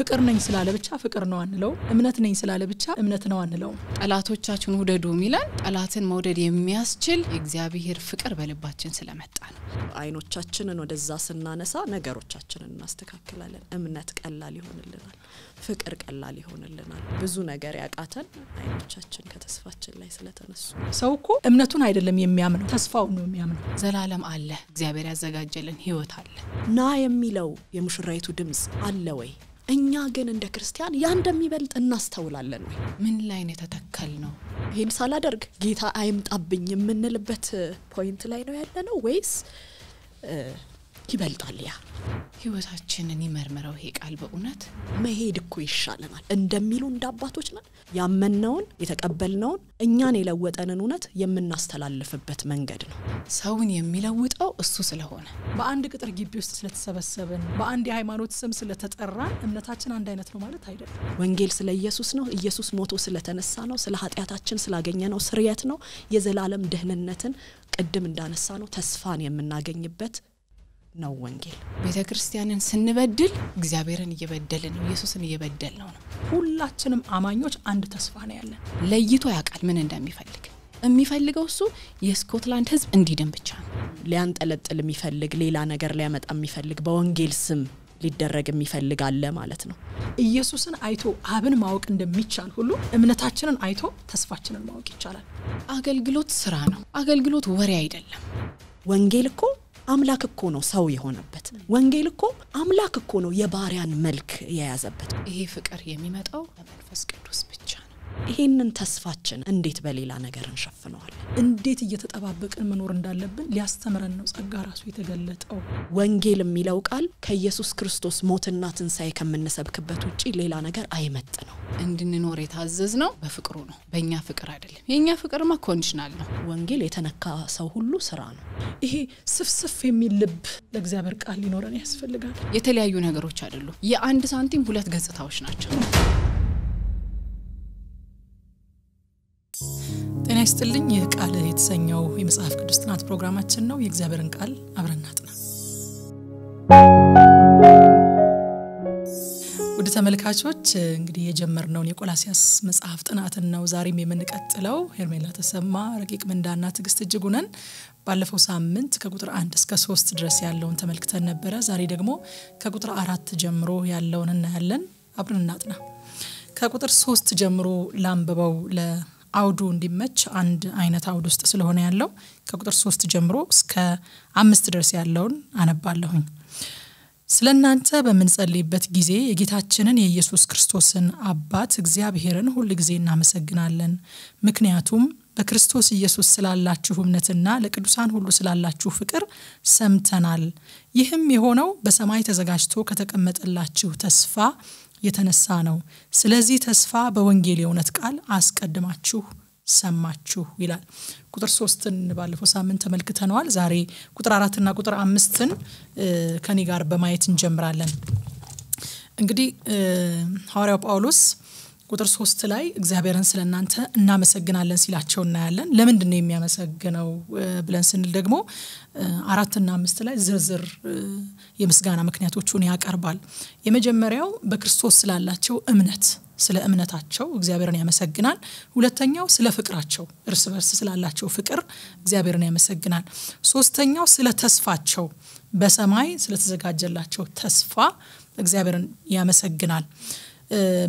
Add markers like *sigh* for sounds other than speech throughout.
ፍቅር ነኝ ስላለ ብቻ ፍቅር ነው አንለው፣ እምነት ነኝ ስላለ ብቻ እምነት ነው አንለው። ጠላቶቻችን ውደዱ የሚለን ጠላትን መውደድ የሚያስችል የእግዚአብሔር ፍቅር በልባችን ስለመጣ ነው። አይኖቻችንን ወደዛ ስናነሳ ነገሮቻችንን እናስተካክላለን። እምነት ቀላል ይሆንልናል። ፍቅር ቀላል ይሆንልናል። ብዙ ነገር ያቃተን አይኖቻችን ከተስፋችን ላይ ስለተነሱ። ሰው እኮ እምነቱን አይደለም የሚያምነው ተስፋውን ነው የሚያምነው። ዘላለም አለ፣ እግዚአብሔር ያዘጋጀልን ህይወት አለ። ና የሚለው የሙሽራይቱ ድምፅ አለ ወይ? እኛ ግን እንደ ክርስቲያን ያ እንደሚበልጥ እናስተውላለን ወይ? ምን ላይ ነው የተተከል ነው? ይህን ሳላደርግ ጌታ አይምጣብኝ የምንልበት ፖይንት ላይ ነው ያለ ነው ወይስ ይበልጣል። ያ ህይወታችንን ይመርምረው ይሄ ቃል በእውነት መሄድ እኮ ይሻለናል እንደሚሉ እንደ አባቶች ነን። ያመንነውን የተቀበልነውን እኛን የለወጠንን እውነት የምናስተላልፍበት መንገድ ነው። ሰውን የሚለውጠው እሱ ስለሆነ በአንድ ቅጥር ግቢ ውስጥ ስለተሰበሰብን፣ በአንድ የሃይማኖት ስም ስለተጠራን እምነታችን አንድ አይነት ነው ማለት አይደለም። ወንጌል ስለ ኢየሱስ ነው። ኢየሱስ ሞቶ ስለተነሳ ነው። ስለ ኃጢአታችን ነው ስርየት ነው። የዘላለም ደህንነትን ቅድም እንዳነሳ ነው ተስፋን የምናገኝበት ነው ወንጌል። ቤተ ክርስቲያንን ስንበድል እግዚአብሔርን እየበደልን ነው፣ ኢየሱስን እየበደል ነው ነው። ሁላችንም አማኞች አንድ ተስፋ ነው ያለን። ለይቶ ያውቃል ምን እንደሚፈልግ የሚፈልገው እሱ የስኮትላንድ ህዝብ እንዲድን ብቻ ነው። ሊያንጠለጥል የሚፈልግ ሌላ ነገር ሊያመጣ የሚፈልግ በወንጌል ስም ሊደረግ የሚፈልግ አለ ማለት ነው። ኢየሱስን አይቶ አብን ማወቅ እንደሚቻል ሁሉ እምነታችንን አይቶ ተስፋችንን ማወቅ ይቻላል። አገልግሎት ስራ ነው። አገልግሎት ወሬ አይደለም። ወንጌል እኮ አምላክ እኮ ነው ሰው የሆነበት። ወንጌል እኮ አምላክ እኮ ነው የባሪያን መልክ የያዘበት። ይሄ ፍቅር የሚመጣው ለመንፈስ ቅዱስ ይሄንን ተስፋችን እንዴት በሌላ ነገር እንሸፍነዋል? እንዴት እየተጠባበቅን መኖር እንዳለብን ሊያስተምረን ነው ጸጋ ራሱ የተገለጠው። ወንጌል የሚለው ቃል ከኢየሱስ ክርስቶስ ሞትና ትንሣኤ ከምንሰብክበት ውጭ ሌላ ነገር አይመጥ ነው። እንድንኖር የታዘዝ ነው በፍቅሩ ነው፣ በእኛ ፍቅር አይደለም። የእኛ ፍቅርማ ኮንዲሽናል ነው። ወንጌል የተነካ ሰው ሁሉ ስራ ነው። ይሄ ስፍስፍ የሚል ልብ ለእግዚአብሔር ቃል ሊኖረን ያስፈልጋል። የተለያዩ ነገሮች አይደሉም። የአንድ ሳንቲም ሁለት ገጽታዎች ናቸው። ጤና ይስጥልኝ። ይህ ቃል የተሰኘው የመጽሐፍ ቅዱስ ጥናት ፕሮግራማችን ነው። የእግዚአብሔርን ቃል አብረን እናጥና። ውድ ተመልካቾች እንግዲህ የጀመርነውን የቆላሲያስ መጽሐፍ ጥናትን ነው ዛሬም የምንቀጥለው። ሄርሜላ ተሰማ፣ ረቂቅ ምንዳና ትግስት እጅጉነን ባለፈው ሳምንት ከቁጥር አንድ እስከ ሶስት ድረስ ያለውን ተመልክተን ነበረ። ዛሬ ደግሞ ከቁጥር አራት ጀምሮ ያለውን እናያለን። አብረን እናጥና። ከቁጥር ሶስት ጀምሮ ላንብበው አውዱ እንዲመች አንድ አይነት አውድ ውስጥ ስለሆነ ያለው ከቁጥር ሶስት ጀምሮ እስከ አምስት ድረስ ያለውን አነባለሁኝ። ስለ እናንተ በምንጸልይበት ጊዜ የጌታችንን የኢየሱስ ክርስቶስን አባት እግዚአብሔርን ሁል ጊዜ እናመሰግናለን። ምክንያቱም በክርስቶስ ኢየሱስ ስላላችሁ እምነትና ለቅዱሳን ሁሉ ስላላችሁ ፍቅር ሰምተናል። ይህም የሆነው በሰማይ ተዘጋጅቶ ከተቀመጠላችሁ ተስፋ የተነሳ ነው። ስለዚህ ተስፋ በወንጌል የእውነት ቃል አስቀድማችሁ ሰማችሁ ይላል። ቁጥር ሶስትን ባለፈው ሳምንት ተመልክተነዋል። ዛሬ ቁጥር አራትና ቁጥር አምስትን ከኔ ጋር በማየት እንጀምራለን። እንግዲህ ሐዋርያው ጳውሎስ ቁጥር ሶስት ላይ እግዚአብሔርን ስለ እናንተ እናመሰግናለን ሲላቸው እናያለን። ለምንድን ነው የሚያመሰግነው ብለን ስንል ደግሞ አራትና አምስት ላይ ዝርዝር የምስጋና ምክንያቶቹን ያቀርባል። የመጀመሪያው በክርስቶስ ስላላቸው እምነት ስለ እምነታቸው እግዚአብሔርን ያመሰግናል። ሁለተኛው ስለ ፍቅራቸው እርስ በርስ ስላላቸው ፍቅር እግዚአብሔርን ያመሰግናል። ሶስተኛው ስለ ተስፋቸው በሰማይ ስለተዘጋጀላቸው ተስፋ እግዚአብሔርን ያመሰግናል።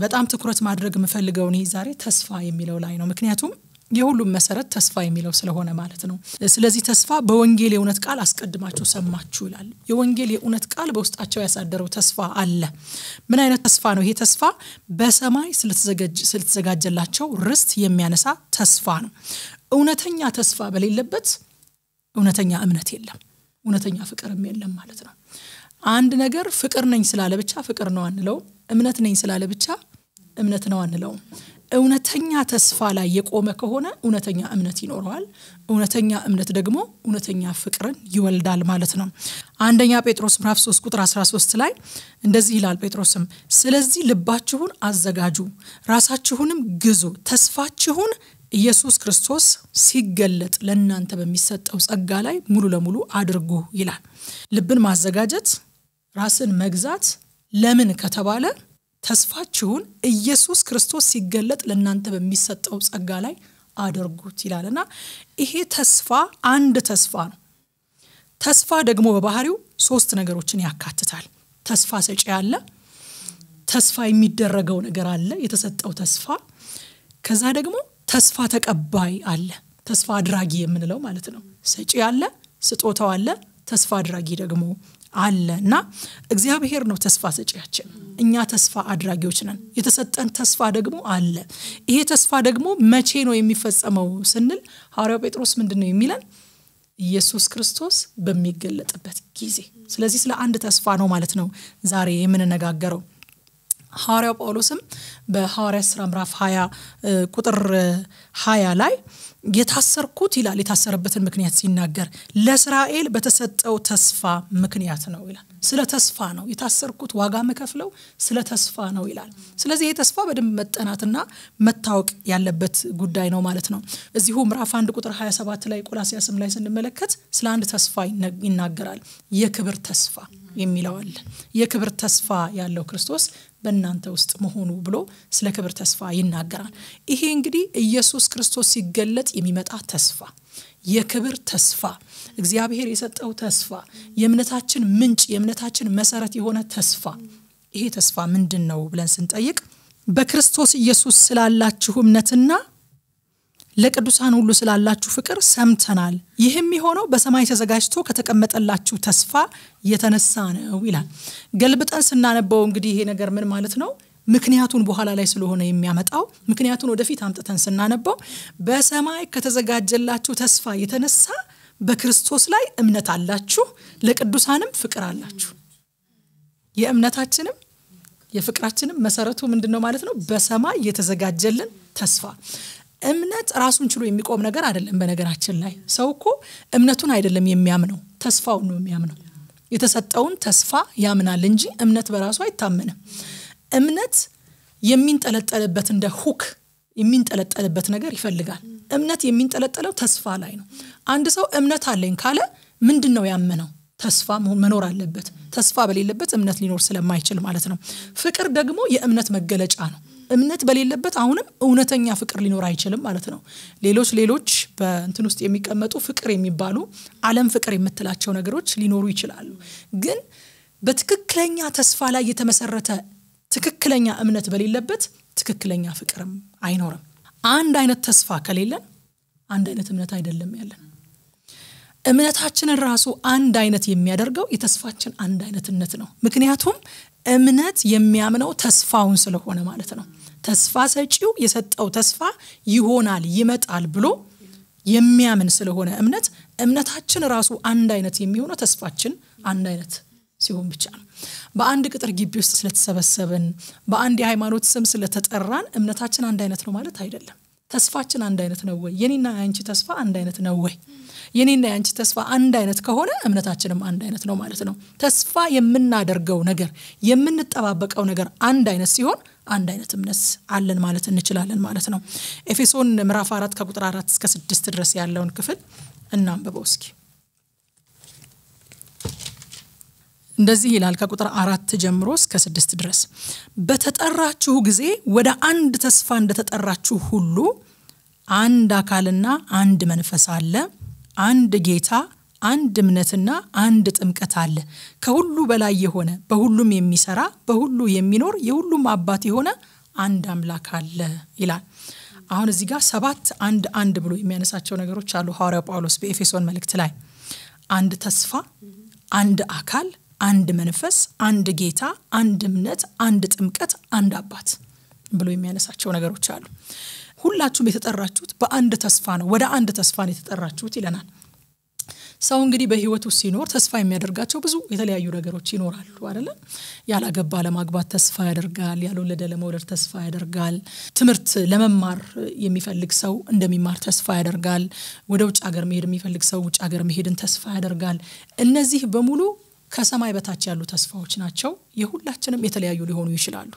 በጣም ትኩረት ማድረግ የምፈልገው ይህ ዛሬ ተስፋ የሚለው ላይ ነው። ምክንያቱም የሁሉም መሰረት ተስፋ የሚለው ስለሆነ ማለት ነው። ስለዚህ ተስፋ በወንጌል የእውነት ቃል አስቀድማችሁ ሰማችሁ ይላል። የወንጌል የእውነት ቃል በውስጣቸው ያሳደረው ተስፋ አለ። ምን አይነት ተስፋ ነው? ይሄ ተስፋ በሰማይ ስለተዘጋጀላቸው ርስት የሚያነሳ ተስፋ ነው። እውነተኛ ተስፋ በሌለበት እውነተኛ እምነት የለም፣ እውነተኛ ፍቅርም የለም ማለት ነው። አንድ ነገር ፍቅር ነኝ ስላለ ብቻ ፍቅር ነው አንለው እምነት ነኝ ስላለ ብቻ እምነት ነው አንለውም። እውነተኛ ተስፋ ላይ የቆመ ከሆነ እውነተኛ እምነት ይኖረዋል። እውነተኛ እምነት ደግሞ እውነተኛ ፍቅርን ይወልዳል ማለት ነው። አንደኛ ጴጥሮስ ምዕራፍ 3 ቁጥር 13 ላይ እንደዚህ ይላል ጴጥሮስም፣ ስለዚህ ልባችሁን አዘጋጁ፣ ራሳችሁንም ግዙ፣ ተስፋችሁን ኢየሱስ ክርስቶስ ሲገለጥ ለእናንተ በሚሰጠው ጸጋ ላይ ሙሉ ለሙሉ አድርጉ ይላል። ልብን ማዘጋጀት፣ ራስን መግዛት ለምን ከተባለ ተስፋችሁን ኢየሱስ ክርስቶስ ሲገለጥ ለእናንተ በሚሰጠው ጸጋ ላይ አድርጉት ይላልና ይሄ ተስፋ አንድ ተስፋ ነው። ተስፋ ደግሞ በባህሪው ሶስት ነገሮችን ያካትታል። ተስፋ ሰጪ አለ፣ ተስፋ የሚደረገው ነገር አለ፣ የተሰጠው ተስፋ። ከዛ ደግሞ ተስፋ ተቀባይ አለ፣ ተስፋ አድራጊ የምንለው ማለት ነው። ሰጪ አለ፣ ስጦታው አለ፣ ተስፋ አድራጊ ደግሞ አለ እና እግዚአብሔር ነው ተስፋ ሰጪያችን። እኛ ተስፋ አድራጊዎች ነን። የተሰጠን ተስፋ ደግሞ አለ። ይሄ ተስፋ ደግሞ መቼ ነው የሚፈጸመው ስንል ሐዋርያው ጴጥሮስ ምንድን ነው የሚለን? ኢየሱስ ክርስቶስ በሚገለጥበት ጊዜ። ስለዚህ ስለ አንድ ተስፋ ነው ማለት ነው ዛሬ የምንነጋገረው። ሐዋርያው ጳውሎስም በሐዋርያ ስራ ምራፍ 20 ቁጥር 20 ላይ የታሰርኩት ይላል የታሰረበትን ምክንያት ሲናገር ለእስራኤል በተሰጠው ተስፋ ምክንያት ነው ይላል። ስለ ተስፋ ነው የታሰርኩት፣ ዋጋ መከፍለው ስለ ተስፋ ነው ይላል። ስለዚህ ይህ ተስፋ በደንብ መጠናትና መታወቅ ያለበት ጉዳይ ነው ማለት ነው። እዚሁ ምራፍ አንድ ቁጥር 27 ላይ ቆላሲያስም ላይ ስንመለከት ስለ አንድ ተስፋ ይናገራል። የክብር ተስፋ የሚለው የክብር ተስፋ ያለው ክርስቶስ በእናንተ ውስጥ መሆኑ ብሎ ስለ ክብር ተስፋ ይናገራል። ይሄ እንግዲህ ኢየሱስ ክርስቶስ ሲገለጥ የሚመጣ ተስፋ የክብር ተስፋ እግዚአብሔር የሰጠው ተስፋ የእምነታችን ምንጭ የእምነታችን መሰረት የሆነ ተስፋ ይሄ ተስፋ ምንድን ነው ብለን ስንጠይቅ በክርስቶስ ኢየሱስ ስላላችሁ እምነትና ለቅዱሳን ሁሉ ስላላችሁ ፍቅር ሰምተናል። ይህም የሆነው በሰማይ ተዘጋጅቶ ከተቀመጠላችሁ ተስፋ የተነሳ ነው ይላል። ገልብጠን ስናነበው እንግዲህ ይሄ ነገር ምን ማለት ነው? ምክንያቱን በኋላ ላይ ስለሆነ የሚያመጣው ምክንያቱን ወደፊት አምጥተን ስናነበው በሰማይ ከተዘጋጀላችሁ ተስፋ የተነሳ በክርስቶስ ላይ እምነት አላችሁ፣ ለቅዱሳንም ፍቅር አላችሁ። የእምነታችንም የፍቅራችንም መሰረቱ ምንድን ነው ማለት ነው? በሰማይ የተዘጋጀልን ተስፋ እምነት ራሱን ችሎ የሚቆም ነገር አይደለም። በነገራችን ላይ ሰው እኮ እምነቱን አይደለም የሚያምነው፣ ተስፋውን ነው የሚያምነው። የተሰጠውን ተስፋ ያምናል እንጂ እምነት በራሱ አይታመንም። እምነት የሚንጠለጠልበት እንደ ሁክ የሚንጠለጠልበት ነገር ይፈልጋል። እምነት የሚንጠለጠለው ተስፋ ላይ ነው። አንድ ሰው እምነት አለኝ ካለ ምንድን ነው ያመነው? ተስፋ መኖር አለበት። ተስፋ በሌለበት እምነት ሊኖር ስለማይችል ማለት ነው። ፍቅር ደግሞ የእምነት መገለጫ ነው። እምነት በሌለበት አሁንም እውነተኛ ፍቅር ሊኖር አይችልም ማለት ነው። ሌሎች ሌሎች በእንትን ውስጥ የሚቀመጡ ፍቅር የሚባሉ አለም ፍቅር የምትላቸው ነገሮች ሊኖሩ ይችላሉ። ግን በትክክለኛ ተስፋ ላይ የተመሰረተ ትክክለኛ እምነት በሌለበት ትክክለኛ ፍቅርም አይኖርም። አንድ አይነት ተስፋ ከሌለን አንድ አይነት እምነት አይደለም ያለን። እምነታችንን ራሱ አንድ አይነት የሚያደርገው የተስፋችን አንድ አይነትነት ነው። ምክንያቱም እምነት የሚያምነው ተስፋውን ስለሆነ ማለት ነው። ተስፋ ሰጪው የሰጠው ተስፋ ይሆናል፣ ይመጣል ብሎ የሚያምን ስለሆነ እምነት እምነታችን ራሱ አንድ አይነት የሚሆነው ተስፋችን አንድ አይነት ሲሆን ብቻ ነው። በአንድ ቅጥር ግቢ ውስጥ ስለተሰበሰብን በአንድ የሃይማኖት ስም ስለተጠራን እምነታችን አንድ አይነት ነው ማለት አይደለም። ተስፋችን አንድ አይነት ነው ወይ? የኔና ያንቺ ተስፋ አንድ አይነት ነው ወይ? የኔና የአንቺ ተስፋ አንድ አይነት ከሆነ እምነታችንም አንድ አይነት ነው ማለት ነው። ተስፋ የምናደርገው ነገር የምንጠባበቀው ነገር አንድ አይነት ሲሆን አንድ አይነት እምነት አለን ማለት እንችላለን ማለት ነው። ኤፌሶን ምዕራፍ አራት ከቁጥር አራት እስከ ስድስት ድረስ ያለውን ክፍል እናንብበው እስኪ። እንደዚህ ይላል ከቁጥር አራት ጀምሮ እስከ ስድስት ድረስ በተጠራችሁ ጊዜ ወደ አንድ ተስፋ እንደተጠራችሁ ሁሉ አንድ አካልና አንድ መንፈስ አለ አንድ ጌታ አንድ እምነትና አንድ ጥምቀት አለ። ከሁሉ በላይ የሆነ በሁሉም የሚሰራ በሁሉ የሚኖር የሁሉም አባት የሆነ አንድ አምላክ አለ ይላል። አሁን እዚህ ጋር ሰባት አንድ አንድ ብሎ የሚያነሳቸው ነገሮች አሉ ሐዋርያው ጳውሎስ በኤፌሶን መልእክት ላይ አንድ ተስፋ፣ አንድ አካል፣ አንድ መንፈስ፣ አንድ ጌታ፣ አንድ እምነት፣ አንድ ጥምቀት፣ አንድ አባት ብሎ የሚያነሳቸው ነገሮች አሉ። ሁላችሁም የተጠራችሁት በአንድ ተስፋ ነው፣ ወደ አንድ ተስፋ ነው የተጠራችሁት ይለናል። ሰው እንግዲህ በህይወቱ ሲኖር ተስፋ የሚያደርጋቸው ብዙ የተለያዩ ነገሮች ይኖራሉ አይደለ? ያላገባ ለማግባት ተስፋ ያደርጋል። ያልወለደ ለመውለድ ተስፋ ያደርጋል። ትምህርት ለመማር የሚፈልግ ሰው እንደሚማር ተስፋ ያደርጋል። ወደ ውጭ ሀገር መሄድ የሚፈልግ ሰው ውጭ ሀገር መሄድን ተስፋ ያደርጋል። እነዚህ በሙሉ ከሰማይ በታች ያሉ ተስፋዎች ናቸው። የሁላችንም የተለያዩ ሊሆኑ ይችላሉ።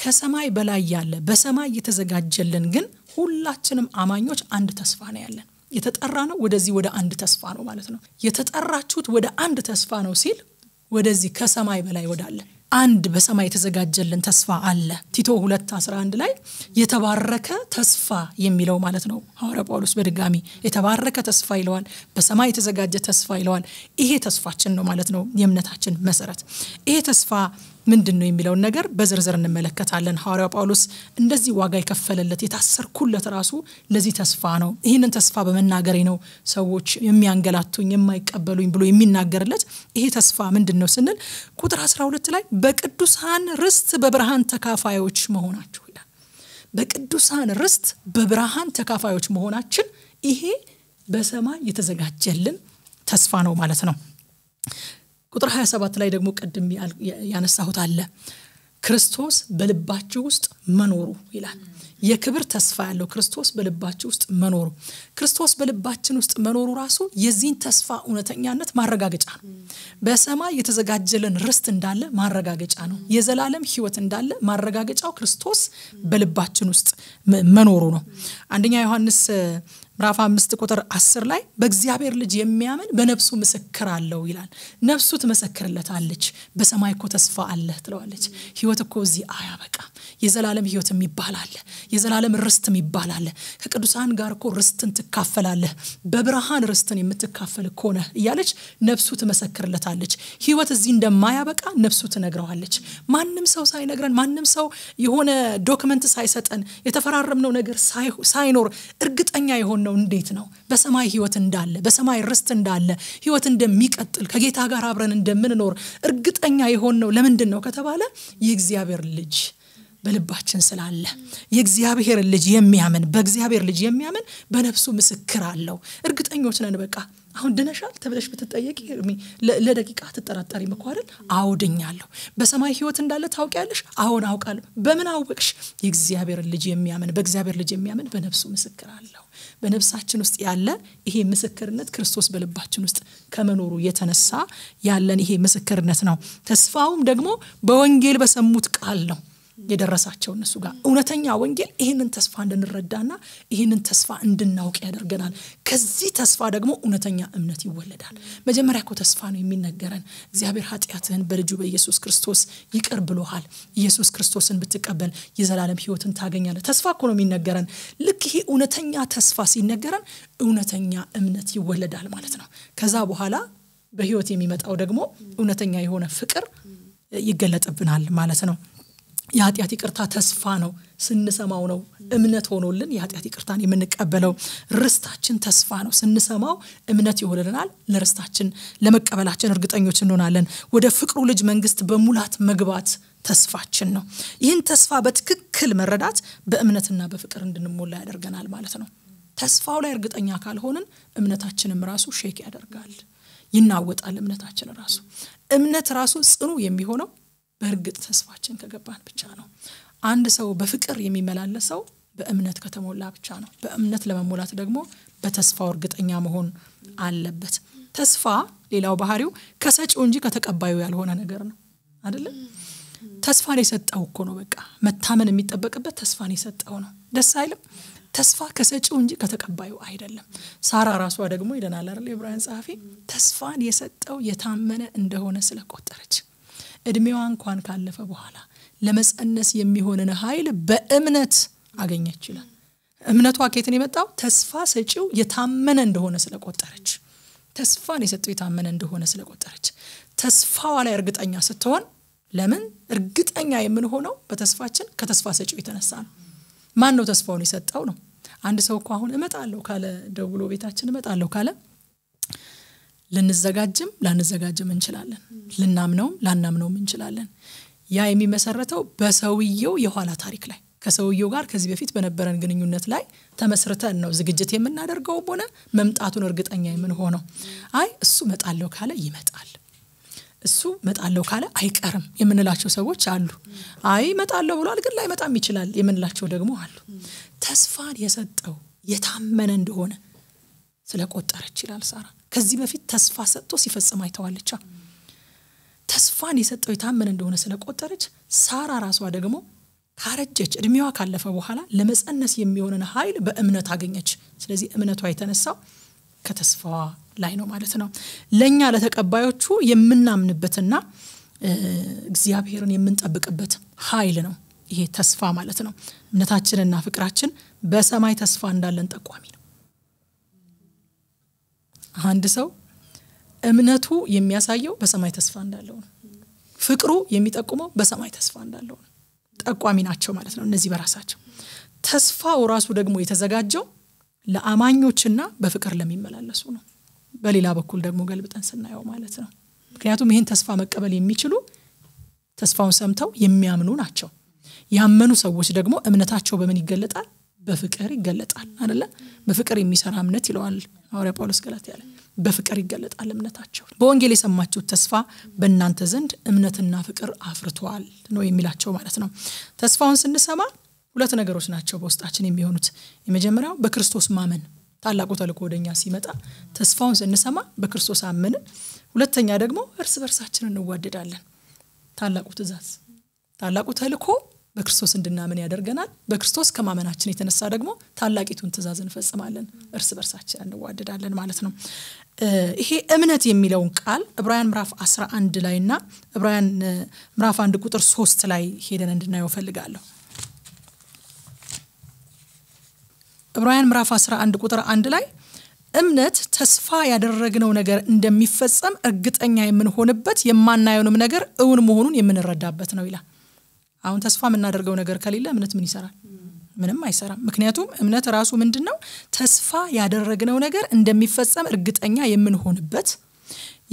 ከሰማይ በላይ ያለ በሰማይ የተዘጋጀልን ግን ሁላችንም አማኞች አንድ ተስፋ ነው ያለን። የተጠራ ነው ወደዚህ ወደ አንድ ተስፋ ነው ማለት ነው። የተጠራችሁት ወደ አንድ ተስፋ ነው ሲል ወደዚህ ከሰማይ በላይ ወዳለን አንድ በሰማይ የተዘጋጀልን ተስፋ አለ። ቲቶ 2:11 ላይ የተባረከ ተስፋ የሚለው ማለት ነው። ሐዋርያ ጳውሎስ በድጋሚ የተባረከ ተስፋ ይለዋል፣ በሰማይ የተዘጋጀ ተስፋ ይለዋል። ይሄ ተስፋችን ነው ማለት ነው፣ የእምነታችን መሰረት። ይሄ ተስፋ ምንድን ነው የሚለውን ነገር በዝርዝር እንመለከታለን። ሐዋርያው ጳውሎስ እንደዚህ ዋጋ የከፈለለት የታሰርኩለት ራሱ ለዚህ ተስፋ ነው፣ ይህንን ተስፋ በመናገሬ ነው ሰዎች የሚያንገላቱኝ የማይቀበሉኝ ብሎ የሚናገርለት ይሄ ተስፋ ምንድን ነው ስንል ቁጥር 12 ላይ በቅዱሳን ርስት በብርሃን ተካፋዮች መሆናችሁ ይላል። በቅዱሳን ርስት በብርሃን ተካፋዮች መሆናችን ይሄ በሰማይ የተዘጋጀልን ተስፋ ነው ማለት ነው። ቁጥር 27 ላይ ደግሞ ቅድም ያነሳሁት አለ ክርስቶስ በልባችሁ ውስጥ መኖሩ ይላል። የክብር ተስፋ ያለው ክርስቶስ በልባችሁ ውስጥ መኖሩ ክርስቶስ በልባችን ውስጥ መኖሩ ራሱ የዚህን ተስፋ እውነተኛነት ማረጋገጫ ነው። በሰማይ የተዘጋጀልን ርስት እንዳለ ማረጋገጫ ነው። የዘላለም ህይወት እንዳለ ማረጋገጫው ክርስቶስ በልባችን ውስጥ መኖሩ ነው። አንደኛ ዮሐንስ ምራፍ አምስት ቁጥር አስር ላይ በእግዚአብሔር ልጅ የሚያምን በነፍሱ ምስክር አለው ይላል። ነፍሱ ትመሰክርለታለች። በሰማይ እኮ ተስፋ አለህ ትለዋለች። ህይወት እኮ እዚህ አያበቃ የዘላለም ህይወት ይባላለ የዘላለም ርስት የሚባል አለ። ከቅዱሳን ጋር እኮ ርስትን ትካፈላለህ። በብርሃን ርስትን የምትካፈል ከሆነ እያለች ነፍሱ ትመሰክርለታለች። ህይወት እዚህ እንደማያበቃ ነፍሱ ትነግረዋለች። ማንም ሰው ሳይነግረን፣ ማንም ሰው የሆነ ዶክመንት ሳይሰጠን፣ የተፈራረምነው ነገር ሳይኖር እርግጠኛ የሆነ ነው እንዴት ነው በሰማይ ህይወት እንዳለ በሰማይ ርስት እንዳለ ህይወት እንደሚቀጥል ከጌታ ጋር አብረን እንደምንኖር እርግጠኛ የሆን ነው ለምንድን ነው ከተባለ የእግዚአብሔር ልጅ በልባችን ስላለ የእግዚአብሔር ልጅ የሚያምን በእግዚአብሔር ልጅ የሚያምን በነፍሱ ምስክር አለው። እርግጠኞች ነን በቃ አሁን ድነሻል ተብለሽ ብትጠየቂ ለደቂቃ ትጠራጠሪ እኮ አውድኛለሁ። በሰማይ ህይወት እንዳለ ታውቂያለሽ? አሁን አውቃለሁ። በምን አወቅሽ? የእግዚአብሔር ልጅ የሚያምን በእግዚአብሔር ልጅ የሚያምን በነፍሱ ምስክር አለው። በነፍሳችን ውስጥ ያለ ይሄ ምስክርነት ክርስቶስ በልባችን ውስጥ ከመኖሩ የተነሳ ያለን ይሄ ምስክርነት ነው። ተስፋውም ደግሞ በወንጌል በሰሙት ቃል ነው። የደረሳቸው እነሱ ጋር እውነተኛ ወንጌል ይህንን ተስፋ እንድንረዳና ይህንን ተስፋ እንድናውቅ ያደርገናል። ከዚህ ተስፋ ደግሞ እውነተኛ እምነት ይወለዳል። መጀመሪያ እኮ ተስፋ ነው የሚነገረን። እግዚአብሔር ኃጢአትህን በልጁ በኢየሱስ ክርስቶስ ይቅር ብሎሃል። ኢየሱስ ክርስቶስን ብትቀበል የዘላለም ህይወትን ታገኛለ ተስፋ ኮ ነው የሚነገረን። ልክ ይሄ እውነተኛ ተስፋ ሲነገረን እውነተኛ እምነት ይወለዳል ማለት ነው። ከዛ በኋላ በህይወት የሚመጣው ደግሞ እውነተኛ የሆነ ፍቅር ይገለጥብናል ማለት ነው። የኃጢአት ይቅርታ ተስፋ ነው። ስንሰማው ነው እምነት ሆኖልን የኃጢአት ይቅርታን የምንቀበለው። ርስታችን ተስፋ ነው። ስንሰማው እምነት ይሆንልናል። ለርስታችን ለመቀበላችን እርግጠኞች እንሆናለን። ወደ ፍቅሩ ልጅ መንግስት በሙላት መግባት ተስፋችን ነው። ይህን ተስፋ በትክክል መረዳት በእምነትና በፍቅር እንድንሞላ ያደርገናል ማለት ነው። ተስፋው ላይ እርግጠኛ ካልሆንን እምነታችንም ራሱ ሼክ ያደርጋል፣ ይናወጣል። እምነታችን ራሱ እምነት ራሱ ጽኑ የሚሆነው በእርግጥ ተስፋችን ከገባን ብቻ ነው። አንድ ሰው በፍቅር የሚመላለሰው በእምነት ከተሞላ ብቻ ነው። በእምነት ለመሞላት ደግሞ በተስፋው እርግጠኛ መሆን አለበት። ተስፋ ሌላው ባህሪው ከሰጪው እንጂ ከተቀባዩ ያልሆነ ነገር ነው አይደለም። ተስፋን የሰጠው እኮ ነው። በቃ መታመን የሚጠበቅበት ተስፋን የሰጠው ነው። ደስ አይልም? ተስፋ ከሰጪው እንጂ ከተቀባዩ አይደለም። ሳራ ራሷ ደግሞ ይለናል አይደል የዕብራውያን ጸሐፊ ተስፋን የሰጠው የታመነ እንደሆነ ስለቆጠረች እድሜዋ እንኳን ካለፈ በኋላ ለመጸነስ የሚሆንን ኃይል በእምነት አገኘች ይችላል። እምነቷ ኬትን የመጣው ተስፋ ሰጪው የታመነ እንደሆነ ስለቆጠረች ተስፋን የሰጠው የታመነ እንደሆነ ስለቆጠረች ተስፋዋ ላይ እርግጠኛ ስትሆን ለምን እርግጠኛ የምንሆነው በተስፋችን ከተስፋ ሰጪው የተነሳ ነው ማን ነው ተስፋውን የሰጠው ነው አንድ ሰው እኮ አሁን እመጣለሁ ካለ ደውሎ ቤታችን እመጣለሁ ካለ ልንዘጋጅም ላንዘጋጅም እንችላለን። ልናምነውም ላናምነውም እንችላለን። ያ የሚመሰረተው በሰውየው የኋላ ታሪክ ላይ ከሰውየው ጋር ከዚህ በፊት በነበረን ግንኙነት ላይ ተመስርተን ነው ዝግጅት የምናደርገውም ሆነ መምጣቱን እርግጠኛ የምንሆነው። አይ እሱ መጣለው ካለ ይመጣል፣ እሱ መጣለው ካለ አይቀርም የምንላቸው ሰዎች አሉ። አይ መጣለው ብሏል ግን መጣም ይችላል የምንላቸው ደግሞ አሉ። ተስፋን የሰጠው የታመነ እንደሆነ ስለቆጠረች ይላል ሳራ። ከዚህ በፊት ተስፋ ሰጥቶ ሲፈጽም አይተዋለቻ። ተስፋን የሰጠው የታመን እንደሆነ ስለቆጠረች ሳራ ራሷ ደግሞ ካረጀች እድሜዋ ካለፈ በኋላ ለመጸነስ የሚሆንን ኃይል በእምነት አገኘች። ስለዚህ እምነቷ የተነሳው ከተስፋዋ ላይ ነው ማለት ነው። ለእኛ ለተቀባዮቹ የምናምንበትና እግዚአብሔርን የምንጠብቅበት ኃይል ነው ይሄ ተስፋ ማለት ነው። እምነታችንና ፍቅራችን በሰማይ ተስፋ እንዳለን ጠቋሚ ነው። አንድ ሰው እምነቱ የሚያሳየው በሰማይ ተስፋ እንዳለው ነው። ፍቅሩ የሚጠቁመው በሰማይ ተስፋ እንዳለው ነው። ጠቋሚ ናቸው ማለት ነው እነዚህ በራሳቸው። ተስፋው ራሱ ደግሞ የተዘጋጀው ለአማኞችና በፍቅር ለሚመላለሱ ነው። በሌላ በኩል ደግሞ ገልብጠን ስናየው ማለት ነው። ምክንያቱም ይህን ተስፋ መቀበል የሚችሉ ተስፋውን ሰምተው የሚያምኑ ናቸው። ያመኑ ሰዎች ደግሞ እምነታቸው በምን ይገለጣል? በፍቅር ይገለጣል አለ። በፍቅር የሚሰራ እምነት ይለዋል ሐዋርያ ጳውሎስ ገላት ያለ በፍቅር ይገለጣል እምነታቸው። በወንጌል የሰማችሁ ተስፋ በእናንተ ዘንድ እምነትና ፍቅር አፍርቷል ነው የሚላቸው ማለት ነው። ተስፋውን ስንሰማ ሁለት ነገሮች ናቸው በውስጣችን የሚሆኑት። የመጀመሪያው በክርስቶስ ማመን ታላቁ ተልኮ ወደኛ ሲመጣ ተስፋውን ስንሰማ በክርስቶስ አምንን ሁለተኛ ደግሞ እርስ በርሳችን እንዋደዳለን። ታላቁ ትእዛዝ ታላቁ ተልኮ በክርስቶስ እንድናምን ያደርገናል። በክርስቶስ ከማመናችን የተነሳ ደግሞ ታላቂቱን ትእዛዝ እንፈጽማለን፣ እርስ በርሳችን እንዋደዳለን ማለት ነው። ይሄ እምነት የሚለውን ቃል ዕብራውያን ምዕራፍ 11 ላይ እና ዕብራውያን ምራፍ 1 ቁጥር 3 ላይ ሄደን እንድናየው ፈልጋለሁ። ዕብራውያን ምዕራፍ 11 ቁጥር 1 ላይ እምነት ተስፋ ያደረግነው ነገር እንደሚፈጸም እርግጠኛ የምንሆንበት የማናየውንም ነገር እውን መሆኑን የምንረዳበት ነው ይላል። አሁን ተስፋ የምናደርገው ነገር ከሌለ እምነት ምን ይሰራል? ምንም አይሰራም። ምክንያቱም እምነት ራሱ ምንድን ነው? ተስፋ ያደረግነው ነገር እንደሚፈጸም እርግጠኛ የምንሆንበት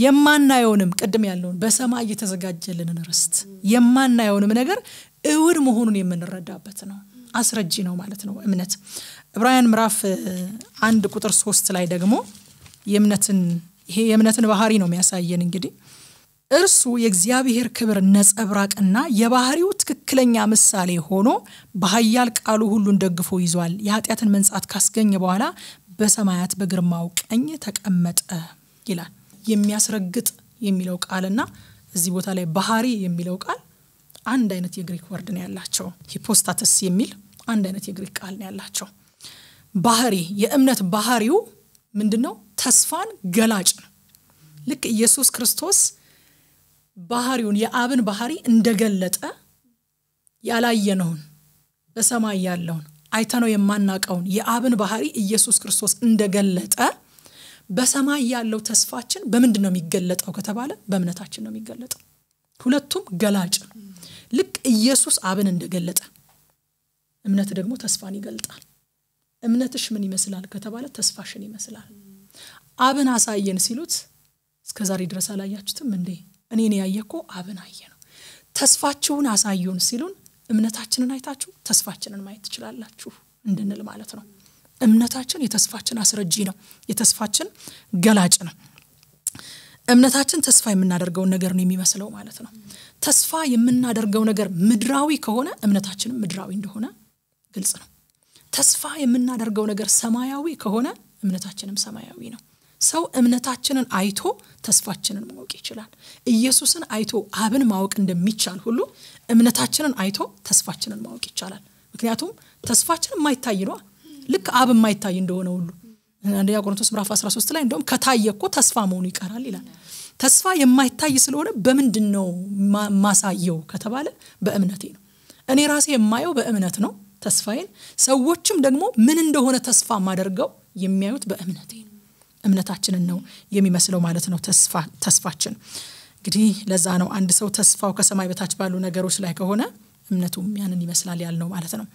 የማናየውንም ቅድም ያለውን በሰማይ እየተዘጋጀልንን ርስት የማናየውንም ነገር እውን መሆኑን የምንረዳበት ነው። አስረጂ ነው ማለት ነው እምነት። ዕብራውያን ምዕራፍ አንድ ቁጥር ሶስት ላይ ደግሞ የእምነትን ይሄ የእምነትን ባህሪ ነው የሚያሳየን እንግዲህ እርሱ የእግዚአብሔር ክብር ነጸብራቅና የባህሪው ትክክለኛ ምሳሌ ሆኖ በሀያል ቃሉ ሁሉን ደግፎ ይዟል። የኃጢአትን መንጻት ካስገኘ በኋላ በሰማያት በግርማው ቀኝ ተቀመጠ ይላል። የሚያስረግጥ የሚለው ቃልና እዚህ ቦታ ላይ ባህሪ የሚለው ቃል አንድ አይነት የግሪክ ወርድ ነው ያላቸው። ሂፖስታተስ የሚል አንድ አይነት የግሪክ ቃል ነው ያላቸው። ባህሪ የእምነት ባህሪው ምንድን ነው? ተስፋን ገላጭ ነው። ልክ ኢየሱስ ክርስቶስ ባህሪውን የአብን ባህሪ እንደገለጠ ያላየነውን በሰማይ ያለውን አይተነው የማናቀውን የአብን ባህሪ ኢየሱስ ክርስቶስ እንደገለጠ በሰማይ ያለው ተስፋችን በምንድን ነው የሚገለጠው ከተባለ በእምነታችን ነው የሚገለጠው። ሁለቱም ገላጭ ልክ ኢየሱስ አብን እንደገለጠ እምነት ደግሞ ተስፋን ይገልጣል። እምነትሽ ምን ይመስላል ከተባለ ተስፋሽን ይመስላል። አብን አሳየን ሲሉት እስከ ዛሬ ድረስ አላያችሁትም እንዴ እኔን ያየኮ አብን አየ ነው። ተስፋችሁን አሳዩን ሲሉን እምነታችንን አይታችሁ ተስፋችንን ማየት ትችላላችሁ እንድንል ማለት ነው። እምነታችን የተስፋችን አስረጂ ነው፣ የተስፋችን ገላጭ ነው። እምነታችን ተስፋ የምናደርገውን ነገር ነው የሚመስለው ማለት ነው። ተስፋ የምናደርገው ነገር ምድራዊ ከሆነ እምነታችንም ምድራዊ እንደሆነ ግልጽ ነው። ተስፋ የምናደርገው ነገር ሰማያዊ ከሆነ እምነታችንም ሰማያዊ ነው። ሰው እምነታችንን አይቶ ተስፋችንን ማወቅ ይችላል። ኢየሱስን አይቶ አብን ማወቅ እንደሚቻል ሁሉ እምነታችንን አይቶ ተስፋችንን ማወቅ ይቻላል። ምክንያቱም ተስፋችን የማይታይ ነ ልክ አብ የማይታይ እንደሆነ ሁሉ አንደኛ ቆሮንቶስ ምራፍ 13 ላይ እንደውም ከታየ እኮ ተስፋ መሆኑ ይቀራል ይላል። ተስፋ የማይታይ ስለሆነ በምንድን ነው ማሳየው ከተባለ በእምነቴ ነው። እኔ ራሴ የማየው በእምነት ነው ተስፋዬን። ሰዎችም ደግሞ ምን እንደሆነ ተስፋ ማደርገው የሚያዩት በእምነቴ ነው። እምነታችንን ነው የሚመስለው ማለት ነው ተስፋችን። እንግዲህ ለዛ ነው አንድ ሰው ተስፋው ከሰማይ በታች ባሉ ነገሮች ላይ ከሆነ እምነቱም ያንን ይመስላል ያልነው ማለት ነው።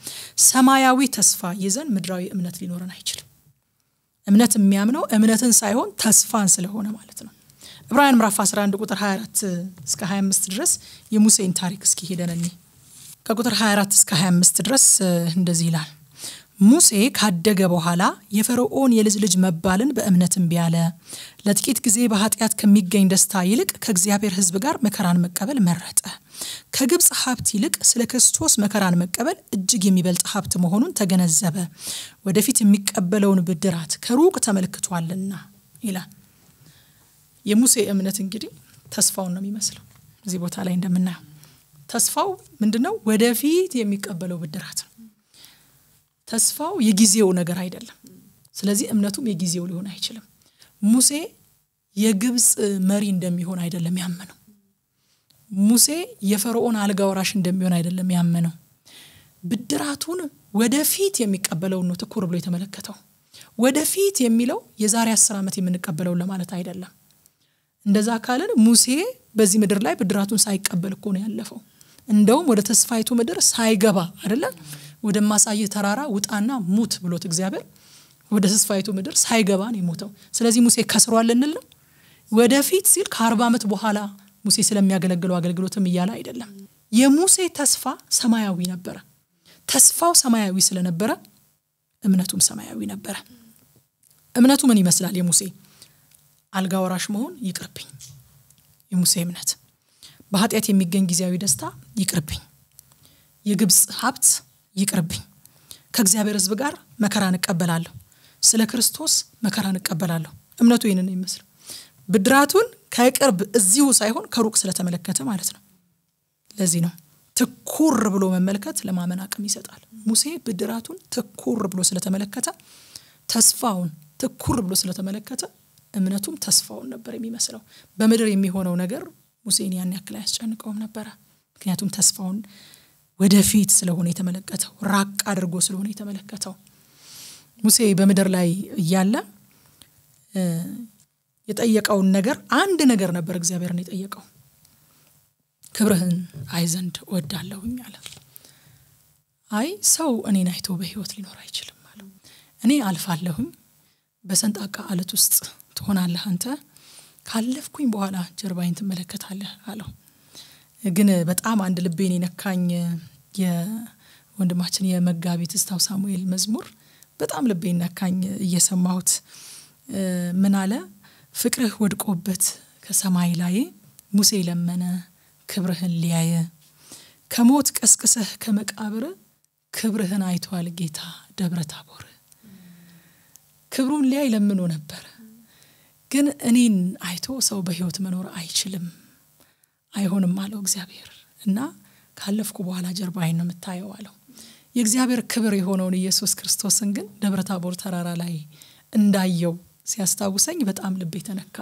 ሰማያዊ ተስፋ ይዘን ምድራዊ እምነት ሊኖረን አይችልም። እምነት የሚያምነው እምነትን ሳይሆን ተስፋን ስለሆነ ማለት ነው። ዕብራውያን ምራፍ 11 ቁጥር 24 እስከ 25 ድረስ የሙሴን ታሪክ እስኪ ሄደን ከቁጥር 24 እስከ 25 ድረስ እንደዚህ ይላል። ሙሴ ካደገ በኋላ የፈርዖን የልጅ ልጅ መባልን በእምነት እምቢ አለ። ለጥቂት ጊዜ በኃጢአት ከሚገኝ ደስታ ይልቅ ከእግዚአብሔር ሕዝብ ጋር መከራን መቀበል መረጠ። ከግብፅ ሀብት ይልቅ ስለ ክርስቶስ መከራን መቀበል እጅግ የሚበልጥ ሀብት መሆኑን ተገነዘበ። ወደፊት የሚቀበለውን ብድራት ከሩቅ ተመልክቷልና ይላል። የሙሴ እምነት እንግዲህ ተስፋውን ነው የሚመስለው እዚህ ቦታ ላይ እንደምናየው ተስፋው ምንድነው? ወደፊት የሚቀበለው ብድራት ነው። ተስፋው የጊዜው ነገር አይደለም። ስለዚህ እምነቱም የጊዜው ሊሆን አይችልም። ሙሴ የግብፅ መሪ እንደሚሆን አይደለም ያመነው። ሙሴ የፈርዖን አልጋ ወራሽ እንደሚሆን አይደለም ያመነው። ብድራቱን ወደፊት የሚቀበለውን ነው ትኩር ብሎ የተመለከተው። ወደፊት የሚለው የዛሬ አስር ዓመት የምንቀበለውን ለማለት አይደለም። እንደዛ ካለን ሙሴ በዚህ ምድር ላይ ብድራቱን ሳይቀበል እኮ ነው ያለፈው። እንደውም ወደ ተስፋይቱ ምድር ሳይገባ አይደለም ወደማሳይህ ተራራ ውጣና ሙት ብሎት እግዚአብሔር ወደ ተስፋይቱ ምድር ሳይገባ ነው የሞተው። ስለዚህ ሙሴ ከስሯል እንል ወደፊት ሲል ከአርባ ዓመት በኋላ ሙሴ ስለሚያገለግለው አገልግሎትም እያለ አይደለም። የሙሴ ተስፋ ሰማያዊ ነበረ። ተስፋው ሰማያዊ ስለነበረ እምነቱም ሰማያዊ ነበረ። እምነቱ ምን ይመስላል? የሙሴ አልጋ ወራሽ መሆን ይቅርብኝ። የሙሴ እምነት በኃጢአት የሚገኝ ጊዜያዊ ደስታ ይቅርብኝ። የግብፅ ሀብት ይቅርብኝ። ከእግዚአብሔር ሕዝብ ጋር መከራን እቀበላለሁ። ስለ ክርስቶስ መከራን እቀበላለሁ። እምነቱ ይህንን ይመስል ብድራቱን ከቅርብ እዚሁ ሳይሆን ከሩቅ ስለተመለከተ ማለት ነው። ለዚህ ነው ትኩር ብሎ መመልከት ለማመን አቅም ይሰጣል። ሙሴ ብድራቱን ትኩር ብሎ ስለተመለከተ ተስፋውን ትኩር ብሎ ስለተመለከተ እምነቱም ተስፋውን ነበር የሚመስለው። በምድር የሚሆነው ነገር ሙሴን ያን ያክል አያስጨንቀውም ነበረ። ምክንያቱም ተስፋውን ወደፊት ስለሆነ የተመለከተው፣ ራቅ አድርጎ ስለሆነ የተመለከተው። ሙሴ በምድር ላይ እያለ የጠየቀውን ነገር አንድ ነገር ነበር እግዚአብሔርን የጠየቀው። ክብርህን አይ ዘንድ ወዳለሁኝ አለ። አይ ሰው እኔን አይቶ በህይወት ሊኖር አይችልም አለ እኔ አልፋለሁኝ፣ በሰንጣቃ አለት ውስጥ ትሆናለህ አንተ፣ ካለፍኩኝ በኋላ ጀርባይን ትመለከታለህ አለው። ግን በጣም አንድ ልቤን የነካኝ የወንድማችን የመጋቢ ትዝታው ሳሙኤል መዝሙር በጣም ልቤ ነካኝ እየሰማሁት ምን አለ ፍቅርህ ወድቆበት ከሰማይ ላይ ሙሴ ለመነ ክብርህን ሊያየ ከሞት ቀስቅሰህ ከመቃብር ክብርህን አይቷል ጌታ ደብረ ታቦር ክብሩን ሊያይ ለምኖ ነበር ግን እኔን አይቶ ሰው በህይወት መኖር አይችልም አይሆንም አለው እግዚአብሔር እና ካለፍኩ በኋላ ጀርባዬን ነው የምታየው አለው። የእግዚአብሔር ክብር የሆነውን ኢየሱስ ክርስቶስን ግን ደብረ ታቦር ተራራ ላይ እንዳየው ሲያስታውሰኝ በጣም ልቤ የተነካ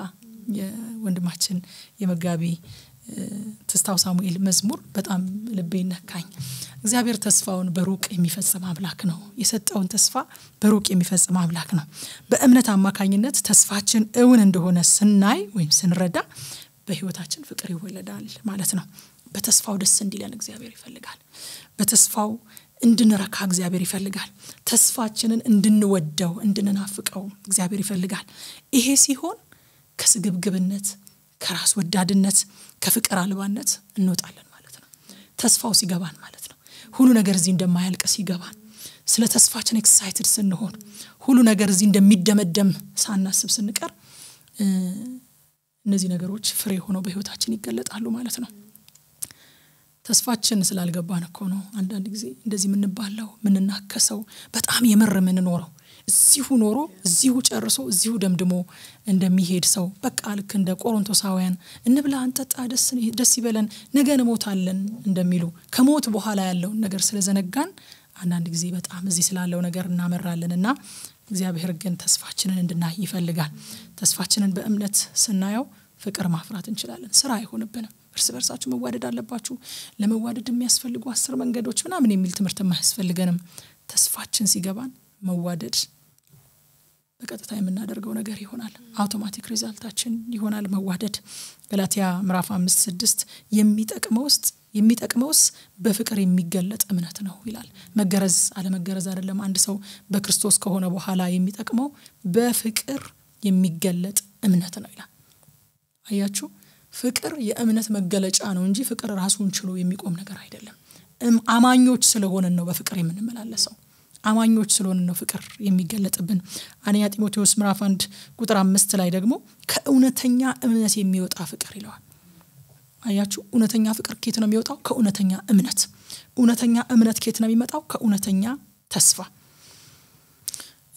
የወንድማችን የመጋቢ ትስታው ሳሙኤል መዝሙር በጣም ልቤ ነካኝ። እግዚአብሔር ተስፋውን በሩቅ የሚፈጽም አምላክ ነው። የሰጠውን ተስፋ በሩቅ የሚፈጽም አምላክ ነው። በእምነት አማካኝነት ተስፋችን እውን እንደሆነ ስናይ ወይም ስንረዳ በህይወታችን ፍቅር ይወለዳል ማለት ነው። በተስፋው ደስ እንዲለን እግዚአብሔር ይፈልጋል። በተስፋው እንድንረካ እግዚአብሔር ይፈልጋል። ተስፋችንን እንድንወደው እንድንናፍቀው እግዚአብሔር ይፈልጋል። ይሄ ሲሆን ከስግብግብነት፣ ከራስ ወዳድነት፣ ከፍቅር አልባነት እንወጣለን ማለት ነው። ተስፋው ሲገባን ማለት ነው። ሁሉ ነገር እዚህ እንደማያልቅ ሲገባን፣ ስለ ተስፋችን ኤክሳይትድ ስንሆን፣ ሁሉ ነገር እዚህ እንደሚደመደም ሳናስብ ስንቀር እነዚህ ነገሮች ፍሬ ሆነው በህይወታችን ይገለጣሉ ማለት ነው። ተስፋችን ስላልገባን እኮ ነው አንዳንድ ጊዜ እንደዚህ የምንባለው የምንናከሰው በጣም የምር የምንኖረው እዚሁ ኖሮ እዚሁ ጨርሶ እዚሁ ደምድሞ እንደሚሄድ ሰው በቃ ልክ እንደ ቆሮንቶሳውያን እንብላ፣ እንጠጣ፣ ደስ ይበለን፣ ነገ እንሞታለን እንደሚሉ ከሞት በኋላ ያለውን ነገር ስለዘነጋን አንዳንድ ጊዜ በጣም እዚህ ስላለው ነገር እናመራለን እና እግዚአብሔር ግን ተስፋችንን እንድናይ ይፈልጋል። ተስፋችንን በእምነት ስናየው ፍቅር ማፍራት እንችላለን። ስራ አይሆንብንም። እርስ በርሳችሁ መዋደድ አለባችሁ ለመዋደድ የሚያስፈልጉ አስር መንገዶች ምናምን የሚል ትምህርት ማያስፈልገንም ተስፋችን ሲገባን መዋደድ በቀጥታ የምናደርገው ነገር ይሆናል አውቶማቲክ ሪዛልታችን ይሆናል መዋደድ ገላትያ ምዕራፍ አምስት ስድስት የሚጠቅመው ውስጥ የሚጠቅመውስ በፍቅር የሚገለጥ እምነት ነው ይላል መገረዝ አለመገረዝ አይደለም አንድ ሰው በክርስቶስ ከሆነ በኋላ የሚጠቅመው በፍቅር የሚገለጥ እምነት ነው ይላል አያችሁ ፍቅር የእምነት መገለጫ ነው እንጂ ፍቅር ራሱን ችሎ የሚቆም ነገር አይደለም። አማኞች ስለሆነን ነው በፍቅር የምንመላለሰው። አማኞች ስለሆነ ነው ፍቅር የሚገለጥብን። አንደኛ ጢሞቴዎስ ምዕራፍ አንድ ቁጥር አምስት ላይ ደግሞ ከእውነተኛ እምነት የሚወጣ ፍቅር ይለዋል። አያችሁ፣ እውነተኛ ፍቅር ኬት ነው የሚወጣው? ከእውነተኛ እምነት። እውነተኛ እምነት ኬት ነው የሚመጣው? ከእውነተኛ ተስፋ።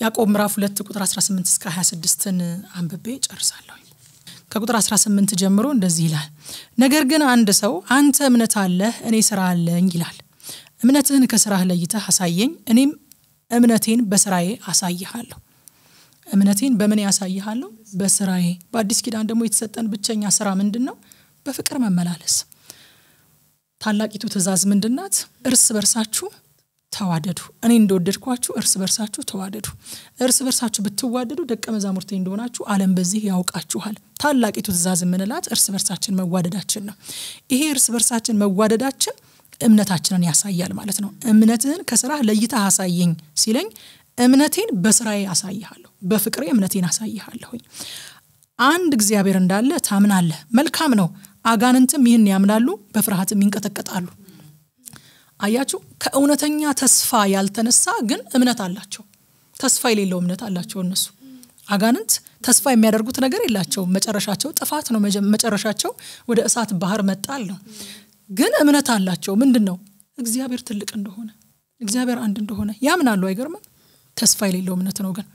ያዕቆብ ምዕራፍ ሁለት ቁጥር 18 እስከ 26ን አንብቤ ጨርሳለሁኝ። ከቁጥር 18 ጀምሮ እንደዚህ ይላል፣ ነገር ግን አንድ ሰው አንተ እምነት አለህ እኔ ስራ አለኝ ይላል። እምነትህን ከስራህ ለይተህ አሳየኝ፣ እኔም እምነቴን በስራዬ አሳይሃለሁ። እምነቴን በምን ያሳይሃለሁ? በስራዬ። በአዲስ ኪዳን ደግሞ የተሰጠን ብቸኛ ስራ ምንድን ነው? በፍቅር መመላለስ። ታላቂቱ ትእዛዝ ምንድናት? እርስ በርሳችሁ ተዋደዱ። እኔ እንደወደድኳችሁ እርስ በርሳችሁ ተዋደዱ። እርስ በርሳችሁ ብትዋደዱ ደቀ መዛሙርቴ እንደሆናችሁ ዓለም በዚህ ያውቃችኋል። ታላቂቱ ትእዛዝ የምንላት እርስ በርሳችን መዋደዳችን ነው። ይሄ እርስ በርሳችን መዋደዳችን እምነታችንን ያሳያል ማለት ነው። እምነትህን ከስራህ ለይተህ አሳየኝ ሲለኝ እምነቴን በስራዬ አሳይሃለሁ፣ በፍቅሬ እምነቴን አሳይሃለሁኝ። አንድ እግዚአብሔር እንዳለ ታምናለህ። መልካም ነው። አጋንንትም ይህን ያምናሉ፣ በፍርሃትም ይንቀጠቀጣሉ። አያችሁ ከእውነተኛ ተስፋ ያልተነሳ ግን እምነት አላቸው ተስፋ የሌለው እምነት አላቸው እነሱ አጋንንት ተስፋ የሚያደርጉት ነገር የላቸውም መጨረሻቸው ጥፋት ነው መጨረሻቸው ወደ እሳት ባህር መጣል ነው ግን እምነት አላቸው ምንድን ነው እግዚአብሔር ትልቅ እንደሆነ እግዚአብሔር አንድ እንደሆነ ያምናሉ አይገርምም ተስፋ የሌለው እምነት ነው ግን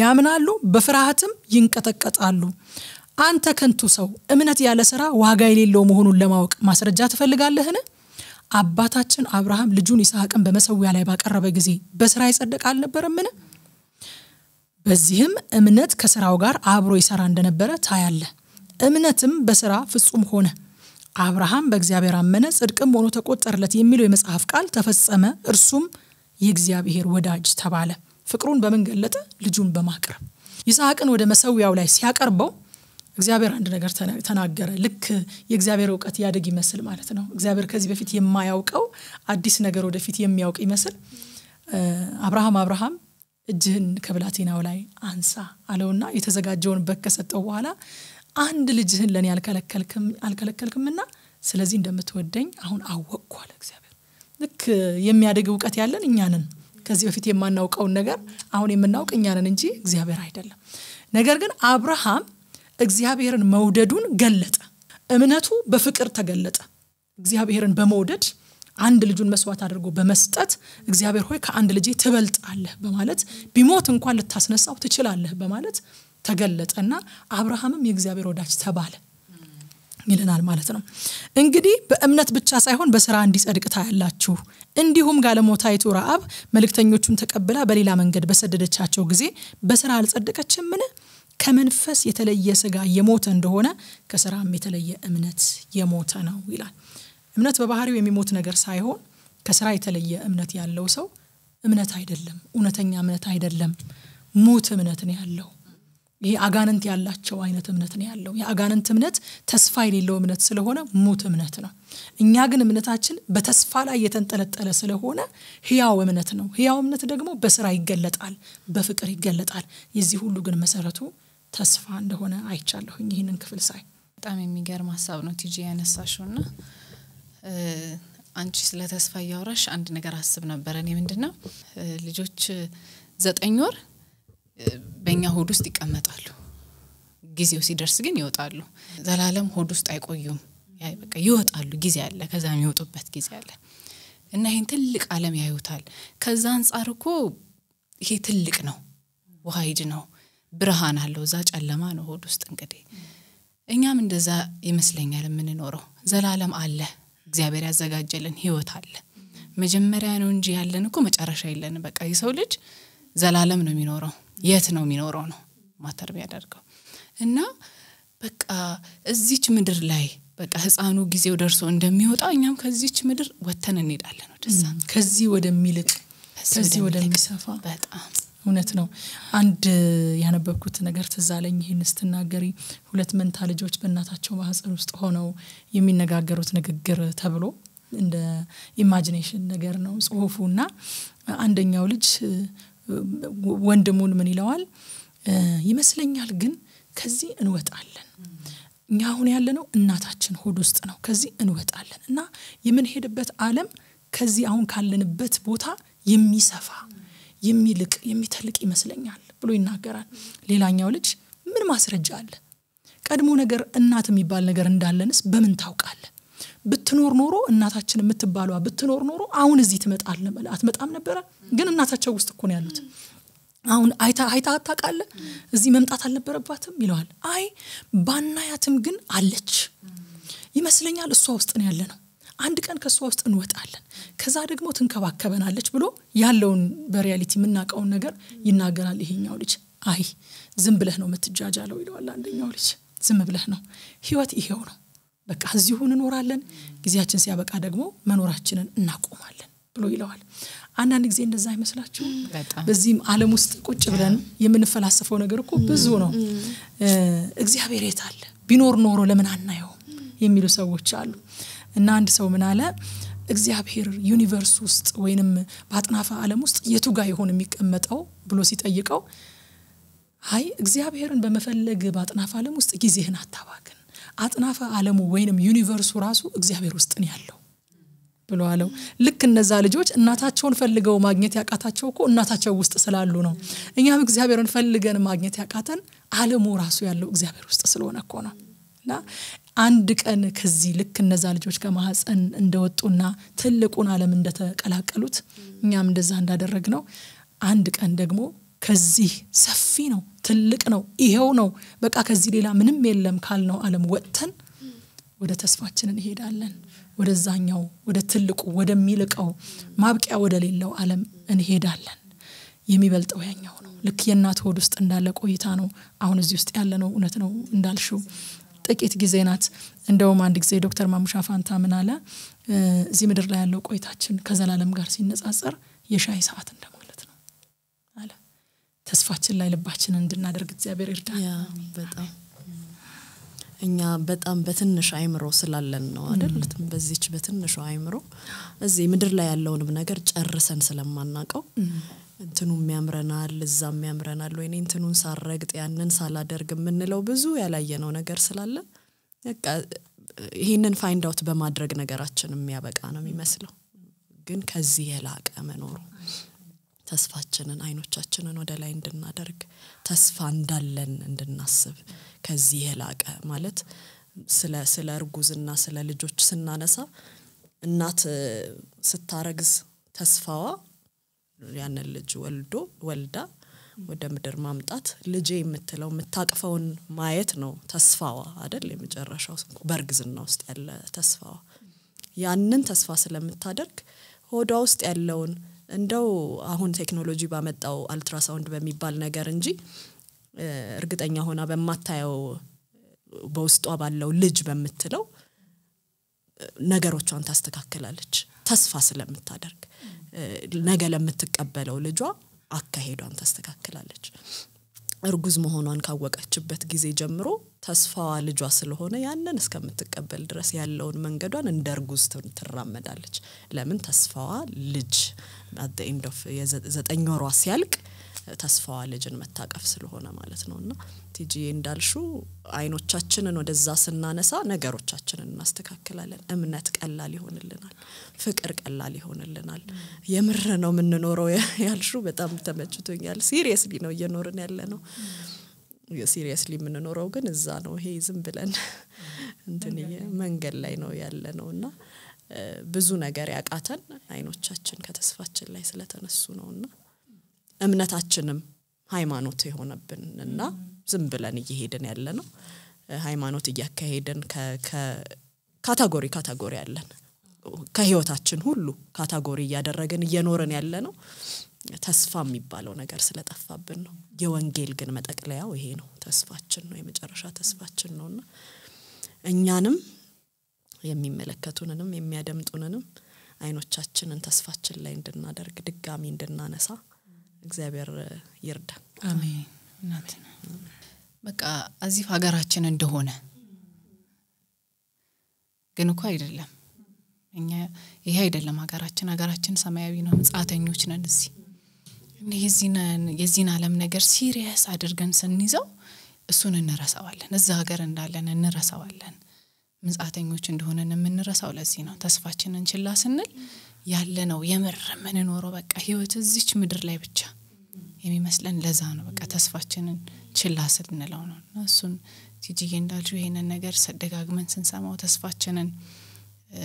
ያምናሉ በፍርሃትም ይንቀጠቀጣሉ አንተ ከንቱ ሰው እምነት ያለ ስራ ዋጋ የሌለው መሆኑን ለማወቅ ማስረጃ ትፈልጋለህን አባታችን አብርሃም ልጁን ይስሐቅን በመሰዊያ ላይ ባቀረበ ጊዜ በስራ ይጸደቅ አልነበረምን? በዚህም እምነት ከስራው ጋር አብሮ ይሰራ እንደነበረ ታያለ። እምነትም በስራ ፍጹም ሆነ። አብርሃም በእግዚአብሔር አመነ፣ ጽድቅም ሆኖ ተቆጠርለት የሚለው የመጽሐፍ ቃል ተፈጸመ። እርሱም የእግዚአብሔር ወዳጅ ተባለ። ፍቅሩን በምን ገለጠ? ልጁን በማቅረብ ይስሐቅን ወደ መሰዊያው ላይ ሲያቀርበው እግዚአብሔር አንድ ነገር ተናገረ። ልክ የእግዚአብሔር እውቀት ያደግ ይመስል ማለት ነው። እግዚአብሔር ከዚህ በፊት የማያውቀው አዲስ ነገር ወደፊት የሚያውቅ ይመስል አብርሃም አብርሃም እጅህን ከብላቴናው ላይ አንሳ አለውና የተዘጋጀውን በግ ከሰጠው በኋላ አንድ ልጅህን ለእኔ አልከለከልክምና ስለዚህ እንደምትወደኝ አሁን አወቅኩ አለ እግዚአብሔር። ልክ የሚያደግ እውቀት ያለን እኛንን ከዚህ በፊት የማናውቀውን ነገር አሁን የምናውቅ እኛንን እንጂ እግዚአብሔር አይደለም። ነገር ግን አብርሃም እግዚአብሔርን መውደዱን ገለጠ። እምነቱ በፍቅር ተገለጠ። እግዚአብሔርን በመውደድ አንድ ልጁን መስዋዕት አድርጎ በመስጠት እግዚአብሔር ሆይ ከአንድ ልጄ ትበልጣለህ በማለት ቢሞት እንኳን ልታስነሳው ትችላለህ በማለት ተገለጠና አብርሃምም የእግዚአብሔር ወዳጅ ተባለ ይለናል ማለት ነው። እንግዲህ በእምነት ብቻ ሳይሆን በስራ እንዲጸድቅ ታያላችሁ። እንዲሁም ጋለሞታይቱ ረአብ መልእክተኞቹን ተቀብላ በሌላ መንገድ በሰደደቻቸው ጊዜ በስራ አልጸደቀችምን? ከመንፈስ የተለየ ስጋ የሞተ እንደሆነ ከስራም የተለየ እምነት የሞተ ነው ይላል። እምነት በባህሪው የሚሞት ነገር ሳይሆን ከስራ የተለየ እምነት ያለው ሰው እምነት አይደለም፣ እውነተኛ እምነት አይደለም፣ ሙት እምነት ነው ያለው። ይሄ አጋንንት ያላቸው አይነት እምነት ነው ያለው። የአጋንንት እምነት ተስፋ የሌለው እምነት ስለሆነ ሙት እምነት ነው። እኛ ግን እምነታችን በተስፋ ላይ የተንጠለጠለ ስለሆነ ህያው እምነት ነው። ህያው እምነት ደግሞ በስራ ይገለጣል፣ በፍቅር ይገለጣል። የዚህ ሁሉ ግን መሰረቱ ተስፋ እንደሆነ አይቻለሁኝ ይህንን ክፍል ሳይ። በጣም የሚገርም ሀሳብ ነው ቲጂ ያነሳሽው ና አንቺ ስለ ተስፋ እያወራሽ አንድ ነገር አስብ ነበረ። እኔ ምንድን ነው ልጆች ዘጠኝ ወር በእኛ ሆድ ውስጥ ይቀመጣሉ። ጊዜው ሲደርስ ግን ይወጣሉ። ዘላለም ሆድ ውስጥ አይቆዩም። በቃ ይወጣሉ። ጊዜ አለ፣ ከዛ የሚወጡበት ጊዜ አለ እና ይህን ትልቅ አለም ያዩታል። ከዛ አንጻር እኮ ይሄ ትልቅ ነው፣ ዋይድ ነው፣ ብርሃን አለው። እዛ ጨለማ ነው ሆድ ውስጥ እንግዲህ እኛም እንደዛ ይመስለኛል የምንኖረው። ዘላለም አለ፣ እግዚአብሔር ያዘጋጀልን ህይወት አለ። መጀመሪያ ነው እንጂ ያለን እኮ መጨረሻ የለን። በቃ የሰው ልጅ ዘላለም ነው የሚኖረው። የት ነው የሚኖረው ነው ማተር ያደርገው እና በቃ እዚች ምድር ላይ በቃ ህፃኑ ጊዜው ደርሶ እንደሚወጣ እኛም ከዚች ምድር ወተን እንሄዳለን ወደዛ ከዚህ ወደሚልቅ ከዚህ ወደሚሰፋ በጣም እውነት ነው። አንድ ያነበብኩት ነገር ትዛለኝ ይህን ስትናገሪ ሁለት መንታ ልጆች በእናታቸው ማህፀን ውስጥ ሆነው የሚነጋገሩት ንግግር ተብሎ እንደ ኢማጂኔሽን ነገር ነው ጽሁፉ እና አንደኛው ልጅ ወንድሙን ምን ይለዋል ይመስለኛል ግን ከዚህ እንወጣለን እኛ አሁን ያለነው እናታችን ሆድ ውስጥ ነው ከዚህ እንወጣለን እና የምንሄድበት አለም ከዚህ አሁን ካለንበት ቦታ የሚሰፋ የሚልቅ የሚተልቅ ይመስለኛል ብሎ ይናገራል። ሌላኛው ልጅ ምን ማስረጃ አለ? ቀድሞ ነገር እናት የሚባል ነገር እንዳለንስ በምን ታውቃለ? ብትኖር ኖሮ እናታችን የምትባሏ ብትኖር ኖሮ አሁን እዚህ ትመጣል አትመጣም ነበረ። ግን እናታቸው ውስጥ እኮ ነው ያሉት። አሁን አይታ አይታ እዚህ መምጣት አልነበረባትም ይለዋል። አይ ባናያትም ግን አለች ይመስለኛል እሷ ውስጥ ነው ያለ ነው አንድ ቀን ከእሷ ውስጥ እንወጣለን፣ ከዛ ደግሞ ትንከባከበናለች ብሎ ያለውን በሪያሊቲ የምናውቀውን ነገር ይናገራል ይሄኛው ልጅ። አይ ዝም ብለህ ነው የምትጃጃለው ይለዋል አንደኛው ልጅ። ዝም ብለህ ነው ህይወት ይሄው ነው። በቃ እዚሁ እንኖራለን፣ ጊዜያችን ሲያበቃ ደግሞ መኖራችንን እናቆማለን ብሎ ይለዋል። አንዳንድ ጊዜ እንደዛ አይመስላችሁ? በዚህም አለም ውስጥ ቁጭ ብለን የምንፈላሰፈው ነገር እኮ ብዙ ነው። እግዚአብሔር የት አለ? ቢኖር ኖሮ ለምን አናየውም የሚሉ ሰዎች አሉ። እና አንድ ሰው ምን አለ እግዚአብሔር ዩኒቨርስ ውስጥ ወይንም በአጥናፈ ዓለም ውስጥ የቱ ጋ ይሆን የሚቀመጠው ብሎ ሲጠይቀው አይ እግዚአብሔርን በመፈለግ በአጥናፈ ዓለም ውስጥ ጊዜህን አታባክን አጥናፈ ዓለሙ ወይንም ዩኒቨርሱ ራሱ እግዚአብሔር ውስጥ ነው ያለው ብሎ አለው። ልክ እነዛ ልጆች እናታቸውን ፈልገው ማግኘት ያቃታቸው እኮ እናታቸው ውስጥ ስላሉ ነው። እኛም እግዚአብሔርን ፈልገን ማግኘት ያቃተን አለሙ ራሱ ያለው እግዚአብሔር ውስጥ ስለሆነ እኮ ነው። እና አንድ ቀን ከዚህ ልክ እነዛ ልጆች ከማህፀን እንደወጡና ትልቁን ዓለም እንደተቀላቀሉት እኛም እንደዛ እንዳደረግ ነው። አንድ ቀን ደግሞ ከዚህ ሰፊ ነው፣ ትልቅ ነው፣ ይሄው ነው፣ በቃ ከዚህ ሌላ ምንም የለም ካልነው አለም ወጥተን ወደ ተስፋችን እንሄዳለን። ወደዛኛው ወደ ትልቁ ወደሚልቀው ማብቂያ ወደሌለው አለም እንሄዳለን። የሚበልጠው ያኛው ነው። ልክ የእናት ሆድ ውስጥ እንዳለ ቆይታ ነው አሁን እዚህ ውስጥ ያለ ነው። እውነት ነው እንዳልሽው ጥቂት ጊዜ ናት። እንደውም አንድ ጊዜ ዶክተር ማሙሻ ፋንታ ምን አለ፣ እዚህ ምድር ላይ ያለው ቆይታችን ከዘላለም ጋር ሲነጻጸር የሻይ ሰዓት እንደማለት ነው አለ። ተስፋችን ላይ ልባችንን እንድናደርግ እግዚአብሔር ይርዳ። በጣም እኛ በጣም በትንሽ አይምሮ ስላለን ነው አይደል? በዚች በትንሹ አይምሮ እዚህ ምድር ላይ ያለውንም ነገር ጨርሰን ስለማናቀው እንትኑም ያምረናል እዛም ያምረናል ወይኔ እንትኑን ሳረግጥ ያንን ሳላደርግ የምንለው ብዙ ያላየነው ነገር ስላለ በቃ ይህንን ፋይንድ አውት በማድረግ ነገራችን የሚያበቃ ነው የሚመስለው ግን ከዚህ የላቀ መኖሩ ተስፋችንን አይኖቻችንን ወደ ላይ እንድናደርግ ተስፋ እንዳለን እንድናስብ ከዚህ የላቀ ማለት ስለ ስለ እርጉዝና ስለ ልጆች ስናነሳ እናት ስታረግዝ ተስፋዋ ያንን ልጅ ወልዶ ወልዳ ወደ ምድር ማምጣት ልጄ የምትለው የምታቅፈውን ማየት ነው ተስፋዋ አደል የመጨረሻው በእርግዝና ውስጥ ያለ ተስፋዋ ያንን ተስፋ ስለምታደርግ ሆዷ ውስጥ ያለውን እንደው አሁን ቴክኖሎጂ ባመጣው አልትራሳውንድ በሚባል ነገር እንጂ እርግጠኛ ሆና በማታየው በውስጧ ባለው ልጅ በምትለው ነገሮቿን ታስተካክላለች ተስፋ ስለምታደርግ ነገ ለምትቀበለው ልጇ አካሄዷን ታስተካክላለች። እርጉዝ መሆኗን ካወቀችበት ጊዜ ጀምሮ ተስፋዋ ልጇ ስለሆነ ያንን እስከምትቀበል ድረስ ያለውን መንገዷን እንደ እርጉዝ ትራመዳለች። ለምን ተስፋዋ ልጅ ዘጠኝ ወሯ ሲያልቅ ተስፋዋ ልጅን መታቀፍ ስለሆነ ማለት ነው እና ቲጂዬ እንዳልሹ አይኖቻችንን ወደዛ ስናነሳ ነገሮቻችንን እናስተካክላለን። እምነት ቀላል ይሆንልናል። ፍቅር ቀላል ይሆንልናል። የምር ነው የምንኖረው ያልሹ በጣም ተመችቶኛል። ሲሪየስሊ ነው እየኖርን ያለ ነው። ሲሪየስሊ የምንኖረው ግን እዛ ነው። ይሄ ዝም ብለን እንትን መንገድ ላይ ነው ያለ ነው እና ብዙ ነገር ያቃተን አይኖቻችን ከተስፋችን ላይ ስለተነሱ ነው እና እምነታችንም ሃይማኖት የሆነብን እና ዝም ብለን እየሄድን ያለ ነው ሃይማኖት እያካሄድን ካታጎሪ ካታጎሪ ያለን ከህይወታችን ሁሉ ካታጎሪ እያደረግን እየኖርን ያለ ነው ተስፋ የሚባለው ነገር ስለጠፋብን ነው የወንጌል ግን መጠቅለያው ይሄ ነው ተስፋችን ነው የመጨረሻ ተስፋችን ነው እና እኛንም የሚመለከቱንንም የሚያደምጡንንም አይኖቻችንን ተስፋችን ላይ እንድናደርግ ድጋሚ እንድናነሳ እግዚአብሔር ይርዳ አሜን በቃ አዚፍ ሀገራችን እንደሆነ ግን እኮ አይደለም እኛ ይሄ አይደለም ሀገራችን ሀገራችን ሰማያዊ ነው ምጽአተኞች ነን እዚህ የዚህን አለም ነገር ሲሪየስ አድርገን ስንይዘው እሱን እንረሳዋለን እዛ ሀገር እንዳለን እንረሳዋለን ምጻተኞች እንደሆነን የምንረሳው ለዚህ ነው ተስፋችንን ችላ ስንል ያለ ነው የምር የምንኖረው በቃ ህይወት እዚች ምድር ላይ ብቻ የሚመስለን ለዛ ነው በቃ ተስፋችንን ችላ ስንለው ነው እና እሱን ቲጂዬ እንዳልሽው ይሄንን ነገር ደጋግመን ስንሰማው ተስፋችንን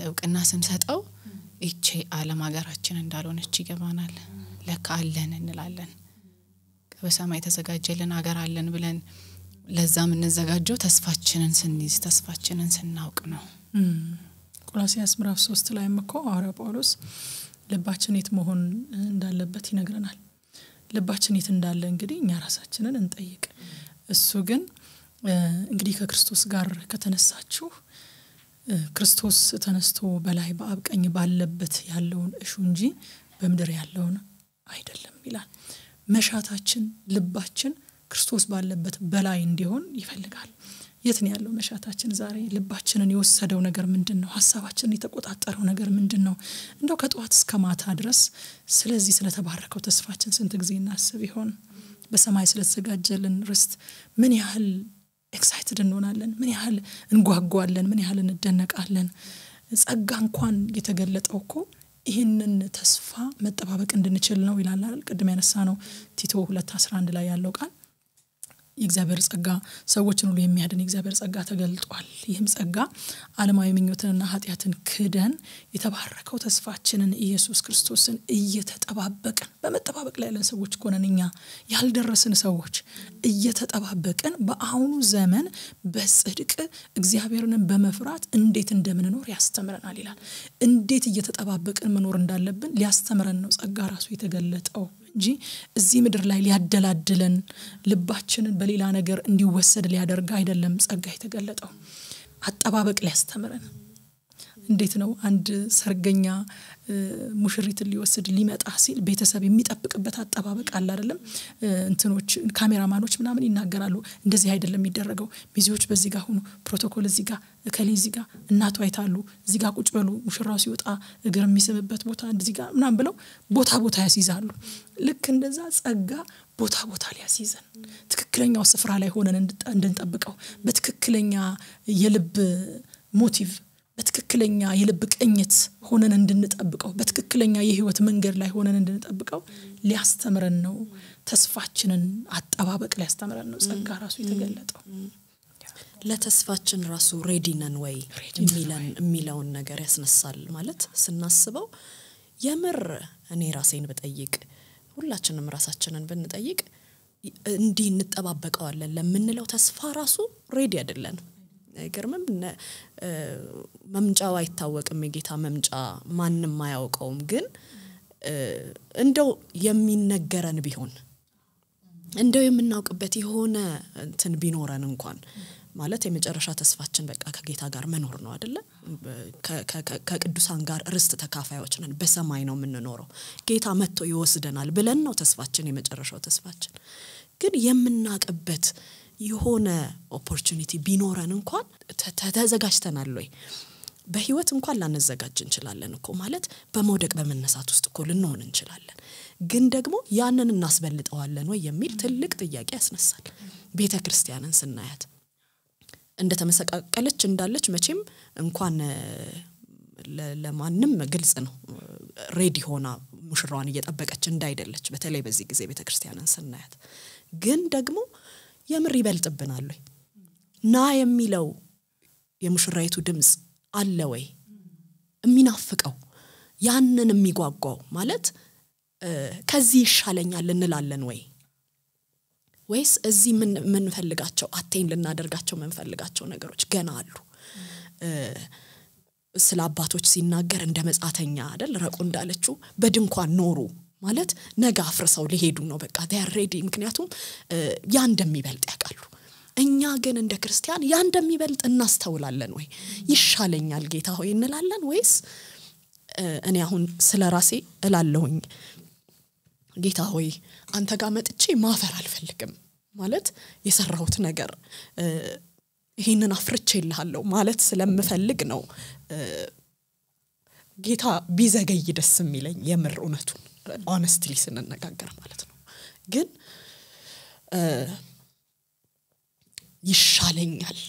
እውቅና ስንሰጠው ይቼ አለም ሀገራችን እንዳልሆነች ይገባናል ለካ አለን እንላለን በሰማይ የተዘጋጀልን ሀገር አለን ብለን ለዛ የምንዘጋጀው ተስፋችንን ስንይዝ ተስፋችንን ስናውቅ ነው ቆላሲያስ ምራፍ ሶስት ላይ ምኮ ሐዋርያ ጳውሎስ ልባችን የት መሆን እንዳለበት ይነግረናል። ልባችን የት እንዳለ እንግዲህ እኛ ራሳችንን እንጠይቅ። እሱ ግን እንግዲህ ከክርስቶስ ጋር ከተነሳችሁ ክርስቶስ ተነስቶ በላይ በአብቀኝ ባለበት ያለውን እሹ እንጂ በምድር ያለውን አይደለም ይላል። መሻታችን ልባችን ክርስቶስ ባለበት በላይ እንዲሆን ይፈልጋል። የት ነው ያለው መሻታችን ዛሬ? ልባችንን የወሰደው ነገር ምንድን ነው? ሀሳባችንን የተቆጣጠረው ነገር ምንድን ነው? እንደው ከጠዋት እስከ ማታ ድረስ ስለዚህ ስለተባረከው ተስፋችን ስንት ጊዜ እናስብ ይሆን? በሰማይ ስለተዘጋጀልን ርስት ምን ያህል ኤክሳይትድ እንሆናለን? ምን ያህል እንጓጓለን? ምን ያህል እንደነቃለን? ጸጋ እንኳን የተገለጠው እኮ ይህንን ተስፋ መጠባበቅ እንድንችል ነው ይላል አይደል? ቅድም ያነሳ ነው ቲቶ ሁለት አስራ አንድ ላይ ያለው ቃል የእግዚአብሔር ጸጋ ሰዎችን ሁሉ የሚያድን የእግዚአብሔር ጸጋ ተገልጧል። ይህም ጸጋ አለማዊ ምኞትንና ኃጢአትን ክደን የተባረከው ተስፋችንን ኢየሱስ ክርስቶስን እየተጠባበቅን በመጠባበቅ ላይ ያለን ሰዎች ኮነን ያልደረስን ሰዎች እየተጠባበቅን በአሁኑ ዘመን በጽድቅ እግዚአብሔርንን በመፍራት እንዴት እንደምንኖር ያስተምረናል ይላል። እንዴት እየተጠባበቅን መኖር እንዳለብን ሊያስተምረን ነው ጸጋ ራሱ የተገለጠው እንጂ እዚህ ምድር ላይ ሊያደላድለን ልባችንን በሌላ ነገር እንዲወሰድ ሊያደርግ አይደለም ጸጋ የተገለጠው አጠባበቅ ሊያስተምረን እንዴት ነው አንድ ሰርገኛ ሙሽሪትን ሊወስድ ሊመጣ ሲል ቤተሰብ የሚጠብቅበት አጠባበቅ አለ አይደለም። እንትኖች ካሜራማኖች ምናምን ይናገራሉ እንደዚህ አይደለም የሚደረገው። ሚዜዎች በዚህ ጋር ሁኑ፣ ፕሮቶኮል እዚህ ጋር፣ እከሌ እዚህ ጋር፣ እናቱ አይታሉ፣ እዚህ ጋር ቁጭ በሉ፣ ሙሽራው ሲወጣ እግር የሚስብበት ቦታ እዚህ ጋር ምናምን ብለው ቦታ ቦታ ያስይዛሉ። ልክ እንደዛ ጸጋ ቦታ ቦታ ሊያስይዘን ትክክለኛው ስፍራ ላይ ሆነን እንድንጠብቀው በትክክለኛ የልብ ሞቲቭ በትክክለኛ የልብ ቅኝት ሆነን እንድንጠብቀው በትክክለኛ የህይወት መንገድ ላይ ሆነን እንድንጠብቀው ሊያስተምረን ነው። ተስፋችንን አጠባበቅ ሊያስተምረን ነው። ጸጋ ራሱ የተገለጠው ለተስፋችን ራሱ ሬዲነን ወይ የሚለውን ነገር ያስነሳል። ማለት ስናስበው የምር እኔ ራሴን ብጠይቅ ሁላችንም ራሳችንን ብንጠይቅ እንዲህ እንጠባበቀዋለን ለምንለው ተስፋ ራሱ ሬዲ አይደለንም። አይገርምም? መምጫው አይታወቅም። የጌታ መምጫ ማንም አያውቀውም። ግን እንደው የሚነገረን ቢሆን እንደው የምናውቅበት የሆነ እንትን ቢኖረን እንኳን ማለት የመጨረሻ ተስፋችን በቃ ከጌታ ጋር መኖር ነው አደለ? ከቅዱሳን ጋር ርስት ተካፋዮች ነን፣ በሰማይ ነው የምንኖረው፣ ጌታ መጥቶ ይወስደናል ብለን ነው ተስፋችን፣ የመጨረሻው ተስፋችን። ግን የምናቅበት የሆነ ኦፖርቹኒቲ ቢኖረን እንኳን ተዘጋጅተናል ወይ? በህይወት እንኳን ላንዘጋጅ እንችላለን እኮ ማለት በመውደቅ በመነሳት ውስጥ እኮ ልንሆን እንችላለን። ግን ደግሞ ያንን እናስበልጠዋለን ወይ የሚል ትልቅ ጥያቄ ያስነሳል። ቤተ ክርስቲያንን ስናያት እንደተመሰቃቀለች እንዳለች መቼም እንኳን ለማንም ግልጽ ነው። ሬዲ ሆና ሙሽራዋን እየጠበቀች እንዳይደለች በተለይ በዚህ ጊዜ ቤተ ክርስቲያንን ስናያት ግን ደግሞ የምር ይበልጥብናል ወይ? ና የሚለው የሙሽራይቱ ድምፅ አለ ወይ? የሚናፍቀው ያንን የሚጓጓው ማለት ከዚህ ይሻለኛል እንላለን ወይ? ወይስ እዚህ የምንፈልጋቸው አቴን ልናደርጋቸው የምንፈልጋቸው ነገሮች ገና አሉ? ስለ አባቶች ሲናገር እንደ መጻተኛ አደል ረቁ እንዳለችው በድንኳን ኖሩ ማለት ነገ አፍርሰው ሊሄዱ ነው። በቃ ሬዲ። ምክንያቱም ያ እንደሚበልጥ ያውቃሉ። እኛ ግን እንደ ክርስቲያን ያ እንደሚበልጥ እናስተውላለን ወይ? ይሻለኛል ጌታ ሆይ እንላለን ወይስ እኔ አሁን ስለ ራሴ እላለሁኝ ጌታ ሆይ አንተ ጋር መጥቼ ማፈር አልፈልግም ማለት የሰራሁት ነገር ይህንን አፍርቼ ይልሃለሁ ማለት ስለምፈልግ ነው ጌታ ቢዘገይ ደስ የሚለኝ የምር እውነቱን ኦነስትሊ ስንነጋገር ማለት ነው። ግን ይሻለኛል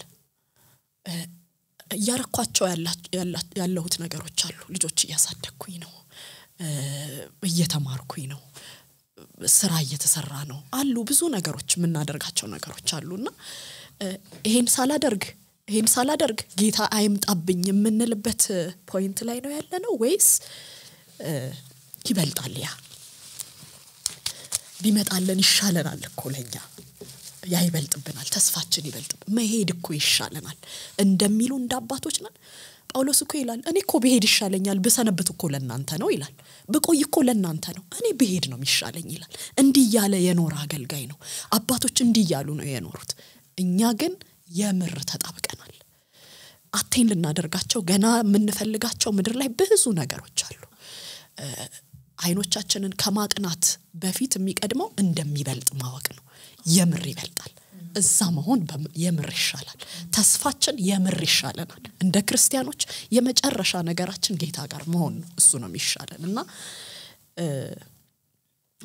እያረኳቸው ያለሁት ነገሮች አሉ። ልጆች እያሳደግኩኝ ነው፣ እየተማርኩኝ ነው፣ ስራ እየተሰራ ነው አሉ ብዙ ነገሮች የምናደርጋቸው ነገሮች አሉ እና ይሄን ሳላደርግ ይሄን ሳላደርግ ጌታ አይምጣብኝ የምንልበት ፖይንት ላይ ነው ያለ ነው ወይስ ይበልጣል ያ ቢመጣለን ይሻለናል እኮ ለኛ ያ ይበልጥብናል ተስፋችን ይበልጥ መሄድ እኮ ይሻለናል እንደሚሉ እንደ አባቶች ነን ጳውሎስ እኮ ይላል እኔ እኮ ብሄድ ይሻለኛል ብሰነብት እኮ ለእናንተ ነው ይላል ብቆይ እኮ ለእናንተ ነው እኔ ብሄድ ነው የሚሻለኝ ይላል እንዲህ እያለ የኖረ አገልጋይ ነው አባቶች እንዲህ እያሉ ነው የኖሩት እኛ ግን የምር ተጣብቀናል አቴን ልናደርጋቸው ገና የምንፈልጋቸው ምድር ላይ ብዙ ነገሮች አሉ አይኖቻችንን ከማቅናት በፊት የሚቀድመው እንደሚበልጥ ማወቅ ነው። የምር ይበልጣል። እዛ መሆን የምር ይሻላል። ተስፋችን የምር ይሻለናል። እንደ ክርስቲያኖች የመጨረሻ ነገራችን ጌታ ጋር መሆን ነው። እሱ ነው የሚሻለን እና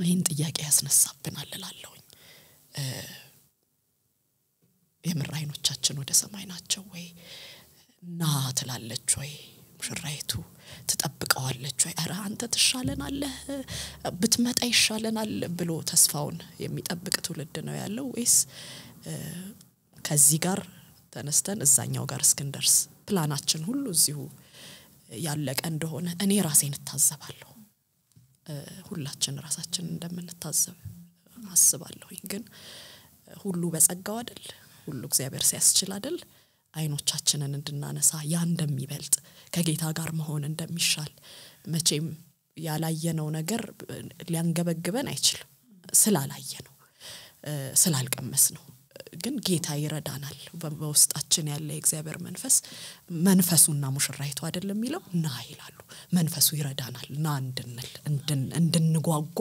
ይህን ጥያቄ ያስነሳብናል እላለሁኝ። የምር አይኖቻችን ወደ ሰማይ ናቸው ወይ? ና ትላለች ወይ ሙሽራይቱ? ትጠብቀዋለች ወይ? ኧረ አንተ ትሻለናለህ፣ ብትመጣ ይሻለናል ብሎ ተስፋውን የሚጠብቅ ትውልድ ነው ያለው ወይስ ከዚህ ጋር ተነስተን እዛኛው ጋር እስክንደርስ ፕላናችን ሁሉ እዚሁ ያለቀ እንደሆነ እኔ ራሴን እታዘባለሁ። ሁላችን ራሳችን እንደምንታዘብ አስባለሁኝ። ግን ሁሉ በጸጋው አደል፣ ሁሉ እግዚአብሔር ሲያስችል አደል፣ አይኖቻችንን እንድናነሳ ያ እንደሚበልጥ ከጌታ ጋር መሆን እንደሚሻል መቼም ያላየነው ነገር ሊያንገበግበን አይችልም ስላላየ ነው ስላልቀመስ ነው ግን ጌታ ይረዳናል በውስጣችን ያለ የእግዚአብሔር መንፈስ መንፈሱና ሙሽራይቱ አይደለም የሚለው ና ይላሉ መንፈሱ ይረዳናል ና እንድንል እንድንጓጓ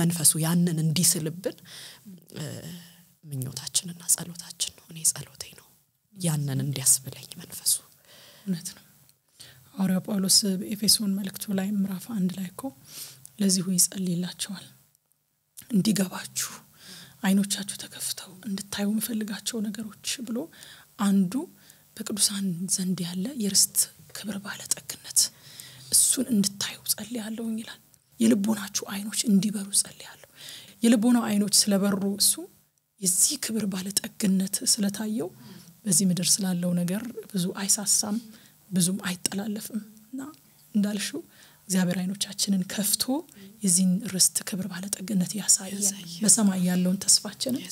መንፈሱ ያንን እንዲስልብን ምኞታችንና ጸሎታችን ነው እኔ ጸሎቴ ነው ያንን እንዲያስብለኝ መንፈሱ እውነት ነው ሐዋርያ ጳውሎስ በኤፌሶን መልእክቱ ላይ ምዕራፍ አንድ ላይ ኮ ለዚሁ ይጸልይላቸዋል እንዲገባችሁ አይኖቻችሁ ተከፍተው እንድታዩ የምፈልጋቸው ነገሮች ብሎ አንዱ በቅዱሳን ዘንድ ያለ የርስት ክብር ባለጠግነት እሱን እንድታዩ ጸልያለሁ ይላል የልቦናችሁ አይኖች እንዲበሩ ያለው የልቦናው አይኖች ስለበሩ እሱ የዚህ ክብር ባለጠግነት ስለታየው በዚህ ምድር ስላለው ነገር ብዙ አይሳሳም ብዙም አይጠላለፍም እና እንዳልሹ እግዚአብሔር አይኖቻችንን ከፍቶ የዚህን ርስት ክብር ባለጠግነት ያሳየን፣ በሰማይ ያለውን ተስፋችንን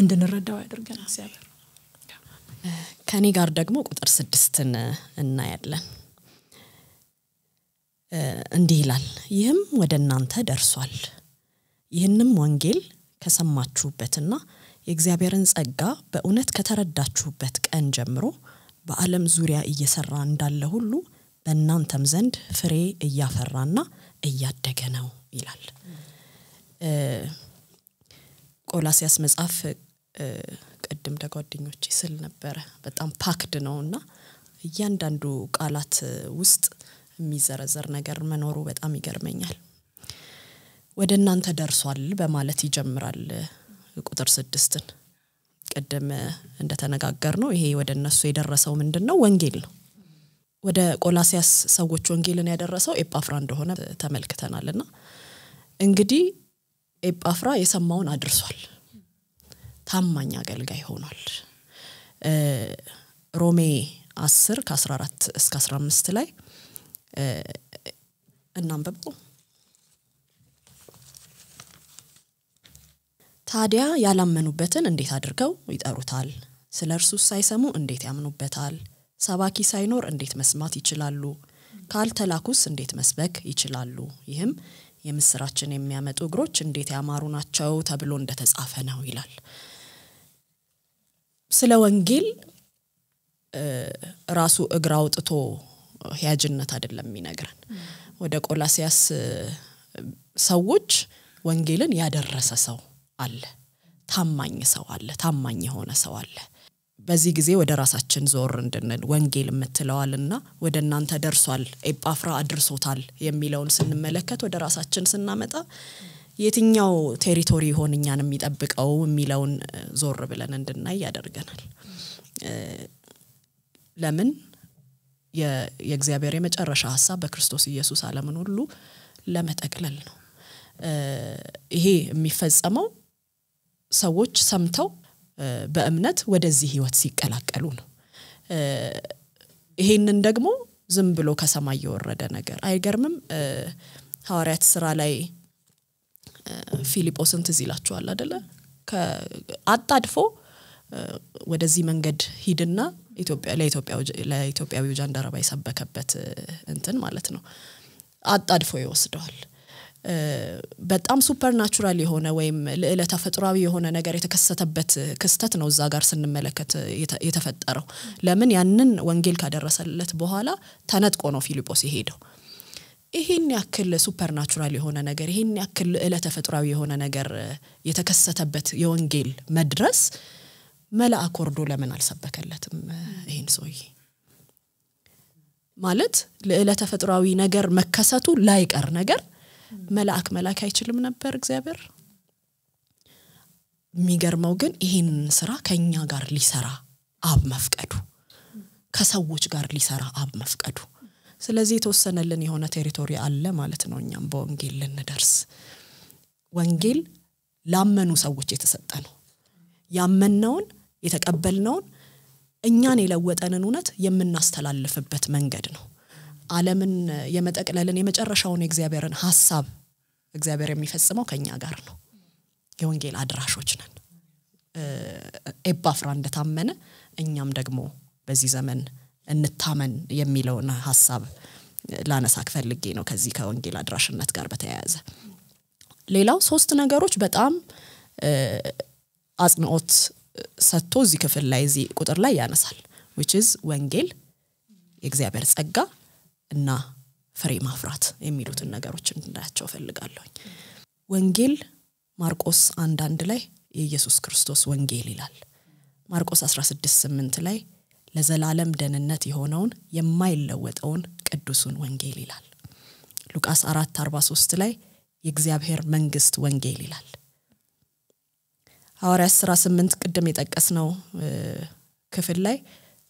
እንድንረዳው ያደርገን እግዚአብሔር። ከእኔ ጋር ደግሞ ቁጥር ስድስትን እናያለን። እንዲህ ይላል፣ ይህም ወደ እናንተ ደርሷል። ይህንም ወንጌል ከሰማችሁበትና የእግዚአብሔርን ጸጋ በእውነት ከተረዳችሁበት ቀን ጀምሮ በዓለም ዙሪያ እየሰራ እንዳለ ሁሉ በእናንተም ዘንድ ፍሬ እያፈራና እያደገ ነው ይላል። ቆላሲያስ መጽሐፍ ቅድም ለጓደኞቼ ስል ነበረ በጣም ፓክድ ነው እና እያንዳንዱ ቃላት ውስጥ የሚዘረዘር ነገር መኖሩ በጣም ይገርመኛል። ወደ እናንተ ደርሷል በማለት ይጀምራል ቁጥር ስድስትን ቅድም እንደተነጋገር ነው ይሄ ወደ እነሱ የደረሰው ምንድን ነው ወንጌል ነው ወደ ቆላሲያስ ሰዎች ወንጌልን ያደረሰው ኤጳፍራ እንደሆነ ተመልክተናል ና እንግዲህ ኤጳፍራ የሰማውን አድርሷል ታማኝ አገልጋይ ሆኗል ሮሜ 10 ከ14 እስከ 15 ላይ እናንበበው ታዲያ ያላመኑበትን እንዴት አድርገው ይጠሩታል? ስለ እርሱስ ሳይሰሙ እንዴት ያምኑበታል? ሰባኪ ሳይኖር እንዴት መስማት ይችላሉ? ካልተላኩስ እንዴት መስበክ ይችላሉ? ይህም የምስራችን የሚያመጡ እግሮች እንዴት ያማሩ ናቸው ተብሎ እንደተጻፈ ነው ይላል። ስለ ወንጌል ራሱ እግር አውጥቶ ህያጅነት አይደለም የሚነግረን። ወደ ቆላሲያስ ሰዎች ወንጌልን ያደረሰ ሰው አለ። ታማኝ ሰው አለ። ታማኝ የሆነ ሰው አለ። በዚህ ጊዜ ወደ ራሳችን ዞር እንድንል ወንጌል የምትለዋል እና ወደ እናንተ ደርሷል፣ ኤጳፍራ አድርሶታል የሚለውን ስንመለከት ወደ ራሳችን ስናመጣ የትኛው ቴሪቶሪ ይሆን እኛን የሚጠብቀው የሚለውን ዞር ብለን እንድናይ ያደርገናል። ለምን የእግዚአብሔር የመጨረሻ ሀሳብ በክርስቶስ ኢየሱስ አለምን ሁሉ ለመጠቅለል ነው። ይሄ የሚፈጸመው ሰዎች ሰምተው በእምነት ወደዚህ ህይወት ሲቀላቀሉ ነው። ይሄንን ደግሞ ዝም ብሎ ከሰማይ የወረደ ነገር አይገርምም። ሐዋርያት ስራ ላይ ፊልጶስን ትዝ ይላችኋል አደለ? አጣድፎ ወደዚህ መንገድ ሂድና ለኢትዮጵያዊ ለኢትዮጵያዊው ጃንደረባ የሰበከበት እንትን ማለት ነው አጣድፎ ይወስደዋል። በጣም ሱፐር ናቹራል የሆነ ወይም ልዕለ ተፈጥሯዊ የሆነ ነገር የተከሰተበት ክስተት ነው እዛ ጋር ስንመለከት የተፈጠረው። ለምን ያንን ወንጌል ካደረሰለት በኋላ ተነጥቆ ነው ፊልጶስ የሄደው። ይህን ያክል ሱፐር ናቹራል የሆነ ነገር ይህን ያክል ልዕለ ተፈጥሯዊ የሆነ ነገር የተከሰተበት የወንጌል መድረስ መልአክ ወርዶ ለምን አልሰበከለትም ይህን ሰውዬ? ማለት ልዕለ ተፈጥሯዊ ነገር መከሰቱ ላይቀር ነገር መልአክ መላክ አይችልም ነበር እግዚአብሔር። የሚገርመው ግን ይህንን ስራ ከእኛ ጋር ሊሰራ አብ መፍቀዱ፣ ከሰዎች ጋር ሊሰራ አብ መፍቀዱ። ስለዚህ የተወሰነልን የሆነ ቴሪቶሪ አለ ማለት ነው። እኛም በወንጌል ልንደርስ ወንጌል ላመኑ ሰዎች የተሰጠ ነው። ያመንነውን የተቀበልነውን እኛን የለወጠንን እውነት የምናስተላልፍበት መንገድ ነው። ዓለምን የመጠቅለልን የመጨረሻውን የእግዚአብሔርን ሀሳብ እግዚአብሔር የሚፈጽመው ከኛ ጋር ነው። የወንጌል አድራሾች ነን። ኤባፍራ እንደታመነ እኛም ደግሞ በዚህ ዘመን እንታመን የሚለውን ሀሳብ ላነሳ ክፈልጌ ነው ከዚህ ከወንጌል አድራሽነት ጋር በተያያዘ። ሌላው ሶስት ነገሮች በጣም አጽንኦት ሰጥቶ እዚህ ክፍል ላይ እዚህ ቁጥር ላይ ያነሳል። ዊችዝ ወንጌል፣ የእግዚአብሔር ጸጋ፣ እና ፍሬ ማፍራት የሚሉትን ነገሮች እንዳያቸው ፈልጋለሁኝ። ወንጌል ማርቆስ አንድ አንድ ላይ የኢየሱስ ክርስቶስ ወንጌል ይላል። ማርቆስ 16 8 ላይ ለዘላለም ደህንነት የሆነውን የማይለወጠውን ቅዱሱን ወንጌል ይላል። ሉቃስ 4 43 ላይ የእግዚአብሔር መንግስት ወንጌል ይላል። ሐዋርያ 18 ቅድም የጠቀስነው ክፍል ላይ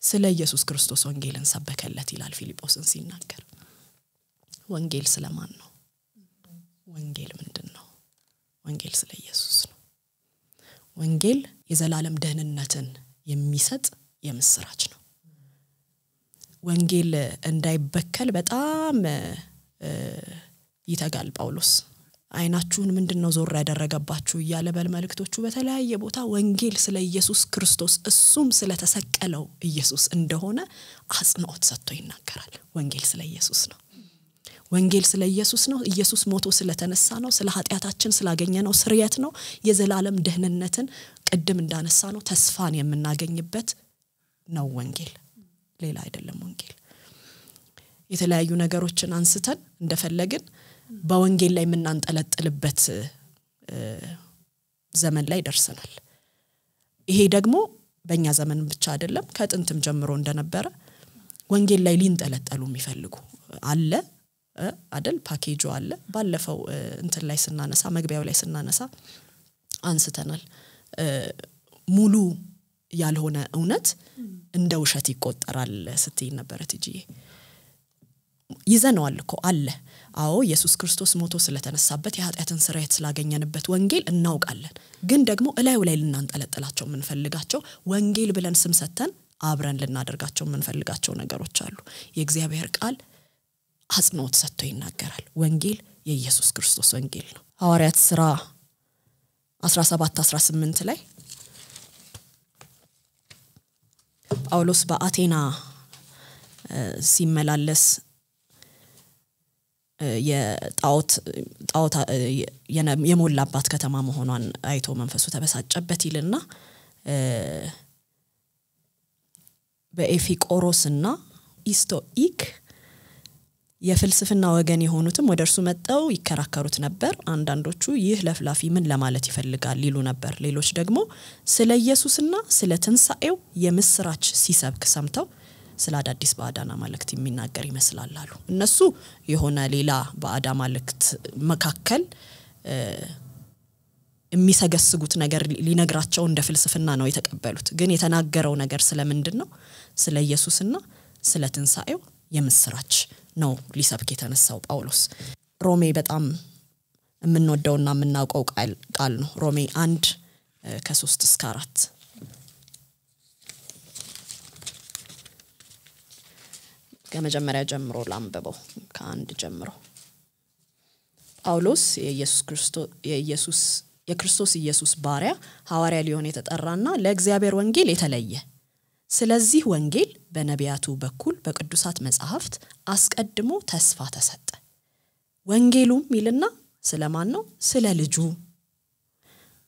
ስለ ኢየሱስ ክርስቶስ ወንጌልን ሰበከለት ይላል ፊልጶስን ሲናገር ወንጌል ስለማን ነው ወንጌል ምንድን ነው ወንጌል ስለ ኢየሱስ ነው ወንጌል የዘላለም ደህንነትን የሚሰጥ የምስራች ነው ወንጌል እንዳይበከል በጣም ይተጋል ጳውሎስ አይናችሁን ምንድን ነው ዞር ያደረገባችሁ እያለ በመልእክቶቹ በተለያየ ቦታ ወንጌል ስለ ኢየሱስ ክርስቶስ እሱም ስለተሰቀለው ኢየሱስ እንደሆነ አጽንኦት ሰጥቶ ይናገራል። ወንጌል ስለ ኢየሱስ ነው። ወንጌል ስለ ኢየሱስ ነው። ኢየሱስ ሞቶ ስለተነሳ ነው። ስለ ኃጢአታችን ስላገኘ ነው ስርየት ነው። የዘላለም ደህንነትን ቅድም እንዳነሳ ነው ተስፋን የምናገኝበት ነው ወንጌል፣ ሌላ አይደለም። ወንጌል የተለያዩ ነገሮችን አንስተን እንደፈለግን በወንጌል ላይ የምናንጠለጥልበት ዘመን ላይ ደርሰናል። ይሄ ደግሞ በእኛ ዘመን ብቻ አይደለም፣ ከጥንትም ጀምሮ እንደነበረ ወንጌል ላይ ሊንጠለጠሉ የሚፈልጉ አለ አደል ፓኬጁ አለ። ባለፈው እንትን ላይ ስናነሳ መግቢያው ላይ ስናነሳ አንስተናል። ሙሉ ያልሆነ እውነት እንደ ውሸት ይቆጠራል ስትይ ነበረ ትጅዬ። ይዘነዋል እኮ አለ። አዎ ኢየሱስ ክርስቶስ ሞቶ ስለተነሳበት የኃጢአትን ስርየት ስላገኘንበት ወንጌል እናውቃለን። ግን ደግሞ እላዩ ላይ ልናንጠለጥላቸው የምንፈልጋቸው ወንጌል ብለን ስም ሰተን አብረን ልናደርጋቸው የምንፈልጋቸው ነገሮች አሉ። የእግዚአብሔር ቃል አጽንኦት ሰጥቶ ይናገራል። ወንጌል የኢየሱስ ክርስቶስ ወንጌል ነው። ሐዋርያት ስራ 17 18 ላይ ጳውሎስ በአቴና ሲመላለስ የጣዖት የሞላባት ከተማ መሆኗን አይቶ መንፈሱ ተበሳጨበት ይልና በኤፊቆሮስ እና ኢስቶኢክ የፍልስፍና ወገን የሆኑትም ወደ እርሱ መጠው ይከራከሩት ነበር። አንዳንዶቹ ይህ ለፍላፊ ምን ለማለት ይፈልጋል ይሉ ነበር። ሌሎች ደግሞ ስለ ኢየሱስና ስለ ትንሣኤው የምስራች ሲሰብክ ሰምተው ስለ አዳዲስ በአዳና መልእክት የሚናገር ይመስላል አሉ። እነሱ የሆነ ሌላ በአዳ መልእክት መካከል የሚሰገስጉት ነገር ሊነግራቸው እንደ ፍልስፍና ነው የተቀበሉት። ግን የተናገረው ነገር ስለምንድን ነው? ስለ ኢየሱስና ስለ ትንሣኤው የምስራች ነው ሊሰብክ የተነሳው ጳውሎስ። ሮሜ በጣም የምንወደውና የምናውቀው ቃል ነው። ሮሜ አንድ ከሶስት እስከ አራት ከመጀመሪያ ጀምሮ ላንብበው ከአንድ ጀምሮ ጳውሎስ የክርስቶስ ኢየሱስ ባሪያ ሐዋርያ ሊሆን የተጠራና ለእግዚአብሔር ወንጌል የተለየ ስለዚህ ወንጌል በነቢያቱ በኩል በቅዱሳት መጽሐፍት አስቀድሞ ተስፋ ተሰጠ ወንጌሉም ይልና ስለማን ነው ስለ ልጁ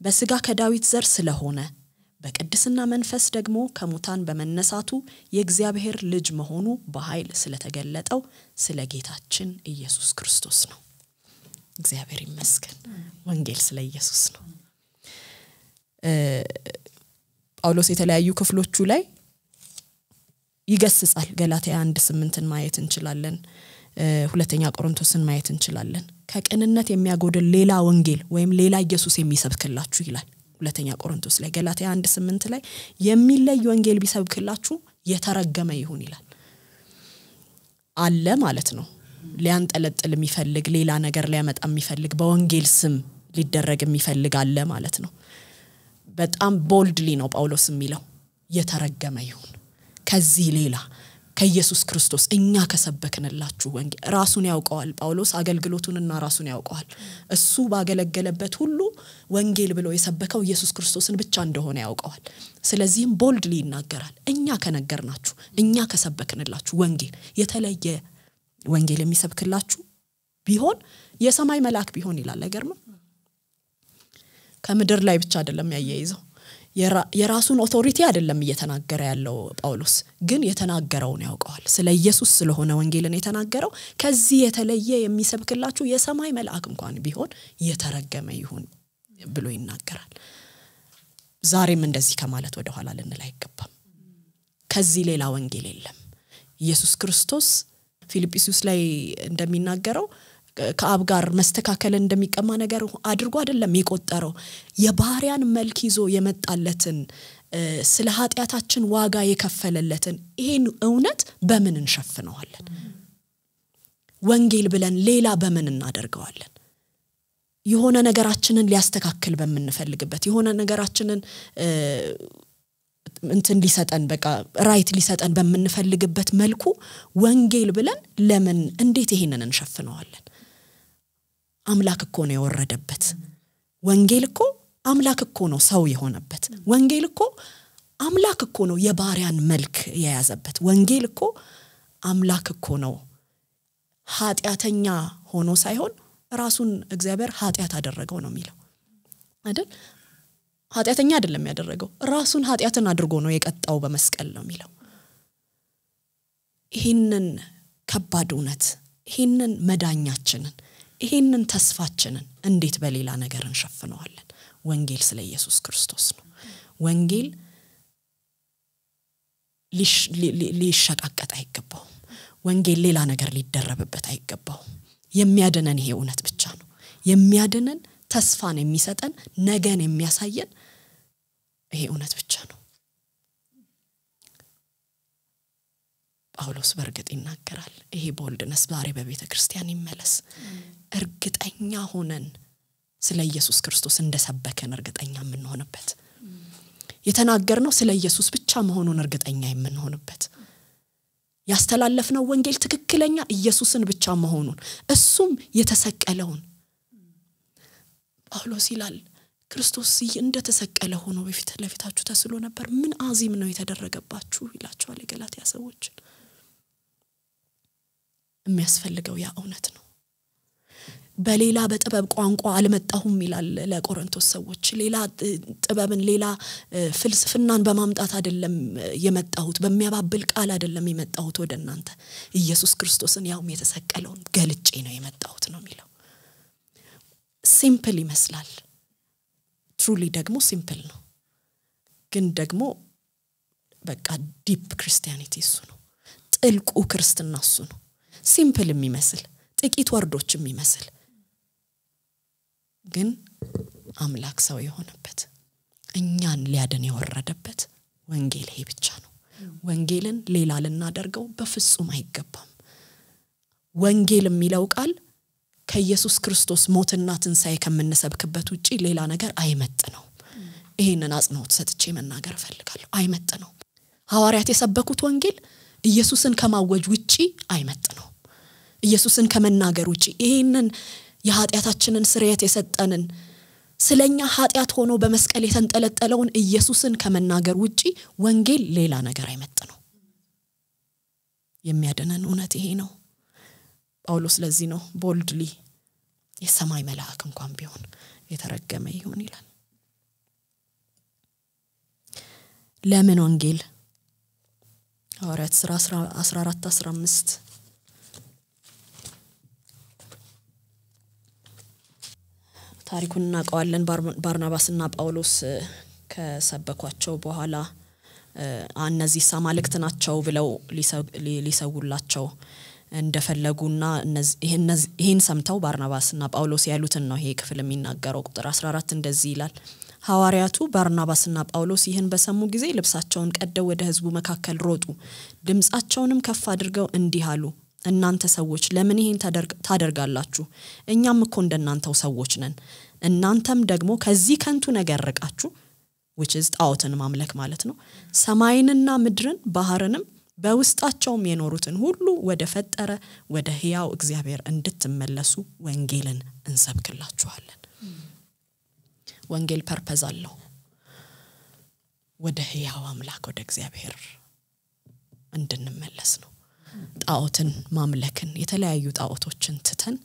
በስጋ ከዳዊት ዘር ስለሆነ በቅድስና መንፈስ ደግሞ ከሙታን በመነሳቱ የእግዚአብሔር ልጅ መሆኑ በኃይል ስለተገለጠው ስለ ጌታችን ኢየሱስ ክርስቶስ ነው። እግዚአብሔር ይመስገን። ወንጌል ስለ ኢየሱስ ነው። ጳውሎስ የተለያዩ ክፍሎቹ ላይ ይገስጻል። ገላትያ አንድ ስምንትን ማየት እንችላለን። ሁለተኛ ቆሮንቶስን ማየት እንችላለን። ከቅንነት የሚያጎድል ሌላ ወንጌል ወይም ሌላ ኢየሱስ የሚሰብክላችሁ ይላል ሁለተኛ ቆሮንቶስ ላይ ገላትያ አንድ ስምንት ላይ የሚለይ ወንጌል ቢሰብክላችሁ የተረገመ ይሁን ይላል። አለ ማለት ነው። ሊያንጠለጥል የሚፈልግ ሌላ ነገር ሊያመጣ የሚፈልግ በወንጌል ስም ሊደረግ የሚፈልግ አለ ማለት ነው። በጣም ቦልድሊ ነው ጳውሎስ የሚለው የተረገመ ይሁን ከዚህ ሌላ ከኢየሱስ ክርስቶስ እኛ ከሰበክንላችሁ ወንጌል ራሱን ያውቀዋል ጳውሎስ አገልግሎቱንና ራሱን ያውቀዋል እሱ ባገለገለበት ሁሉ ወንጌል ብሎ የሰበከው ኢየሱስ ክርስቶስን ብቻ እንደሆነ ያውቀዋል ስለዚህም ቦልድሊ ይናገራል እኛ ከነገርናችሁ እኛ ከሰበክንላችሁ ወንጌል የተለየ ወንጌል የሚሰብክላችሁ ቢሆን የሰማይ መልአክ ቢሆን ይላል አይገርምም ከምድር ላይ ብቻ አይደለም ያያይዘው የራሱን ኦቶሪቲ አይደለም እየተናገረ ያለው ጳውሎስ፣ ግን የተናገረውን ያውቀዋል። ስለ ኢየሱስ ስለሆነ ወንጌልን የተናገረው ከዚህ የተለየ የሚሰብክላችሁ የሰማይ መልአክ እንኳን ቢሆን የተረገመ ይሁን ብሎ ይናገራል። ዛሬም እንደዚህ ከማለት ወደኋላ ልንል አይገባም። ከዚህ ሌላ ወንጌል የለም። ኢየሱስ ክርስቶስ ፊልጵስዩስ ላይ እንደሚናገረው ከአብ ጋር መስተካከል እንደሚቀማ ነገር አድርጎ አይደለም የቆጠረው። የባህሪያን መልክ ይዞ የመጣለትን ስለ ኃጢአታችን ዋጋ የከፈለለትን ይሄን እውነት በምን እንሸፍነዋለን? ወንጌል ብለን ሌላ በምን እናደርገዋለን? የሆነ ነገራችንን ሊያስተካክል በምንፈልግበት የሆነ ነገራችንን እንትን ሊሰጠን በቃ ራይት ሊሰጠን በምንፈልግበት መልኩ ወንጌል ብለን ለምን እንዴት ይሄንን እንሸፍነዋለን? አምላክ እኮ ነው የወረደበት። ወንጌል እኮ አምላክ እኮ ነው ሰው የሆነበት። ወንጌል እኮ አምላክ እኮ ነው የባሪያን መልክ የያዘበት። ወንጌል እኮ አምላክ እኮ ነው ኃጢአተኛ ሆኖ ሳይሆን ራሱን እግዚአብሔር ኃጢአት አደረገው ነው የሚለው አይደል? ኃጢአተኛ አይደለም ያደረገው፣ ራሱን ኃጢአትን አድርጎ ነው የቀጣው በመስቀል ነው የሚለው። ይህንን ከባድ እውነት ይህንን መዳኛችንን ይሄንን ተስፋችንን እንዴት በሌላ ነገር እንሸፍነዋለን? ወንጌል ስለ ኢየሱስ ክርስቶስ ነው። ወንጌል ሊሸቃቀጥ አይገባውም። ወንጌል ሌላ ነገር ሊደረብበት አይገባውም። የሚያድነን ይሄ እውነት ብቻ ነው። የሚያድነን ተስፋን የሚሰጠን ነገን የሚያሳየን ይሄ እውነት ብቻ ነው። ጳውሎስ በእርግጥ ይናገራል። ይሄ በወልድነስ ዛሬ በቤተ ክርስቲያን ይመለስ። እርግጠኛ ሆነን ስለ ኢየሱስ ክርስቶስ እንደሰበከን እርግጠኛ የምንሆንበት የተናገርነው ስለ ኢየሱስ ብቻ መሆኑን እርግጠኛ የምንሆንበት ያስተላለፍነው ወንጌል ትክክለኛ ኢየሱስን ብቻ መሆኑን እሱም የተሰቀለውን ጳውሎስ ይላል ክርስቶስ እንደተሰቀለ ሆኖ በፊት ለፊታችሁ ተስሎ ነበር ምን አዚም ነው የተደረገባችሁ ይላቸዋል የገላትያ ሰዎችን የሚያስፈልገው ያ እውነት ነው በሌላ በጥበብ ቋንቋ አልመጣሁም ይላል ለቆረንቶስ ሰዎች። ሌላ ጥበብን ሌላ ፍልስፍናን በማምጣት አይደለም የመጣሁት፣ በሚያባብል ቃል አይደለም የመጣሁት ወደ እናንተ። ኢየሱስ ክርስቶስን ያውም የተሰቀለውን ገልጬ ነው የመጣሁት ነው የሚለው። ሲምፕል ይመስላል። ትሩሊ ደግሞ ሲምፕል ነው፣ ግን ደግሞ በቃ ዲፕ ክርስቲያኒቲ እሱ ነው። ጥልቁ ክርስትና እሱ ነው። ሲምፕል የሚመስል ጥቂት ወርዶች የሚመስል ግን አምላክ ሰው የሆነበት እኛን ሊያድን የወረደበት ወንጌል ይሄ ብቻ ነው። ወንጌልን ሌላ ልናደርገው በፍጹም አይገባም። ወንጌል የሚለው ቃል ከኢየሱስ ክርስቶስ ሞትና ትንሣኤ ከምንሰብክበት ውጪ ሌላ ነገር አይመጥ ነው። ይህንን አጽንኦት ሰጥቼ መናገር እፈልጋለሁ። አይመጥ ነው። ሐዋርያት የሰበኩት ወንጌል ኢየሱስን ከማወጅ ውጪ አይመጥ ነው። ኢየሱስን ከመናገር ውጪ ይህንን የኃጢአታችንን ስርየት የሰጠንን ስለኛ ኃጢአት ሆኖ በመስቀል የተንጠለጠለውን ኢየሱስን ከመናገር ውጪ ወንጌል ሌላ ነገር አይመጥ ነው። የሚያድነን እውነት ይሄ ነው። ጳውሎስ ለዚህ ነው ቦልድሊ የሰማይ መልአክ እንኳን ቢሆን የተረገመ ይሁን ይላል። ለምን ወንጌል? ሐዋርያት ሥራ 14 15 ታሪኩን እናውቀዋለን። ባርናባስና ጳውሎስ ከሰበኳቸው በኋላ እነዚህ ሳማልክት ናቸው ብለው ሊሰውላቸው እንደፈለጉና ይህን ሰምተው ባርናባስና ጳውሎስ ያሉትን ነው ይሄ ክፍል የሚናገረው። ቁጥር 14 እንደዚህ ይላል። ሐዋርያቱ ባርናባስና ጳውሎስ ይህን በሰሙ ጊዜ ልብሳቸውን ቀደው ወደ ህዝቡ መካከል ሮጡ። ድምፃቸውንም ከፍ አድርገው እንዲህ አሉ፣ እናንተ ሰዎች ለምን ይህን ታደርጋላችሁ? እኛም እኮ እንደናንተው ሰዎች ነን። እናንተም ደግሞ ከዚህ ከንቱ ነገር ርቃችሁ which is ጣዖትን ማምለክ ማለት ነው ሰማይንና ምድርን ባህርንም በውስጣቸውም የኖሩትን ሁሉ ወደ ፈጠረ ወደ ህያው እግዚአብሔር እንድትመለሱ ወንጌልን እንሰብክላችኋለን። ወንጌል ፐርፐዝ አለው። ወደ ህያው አምላክ ወደ እግዚአብሔር እንድንመለስ ነው። ጣዖትን ማምለክን የተለያዩ ጣዖቶችን ትተን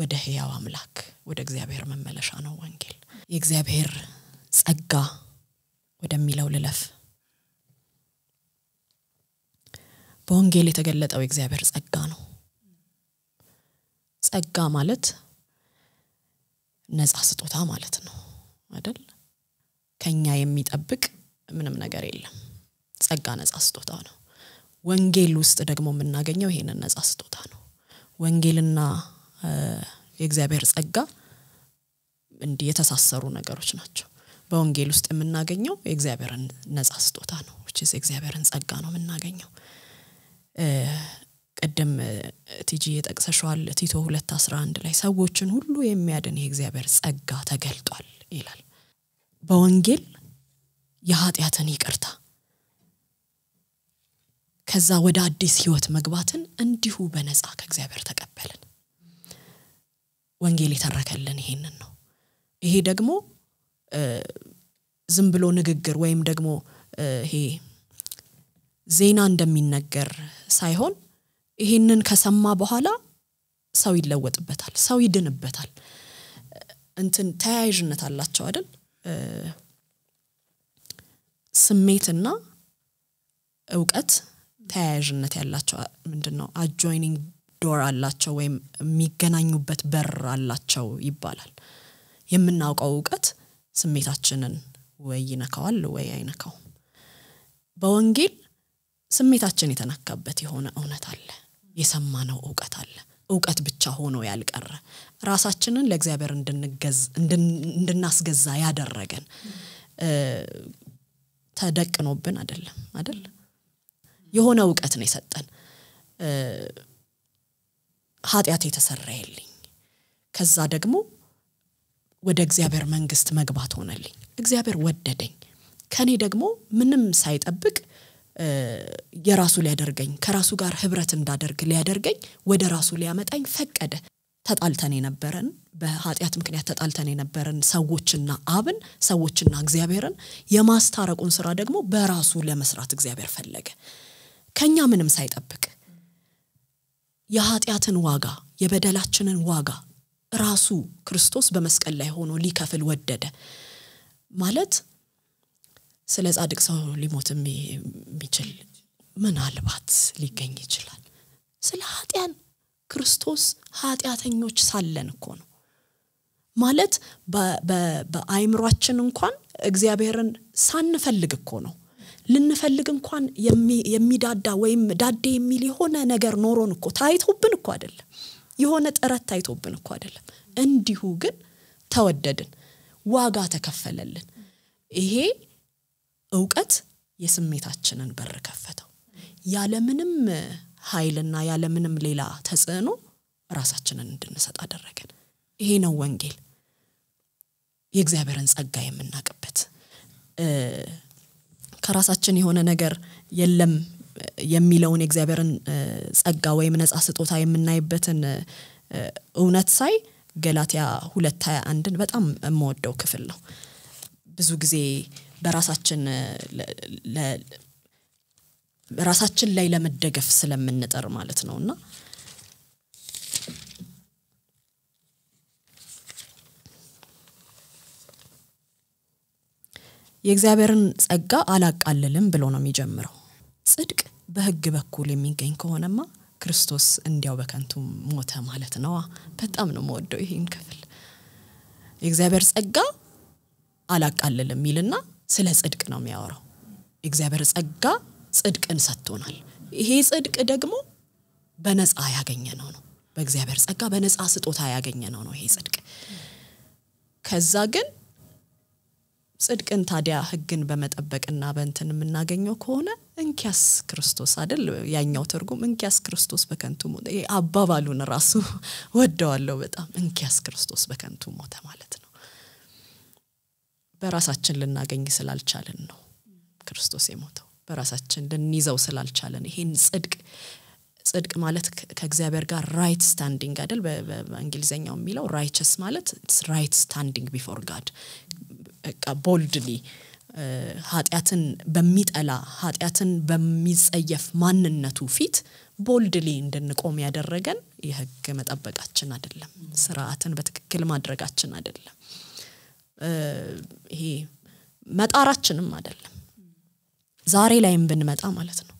ወደ ህያው አምላክ ወደ እግዚአብሔር መመለሻ ነው ወንጌል። የእግዚአብሔር ጸጋ ወደሚለው ልለፍ። በወንጌል የተገለጠው የእግዚአብሔር ጸጋ ነው። ጸጋ ማለት ነፃ ስጦታ ማለት ነው አይደል? ከኛ የሚጠብቅ ምንም ነገር የለም። ጸጋ ነፃ ስጦታ ነው። ወንጌል ውስጥ ደግሞ የምናገኘው ይሄንን ነፃ ስጦታ ነው። ወንጌልና የእግዚአብሔር ጸጋ እንዲህ የተሳሰሩ ነገሮች ናቸው። በወንጌል ውስጥ የምናገኘው የእግዚአብሔርን ነጻ ስጦታ ነው። ችስ የእግዚአብሔርን ጸጋ ነው የምናገኘው። ቅድም ቲጂ የጠቅሰሸዋል ቲቶ ሁለት አስራ አንድ ላይ ሰዎችን ሁሉ የሚያድን የእግዚአብሔር ጸጋ ተገልጧል ይላል። በወንጌል የኃጢአትን ይቅርታ ከዛ ወደ አዲስ ህይወት መግባትን እንዲሁ በነፃ ከእግዚአብሔር ተቀበልን። ወንጌል የተረከልን ይሄንን ነው። ይሄ ደግሞ ዝም ብሎ ንግግር ወይም ደግሞ ይሄ ዜና እንደሚነገር ሳይሆን ይሄንን ከሰማ በኋላ ሰው ይለወጥበታል፣ ሰው ይድንበታል። እንትን ተያያዥነት አላቸው አይደል? ስሜትና እውቀት ተያያዥነት ያላቸው ምንድን ነው አጆይኒንግ ዶር አላቸው ወይም የሚገናኙበት በር አላቸው ይባላል። የምናውቀው እውቀት ስሜታችንን ወይ ይነካዋል ወይ አይነካው። በወንጌል ስሜታችን የተነካበት የሆነ እውነት አለ፣ የሰማነው እውቀት አለ። እውቀት ብቻ ሆኖ ያልቀረ ራሳችንን ለእግዚአብሔር እንድናስገዛ ያደረገን ተደቅኖብን አደለም አደል የሆነ እውቀት ነው የሰጠን። ኃጢአት የተሰራየልኝ ከዛ ደግሞ ወደ እግዚአብሔር መንግስት መግባት ሆነልኝ። እግዚአብሔር ወደደኝ። ከኔ ደግሞ ምንም ሳይጠብቅ የራሱ ሊያደርገኝ ከራሱ ጋር ህብረት እንዳደርግ ሊያደርገኝ ወደ ራሱ ሊያመጣኝ ፈቀደ። ተጣልተን የነበረን በኃጢአት ምክንያት ተጣልተን የነበረን ሰዎችና አብን ሰዎችና እግዚአብሔርን የማስታረቁን ስራ ደግሞ በራሱ ለመስራት እግዚአብሔር ፈለገ ከኛ ምንም ሳይጠብቅ የኃጢአትን ዋጋ የበደላችንን ዋጋ ራሱ ክርስቶስ በመስቀል ላይ ሆኖ ሊከፍል ወደደ ማለት ስለ ጻድቅ ሰው ሊሞት የሚችል ምናልባት ሊገኝ ይችላል። ስለ ኃጢያን ክርስቶስ ኃጢአተኞች ሳለን እኮ ነው። ማለት በአይምሯችን እንኳን እግዚአብሔርን ሳንፈልግ እኮ ነው ልንፈልግ እንኳን የሚዳዳ ወይም ዳዴ የሚል የሆነ ነገር ኖሮን እኮ ታይቶብን እኮ አይደለም። የሆነ ጥረት ታይቶብን እኮ አይደለም። እንዲሁ ግን ተወደድን፣ ዋጋ ተከፈለልን። ይሄ እውቀት የስሜታችንን በር ከፈተው። ያለምንም ኃይልና ያለምንም ሌላ ተጽዕኖ ራሳችንን እንድንሰጥ አደረገን። ይሄ ነው ወንጌል፣ የእግዚአብሔርን ጸጋ የምናቅበት ከራሳችን የሆነ ነገር የለም የሚለውን የእግዚአብሔርን ጸጋ ወይም ነጻ ስጦታ የምናይበትን እውነት ሳይ ገላትያ ሁለት ሀያ አንድን በጣም የምወደው ክፍል ነው። ብዙ ጊዜ በራሳችን ራሳችን ላይ ለመደገፍ ስለምንጠር ማለት ነው እና የእግዚአብሔርን ጸጋ አላቃልልም ብሎ ነው የሚጀምረው። ጽድቅ በህግ በኩል የሚገኝ ከሆነማ ክርስቶስ እንዲያው በከንቱ ሞተ ማለት ነው። በጣም ነው መወደው ይህን ክፍል። የእግዚአብሔር ጸጋ አላቃልልም የሚልና ስለ ጽድቅ ነው የሚያወራው። የእግዚአብሔር ጸጋ ጽድቅን ሰጥቶናል። ይሄ ጽድቅ ደግሞ በነፃ ያገኘ ነው ነው። በእግዚአብሔር ጸጋ በነፃ ስጦታ ያገኘ ነው ነው ይሄ ጽድቅ። ከዛ ግን ጽድቅን ታዲያ ህግን በመጠበቅና በእንትን የምናገኘው ከሆነ እንኪያስ ክርስቶስ አይደል ያኛው ትርጉም እንኪያስ ክርስቶስ በከንቱ ሞተ። አባባሉን ራሱ *laughs* ወደዋለው በጣም እንኪያስ ክርስቶስ በከንቱ ሞተ ማለት ነው። በራሳችን ልናገኝ ስላልቻልን ነው ክርስቶስ የሞተው። በራሳችን ልንይዘው ስላልቻለን ይሄን ጽድቅ ጽድቅ ማለት ከእግዚአብሔር ጋር ራይት ስታንዲንግ አይደል በእንግሊዝኛው የሚለው ራይቸስ ማለት ራይት ስታንዲንግ ቢፎር ጋድ በቃ ቦልድሊ ኃጢአትን በሚጠላ ኃጢአትን በሚጸየፍ ማንነቱ ፊት ቦልድሊ እንድንቆም ያደረገን የህግ መጠበቃችን አይደለም፣ ስርዓትን በትክክል ማድረጋችን አይደለም፣ ይሄ መጣራችንም አይደለም። ዛሬ ላይም ብንመጣ ማለት ነው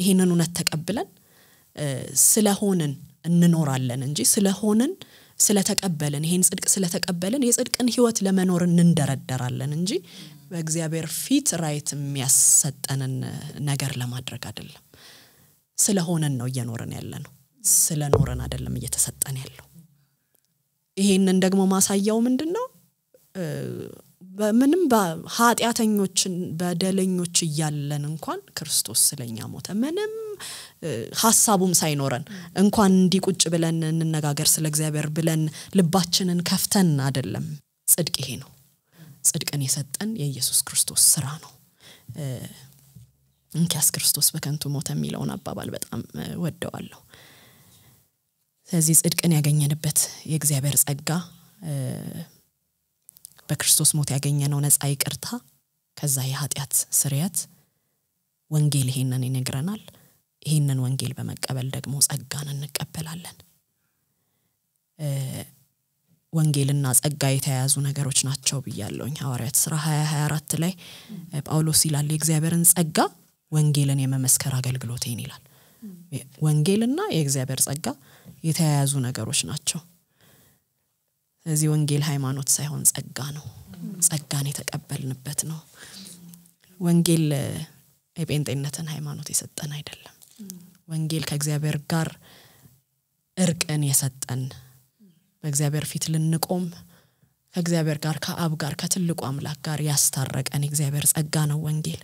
ይህንን እውነት ተቀብለን ስለሆንን እንኖራለን እንጂ ስለሆንን ስለተቀበልን ይሄን ጽድቅ ስለተቀበልን የጽድቅን ህይወት ለመኖር እንደረደራለን እንጂ በእግዚአብሔር ፊት ራይት የሚያሰጠንን ነገር ለማድረግ አይደለም። ስለሆነን ነው እየኖርን ያለ ነው። ስለኖረን አይደለም እየተሰጠን ያለው። ይሄንን ደግሞ ማሳያው ምንድን ነው? ምንም ኃጢአተኞችን በደለኞች እያለን እንኳን ክርስቶስ ስለኛ ሞተ። ምንም ሀሳቡም ሳይኖረን እንኳን እንዲቁጭ ብለን እንነጋገር ስለ እግዚአብሔር ብለን ልባችንን ከፍተን አደለም ጽድቅ ይሄ ነው። ጽድቅን የሰጠን የኢየሱስ ክርስቶስ ስራ ነው። እንኪያስ ክርስቶስ በከንቱ ሞተ የሚለውን አባባል በጣም ወደዋለሁ። ስለዚህ ጽድቅን ያገኘንበት የእግዚአብሔር ጸጋ በክርስቶስ ሞት ያገኘነው ነፃ ይቅርታ፣ ከዛ የኃጢአት ስርየት ወንጌል ይሄንን ይነግረናል። ይሄንን ወንጌል በመቀበል ደግሞ ጸጋን እንቀበላለን። ወንጌልና ጸጋ የተያያዙ ነገሮች ናቸው ብያለውኝ። ሐዋርያት ስራ 224 ላይ ጳውሎስ ይላል የእግዚአብሔርን ጸጋ ወንጌልን የመመስከር አገልግሎቴን ይላል። ወንጌልና የእግዚአብሔር ጸጋ የተያያዙ ነገሮች ናቸው። እዚህ ወንጌል ሃይማኖት ሳይሆን ጸጋ ነው። ጸጋን የተቀበልንበት ነው። ወንጌል የጴንጤነትን ሃይማኖት የሰጠን አይደለም። ወንጌል ከእግዚአብሔር ጋር እርቅን የሰጠን በእግዚአብሔር ፊት ልንቆም ከእግዚአብሔር ጋር ከአብ ጋር ከትልቁ አምላክ ጋር ያስታረቀን የእግዚአብሔር ጸጋ ነው ወንጌል።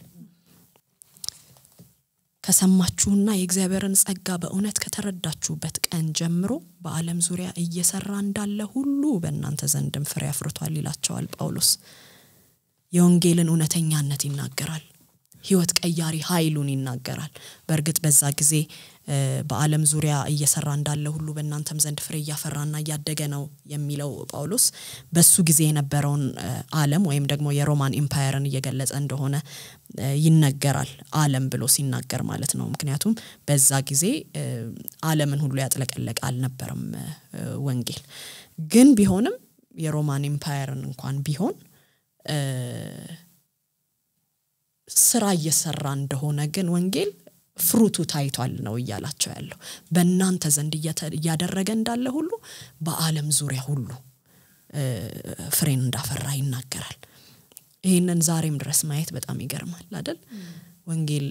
ከሰማችሁና የእግዚአብሔርን ጸጋ በእውነት ከተረዳችሁበት ቀን ጀምሮ በዓለም ዙሪያ እየሰራ እንዳለ ሁሉ በእናንተ ዘንድም ፍሬ አፍርቷል ይላቸዋል ጳውሎስ። የወንጌልን እውነተኛነት ይናገራል። ህይወት ቀያሪ ኃይሉን ይናገራል። በእርግጥ በዛ ጊዜ በዓለም ዙሪያ እየሰራ እንዳለ ሁሉ በእናንተም ዘንድ ፍሬ እያፈራና እያደገ ነው የሚለው ጳውሎስ በሱ ጊዜ የነበረውን ዓለም ወይም ደግሞ የሮማን ኢምፓየርን እየገለጸ እንደሆነ ይነገራል። ዓለም ብሎ ሲናገር ማለት ነው። ምክንያቱም በዛ ጊዜ ዓለምን ሁሉ ያጥለቀለቀ አልነበረም ወንጌል። ግን ቢሆንም የሮማን ኢምፓየርን እንኳን ቢሆን ስራ እየሰራ እንደሆነ ግን ወንጌል ፍሩቱ ታይቷል ነው እያላቸው ያለው። በእናንተ ዘንድ እያደረገ እንዳለ ሁሉ በአለም ዙሪያ ሁሉ ፍሬን እንዳፈራ ይናገራል። ይህንን ዛሬም ድረስ ማየት በጣም ይገርማል አይደል? ወንጌል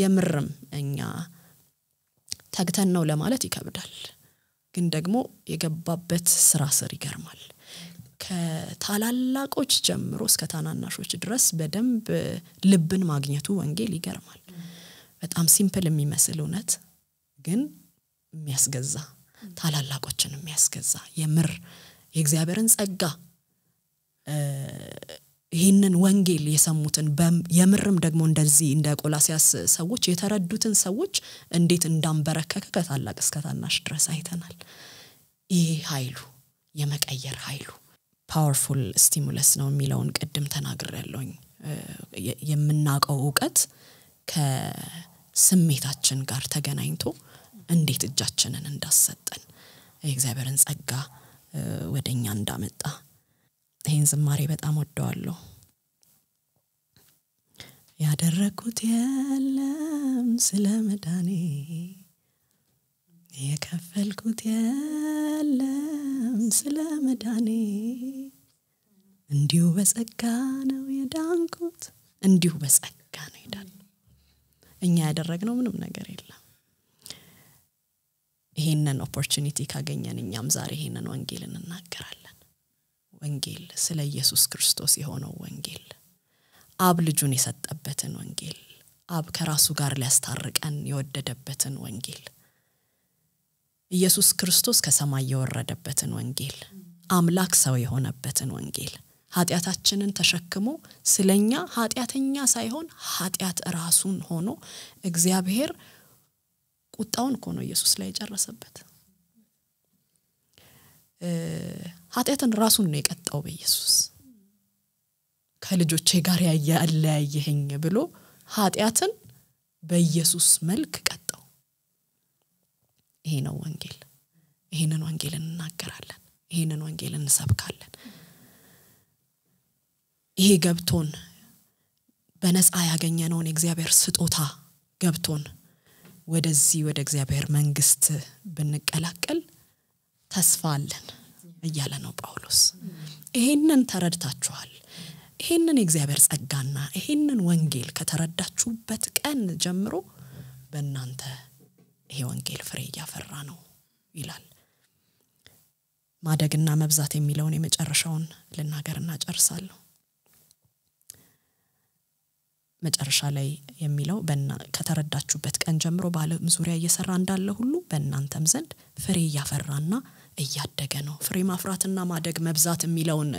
የምርም እኛ ተግተን ነው ለማለት ይከብዳል። ግን ደግሞ የገባበት ስራ ስር ይገርማል። ከታላላቆች ጀምሮ እስከ ታናናሾች ድረስ በደንብ ልብን ማግኘቱ ወንጌል ይገርማል። በጣም ሲምፕል የሚመስል እውነት ግን የሚያስገዛ ታላላቆችን የሚያስገዛ የምር የእግዚአብሔርን ጸጋ ይህንን ወንጌል የሰሙትን የምርም ደግሞ እንደዚህ እንደ ቆላሲያስ ሰዎች የተረዱትን ሰዎች እንዴት እንዳንበረከከ ከታላቅ እስከ ታናሽ ድረስ አይተናል። ይህ ኃይሉ የመቀየር ኃይሉ ፓወርፉል ስቲሙለስ ነው የሚለውን ቅድም ተናግር ያለውኝ የምናውቀው እውቀት ስሜታችን ጋር ተገናኝቶ እንዴት እጃችንን እንዳሰጠን የእግዚአብሔርን ጸጋ ወደ እኛ እንዳመጣ ይህን ዝማሬ በጣም ወደዋለሁ። ያደረግኩት የለም ስለ መዳኔ፣ የከፈልኩት የለም ስለ መዳኔ፣ እንዲሁ በጸጋ ነው የዳንኩት፣ እንዲሁ በጸጋ ነው የዳንኩት። እኛ ያደረግነው ምንም ነገር የለም። ይሄንን ኦፖርቹኒቲ ካገኘን እኛም ዛሬ ይሄንን ወንጌል እንናገራለን። ወንጌል ስለ ኢየሱስ ክርስቶስ የሆነው ወንጌል፣ አብ ልጁን የሰጠበትን ወንጌል፣ አብ ከራሱ ጋር ሊያስታርቀን የወደደበትን ወንጌል፣ ኢየሱስ ክርስቶስ ከሰማይ የወረደበትን ወንጌል፣ አምላክ ሰው የሆነበትን ወንጌል ኃጢአታችንን ተሸክሞ ስለኛ ኃጢአተኛ ሳይሆን ኃጢአት ራሱን ሆኖ እግዚአብሔር ቁጣውን እኮ ነው ኢየሱስ ላይ የጨረሰበት። ኃጢአትን ራሱን ነው የቀጣው በኢየሱስ ከልጆቼ ጋር ያለያየኸኝ ብሎ ኃጢአትን በኢየሱስ መልክ ቀጣው። ይሄ ነው ወንጌል። ይሄንን ወንጌል እንናገራለን። ይህንን ወንጌል እንሰብካለን። ይሄ ገብቶን በነፃ ያገኘነውን የእግዚአብሔር ስጦታ ገብቶን ወደዚህ ወደ እግዚአብሔር መንግስት ብንቀላቀል ተስፋ አለን እያለ ነው ጳውሎስ። ይሄንን ተረድታችኋል። ይሄንን የእግዚአብሔር ጸጋና ይሄንን ወንጌል ከተረዳችሁበት ቀን ጀምሮ በእናንተ ይሄ ወንጌል ፍሬ እያፈራ ነው ይላል። ማደግና መብዛት የሚለውን የመጨረሻውን ልናገርና ጨርሳለሁ። መጨረሻ ላይ የሚለው ከተረዳችሁበት ቀን ጀምሮ ባለም ዙሪያ እየሰራ እንዳለ ሁሉ በእናንተም ዘንድ ፍሬ እያፈራና እያደገ ነው። ፍሬ ማፍራትና ማደግ መብዛት የሚለውን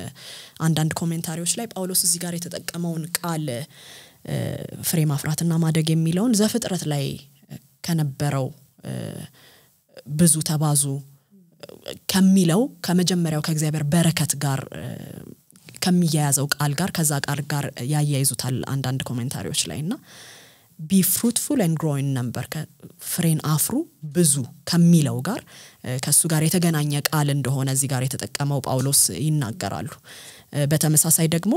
አንዳንድ ኮሜንታሪዎች ላይ ጳውሎስ እዚህ ጋር የተጠቀመውን ቃል ፍሬ ማፍራትና ማደግ የሚለውን ዘፍጥረት ላይ ከነበረው ብዙ ተባዙ ከሚለው ከመጀመሪያው ከእግዚአብሔር በረከት ጋር ከሚያያዘው ቃል ጋር ከዛ ቃል ጋር ያያይዙታል አንዳንድ ኮሜንታሪዎች ላይ እና ቢ ፍሩትፉል ኤንድ ግሮይን ነበር ፍሬን አፍሩ ብዙ ከሚለው ጋር ከእሱ ጋር የተገናኘ ቃል እንደሆነ እዚህ ጋር የተጠቀመው ጳውሎስ ይናገራሉ። በተመሳሳይ ደግሞ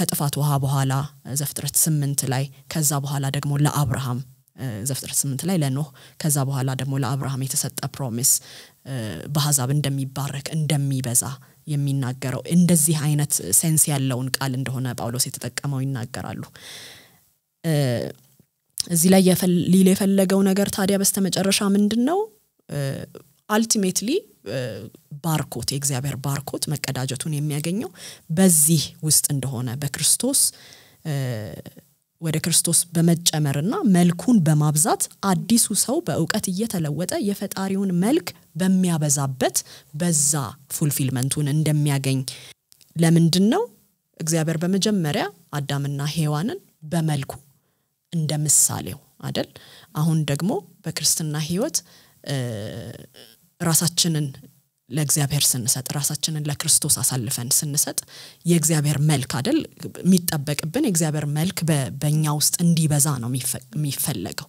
ከጥፋት ውሃ በኋላ ዘፍጥረት ስምንት ላይ ከዛ በኋላ ደግሞ ለአብርሃም ዘፍጥረት ስምንት ላይ ለኖህ ከዛ በኋላ ደግሞ ለአብርሃም የተሰጠ ፕሮሚስ በሀዛብ እንደሚባረክ እንደሚበዛ የሚናገረው እንደዚህ አይነት ሴንስ ያለውን ቃል እንደሆነ ጳውሎስ የተጠቀመው ይናገራሉ። እዚህ ላይ ሊል የፈለገው ነገር ታዲያ በስተመጨረሻ ምንድን ነው? አልቲሜትሊ ባርኮት የእግዚአብሔር ባርኮት መቀዳጀቱን የሚያገኘው በዚህ ውስጥ እንደሆነ በክርስቶስ ወደ ክርስቶስ በመጨመርና መልኩን በማብዛት አዲሱ ሰው በእውቀት እየተለወጠ የፈጣሪውን መልክ በሚያበዛበት በዛ ፉልፊልመንቱን እንደሚያገኝ ለምንድን ነው እግዚአብሔር በመጀመሪያ አዳምና ሔዋንን በመልኩ እንደ ምሳሌው አደል አሁን ደግሞ በክርስትና ህይወት ራሳችንን ለእግዚአብሔር ስንሰጥ ራሳችንን ለክርስቶስ አሳልፈን ስንሰጥ የእግዚአብሔር መልክ አደል የሚጠበቅብን የእግዚአብሔር መልክ በእኛ ውስጥ እንዲበዛ ነው የሚፈለገው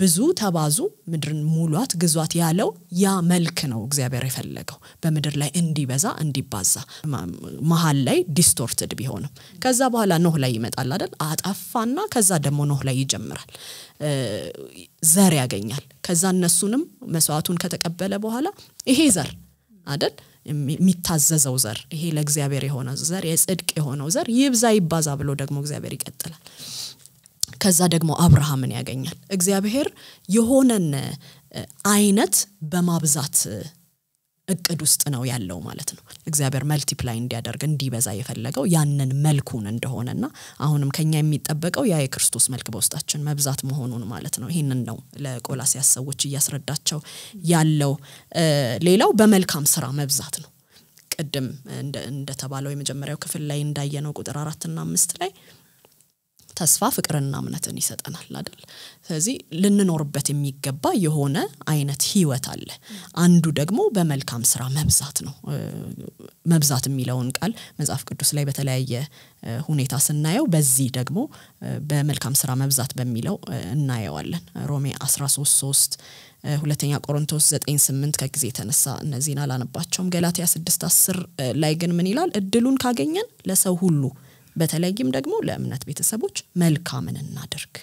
ብዙ ተባዙ ምድርን ሙሏት ግዟት ያለው ያ መልክ ነው እግዚአብሔር የፈለገው በምድር ላይ እንዲበዛ እንዲባዛ መሀል ላይ ዲስቶርትድ ቢሆንም ከዛ በኋላ ኖህ ላይ ይመጣል አይደል አጠፋና ከዛ ደግሞ ኖህ ላይ ይጀምራል ዘር ያገኛል ከዛ እነሱንም መስዋዕቱን ከተቀበለ በኋላ ይሄ ዘር አይደል የሚታዘዘው ዘር ይሄ ለእግዚአብሔር የሆነ ዘር የጽድቅ የሆነው ዘር ይብዛ ይባዛ ብሎ ደግሞ እግዚአብሔር ይቀጥላል ከዛ ደግሞ አብርሃምን ያገኛል። እግዚአብሔር የሆነን አይነት በማብዛት እቅድ ውስጥ ነው ያለው ማለት ነው። እግዚአብሔር መልቲፕላይ እንዲያደርግ እንዲበዛ የፈለገው ያንን መልኩን እንደሆነና አሁንም ከኛ የሚጠበቀው ያ የክርስቶስ መልክ በውስጣችን መብዛት መሆኑን ማለት ነው። ይህንን ነው ለቆላሲያስ ሰዎች እያስረዳቸው ያለው። ሌላው በመልካም ስራ መብዛት ነው። ቅድም እንደተባለው የመጀመሪያው ክፍል ላይ እንዳየነው ቁጥር አራትና አምስት ላይ ተስፋ ፍቅርና እምነትን ይሰጠናል አይደል? ስለዚህ ልንኖርበት የሚገባ የሆነ አይነት ህይወት አለ። አንዱ ደግሞ በመልካም ስራ መብዛት ነው። መብዛት የሚለውን ቃል መጽሐፍ ቅዱስ ላይ በተለያየ ሁኔታ ስናየው በዚህ ደግሞ በመልካም ስራ መብዛት በሚለው እናየዋለን። ሮሜ 13 ሁለተኛ ቆሮንቶስ 98 ከጊዜ የተነሳ እነዚህን አላነባቸውም። ገላትያ 6 10 ላይ ግን ምን ይላል? እድሉን ካገኘን ለሰው ሁሉ በተለይም ደግሞ ለእምነት ቤተሰቦች መልካምን እናድርግ።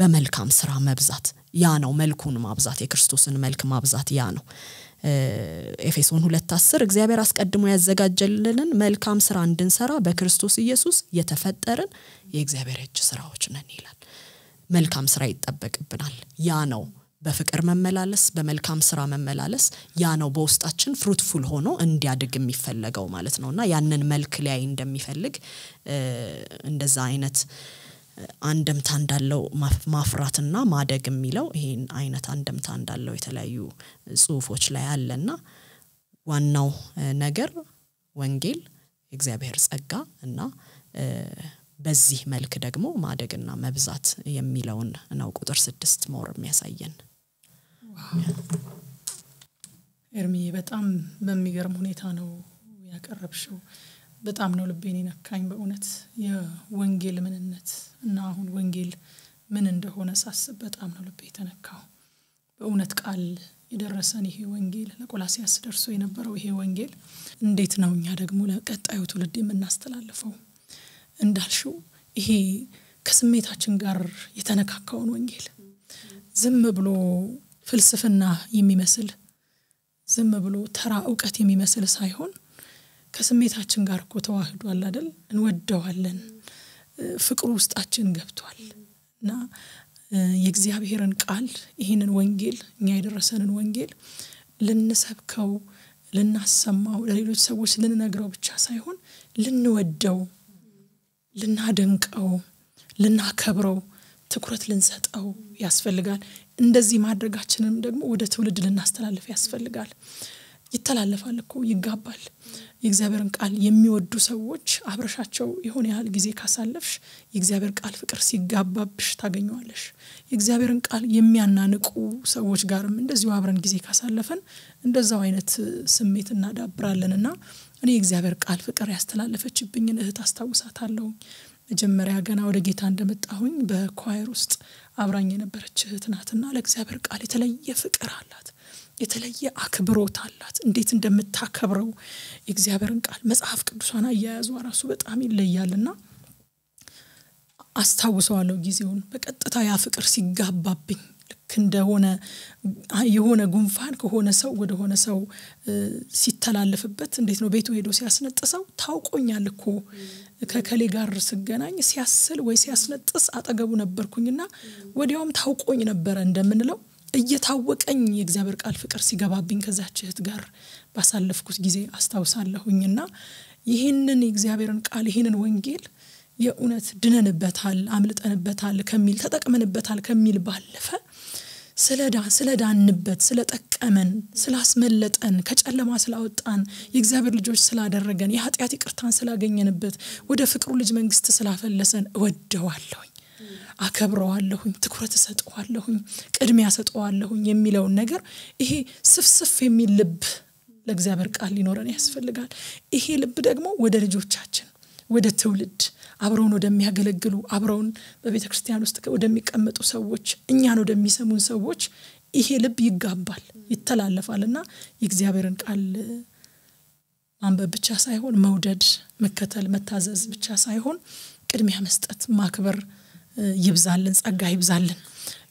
በመልካም ስራ መብዛት ያ ነው መልኩን ማብዛት፣ የክርስቶስን መልክ ማብዛት ያ ነው። ኤፌሶን ሁለት አስር እግዚአብሔር አስቀድሞ ያዘጋጀልንን መልካም ስራ እንድንሰራ በክርስቶስ ኢየሱስ የተፈጠርን የእግዚአብሔር እጅ ስራዎች ነን ይላል። መልካም ስራ ይጠበቅብናል። ያ ነው በፍቅር መመላለስ፣ በመልካም ስራ መመላለስ ያ ነው በውስጣችን ፍሩትፉል ሆኖ እንዲያድግ የሚፈለገው ማለት ነው እና ያንን መልክ ሊያይ እንደሚፈልግ እንደዛ አይነት አንደምታ እንዳለው ማፍራትና ማደግ የሚለው ይህን አይነት አንደምታ እንዳለው የተለያዩ ጽሁፎች ላይ ና ዋናው ነገር ወንጌል የእግዚአብሔር ጸጋ እና በዚህ መልክ ደግሞ ማደግና መብዛት የሚለውን ነው ቁጥር ስድስት ሞር የሚያሳየን። ኤርሚ በጣም በሚገርም ሁኔታ ነው ያቀረብሽው። በጣም ነው ልቤን ነካኝ በእውነት የወንጌል ምንነት እና አሁን ወንጌል ምን እንደሆነ ሳስብ በጣም ነው ልቤ የተነካው። በእውነት ቃል የደረሰን ይሄ ወንጌል ለቆላሲያስ ደርሶ የነበረው ይሄ ወንጌል እንዴት ነው እኛ ደግሞ ለቀጣዩ ትውልድ የምናስተላልፈው? እንዳልሽው ይሄ ከስሜታችን ጋር የተነካካውን ወንጌል ዝም ብሎ ፍልስፍና የሚመስል ዝም ብሎ ተራ እውቀት የሚመስል ሳይሆን ከስሜታችን ጋር እኮ ተዋህዷል አደል እንወደዋለን ፍቅሩ ውስጣችን ገብቷል እና የእግዚአብሔርን ቃል ይህንን ወንጌል እኛ የደረሰንን ወንጌል ልንሰብከው ልናሰማው ለሌሎች ሰዎች ልንነግረው ብቻ ሳይሆን ልንወደው ልናደንቀው፣ ልናከብረው፣ ትኩረት ልንሰጠው ያስፈልጋል። እንደዚህ ማድረጋችንም ደግሞ ወደ ትውልድ ልናስተላልፍ ያስፈልጋል። ይተላለፋል እኮ ይጋባል። የእግዚአብሔርን ቃል የሚወዱ ሰዎች አብረሻቸው የሆነ ያህል ጊዜ ካሳለፍሽ የእግዚአብሔር ቃል ፍቅር ሲጋባብሽ ታገኘዋለሽ። የእግዚአብሔርን ቃል የሚያናንቁ ሰዎች ጋርም እንደዚሁ አብረን ጊዜ ካሳለፈን እንደዛው አይነት ስሜት እናዳብራለን እና። እኔ የእግዚአብሔር ቃል ፍቅር ያስተላለፈችብኝን እህት አስታውሳታለሁኝ መጀመሪያ ገና ወደ ጌታ እንደመጣሁኝ በኳየር ውስጥ አብራኝ የነበረች እህት ናትና ለእግዚአብሔር ቃል የተለየ ፍቅር አላት የተለየ አክብሮት አላት እንዴት እንደምታከብረው የእግዚአብሔርን ቃል መጽሐፍ ቅዱሷን አያያዙ ራሱ በጣም ይለያልና አስታውሰዋለሁ ጊዜውን በቀጥታ ያ ፍቅር ሲጋባብኝ ልክ እንደሆነ የሆነ ጉንፋን ከሆነ ሰው ወደሆነ ሰው ሲተላለፍበት እንዴት ነው ቤቱ ሄዶ ሲያስነጥሰው ታውቆኛል እኮ ከከሌ ጋር ስገናኝ ሲያስል ወይ ሲያስነጥስ አጠገቡ ነበርኩኝና ወዲያውም ታውቆኝ ነበረ እንደምንለው እየታወቀኝ የእግዚአብሔር ቃል ፍቅር ሲገባብኝ ከዛች እህት ጋር ባሳለፍኩት ጊዜ አስታውሳለሁኝና ይህንን የእግዚአብሔርን ቃል ይህንን ወንጌል የእውነት ድነንበታል፣ አምልጠንበታል ከሚል ተጠቅመንበታል ከሚል ባለፈ ስለዳንበት፣ ስለጠቀመን፣ ስላስመለጠን፣ ከጨለማ ስላወጣን፣ የእግዚአብሔር ልጆች ስላደረገን፣ የኃጢአት ይቅርታን ስላገኘንበት፣ ወደ ፍቅሩ ልጅ መንግስት ስላፈለሰን እወደዋለሁኝ፣ አከብረዋለሁኝ፣ ትኩረት እሰጠዋለሁኝ፣ ቅድሚያ እሰጠዋለሁኝ የሚለውን ነገር ይሄ ስፍስፍ የሚል ልብ ለእግዚአብሔር ቃል ሊኖረን ያስፈልጋል። ይሄ ልብ ደግሞ ወደ ልጆቻችን ወደ ትውልድ አብረውን ወደሚያገለግሉ አብረውን በቤተ ክርስቲያን ውስጥ ወደሚቀመጡ ሰዎች እኛን ወደሚሰሙን ሰዎች ይሄ ልብ ይጋባል ይተላለፋል እና የእግዚአብሔርን ቃል ማንበብ ብቻ ሳይሆን መውደድ መከተል መታዘዝ ብቻ ሳይሆን ቅድሚያ መስጠት ማክበር ይብዛልን ጸጋ ይብዛልን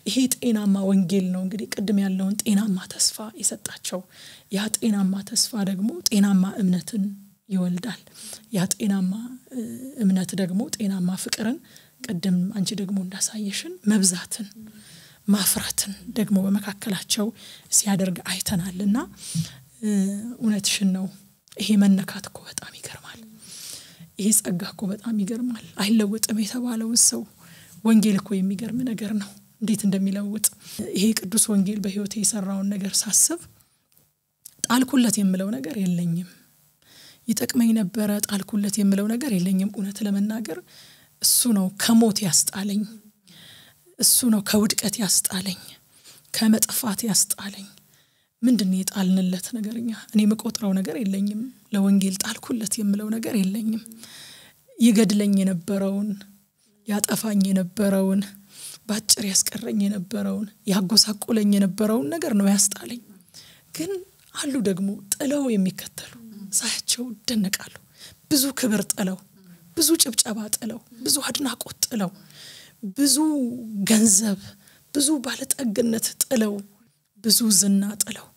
ይሄ ጤናማ ወንጌል ነው እንግዲህ ቅድም ያለውን ጤናማ ተስፋ የሰጣቸው ያ ጤናማ ተስፋ ደግሞ ጤናማ እምነትን ይወልዳል። ያ ጤናማ እምነት ደግሞ ጤናማ ፍቅርን ቅድም አንቺ ደግሞ እንዳሳየሽን መብዛትን ማፍራትን ደግሞ በመካከላቸው ሲያደርግ አይተናል እና እውነትሽን ነው። ይሄ መነካት እኮ በጣም ይገርማል። ይሄ ጸጋ እኮ በጣም ይገርማል። አይለወጥም የተባለውን ሰው ወንጌል እኮ የሚገርም ነገር ነው። እንዴት እንደሚለውጥ ይሄ ቅዱስ ወንጌል በህይወት የሰራውን ነገር ሳስብ ጣልኩለት የምለው ነገር የለኝም። ይጠቅመኝ ነበረ ጣልኩለት የምለው ነገር የለኝም። እውነት ለመናገር እሱ ነው ከሞት ያስጣለኝ፣ እሱ ነው ከውድቀት ያስጣለኝ፣ ከመጥፋት ያስጣለኝ። ምንድን የጣልንለት ነገር? እኛ እኔ የምቆጥረው ነገር የለኝም። ለወንጌል ጣልኩለት የምለው ነገር የለኝም። ይገድለኝ የነበረውን ያጠፋኝ የነበረውን በአጭር ያስቀረኝ የነበረውን ያጎሳቁለኝ የነበረውን ነገር ነው ያስጣለኝ። ግን አሉ ደግሞ ጥለው የሚከተሉ ሳያቸው ጥለዋቸው ደነቃሉ ብዙ ክብር ጥለው፣ ብዙ ጭብጨባ ጥለው፣ ብዙ አድናቆት ጥለው፣ ብዙ ገንዘብ፣ ብዙ ባለጠግነት ጥለው፣ ብዙ ዝና ጥለው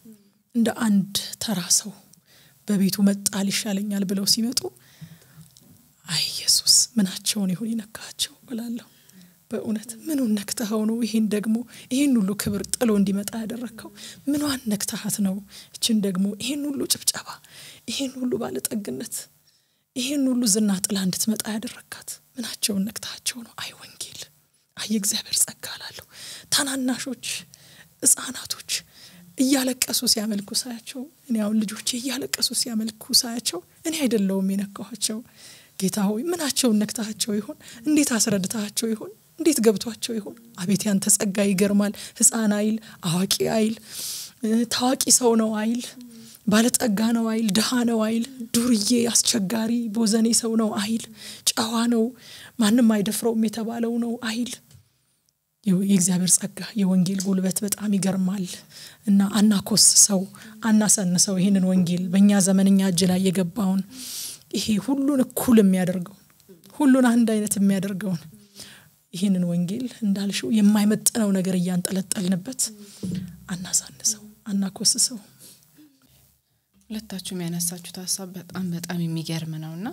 እንደ አንድ ተራ ሰው በቤቱ መጣል ይሻለኛል ብለው ሲመጡ አይ ኢየሱስ ምናቸውን ይሁን ይነካቸው ብላለሁ በእውነት ምኑን ነክተኸው ነው ይህን ደግሞ ይህን ሁሉ ክብር ጥሎ እንዲመጣ ያደረግከው? ምኗን ነክተሃት ነው እችን ደግሞ ይህን ሁሉ ጭብጨባ ይህን ሁሉ ባለጠግነት ይህን ሁሉ ዝና ጥላ እንድትመጣ ያደረካት ምናቸውን ነቅታቸው ነው? አይ ወንጌል፣ አይ እግዚአብሔር ጸጋ ታናናሾች ህፃናቶች እያለቀሱ ሲያመልኩ ሳያቸው እኔ አሁን ልጆች እያለቀሱ ሲያመልኩ ሳያቸው እኔ አይደለውም የነካኋቸው። ጌታ ሆይ ምናቸውን ነክታቸው ይሆን? እንዴት አስረድታቸው ይሆን? እንዴት ገብቷቸው ይሆን? አቤት ያንተ ጸጋ ይገርማል። ህፃን አይል፣ አዋቂ አይል፣ ታዋቂ ሰው ነው አይል፣ ባለጠጋ ነው አይል፣ ድሃ ነው አይል፣ ዱርዬ አስቸጋሪ ቦዘኔ ሰው ነው አይል፣ ጨዋ ነው ማንም አይደፍረውም የተባለው ነው አይል። የእግዚአብሔር ጸጋ የወንጌል ጉልበት በጣም ይገርማል እና አናኮስ ሰው አናሰን ሰው ይህንን ወንጌል በእኛ ዘመን እጅ ላይ የገባውን ይሄ ሁሉን እኩል የሚያደርገውን ሁሉን አንድ አይነት የሚያደርገውን ይህንን ወንጌል እንዳልሽው የማይመጥነው ነገር እያንጠለጠልንበት አናሳንሰው፣ አናኮስሰው። ሁለታችሁም ያነሳችሁት ሀሳብ በጣም በጣም የሚገርም ነው እና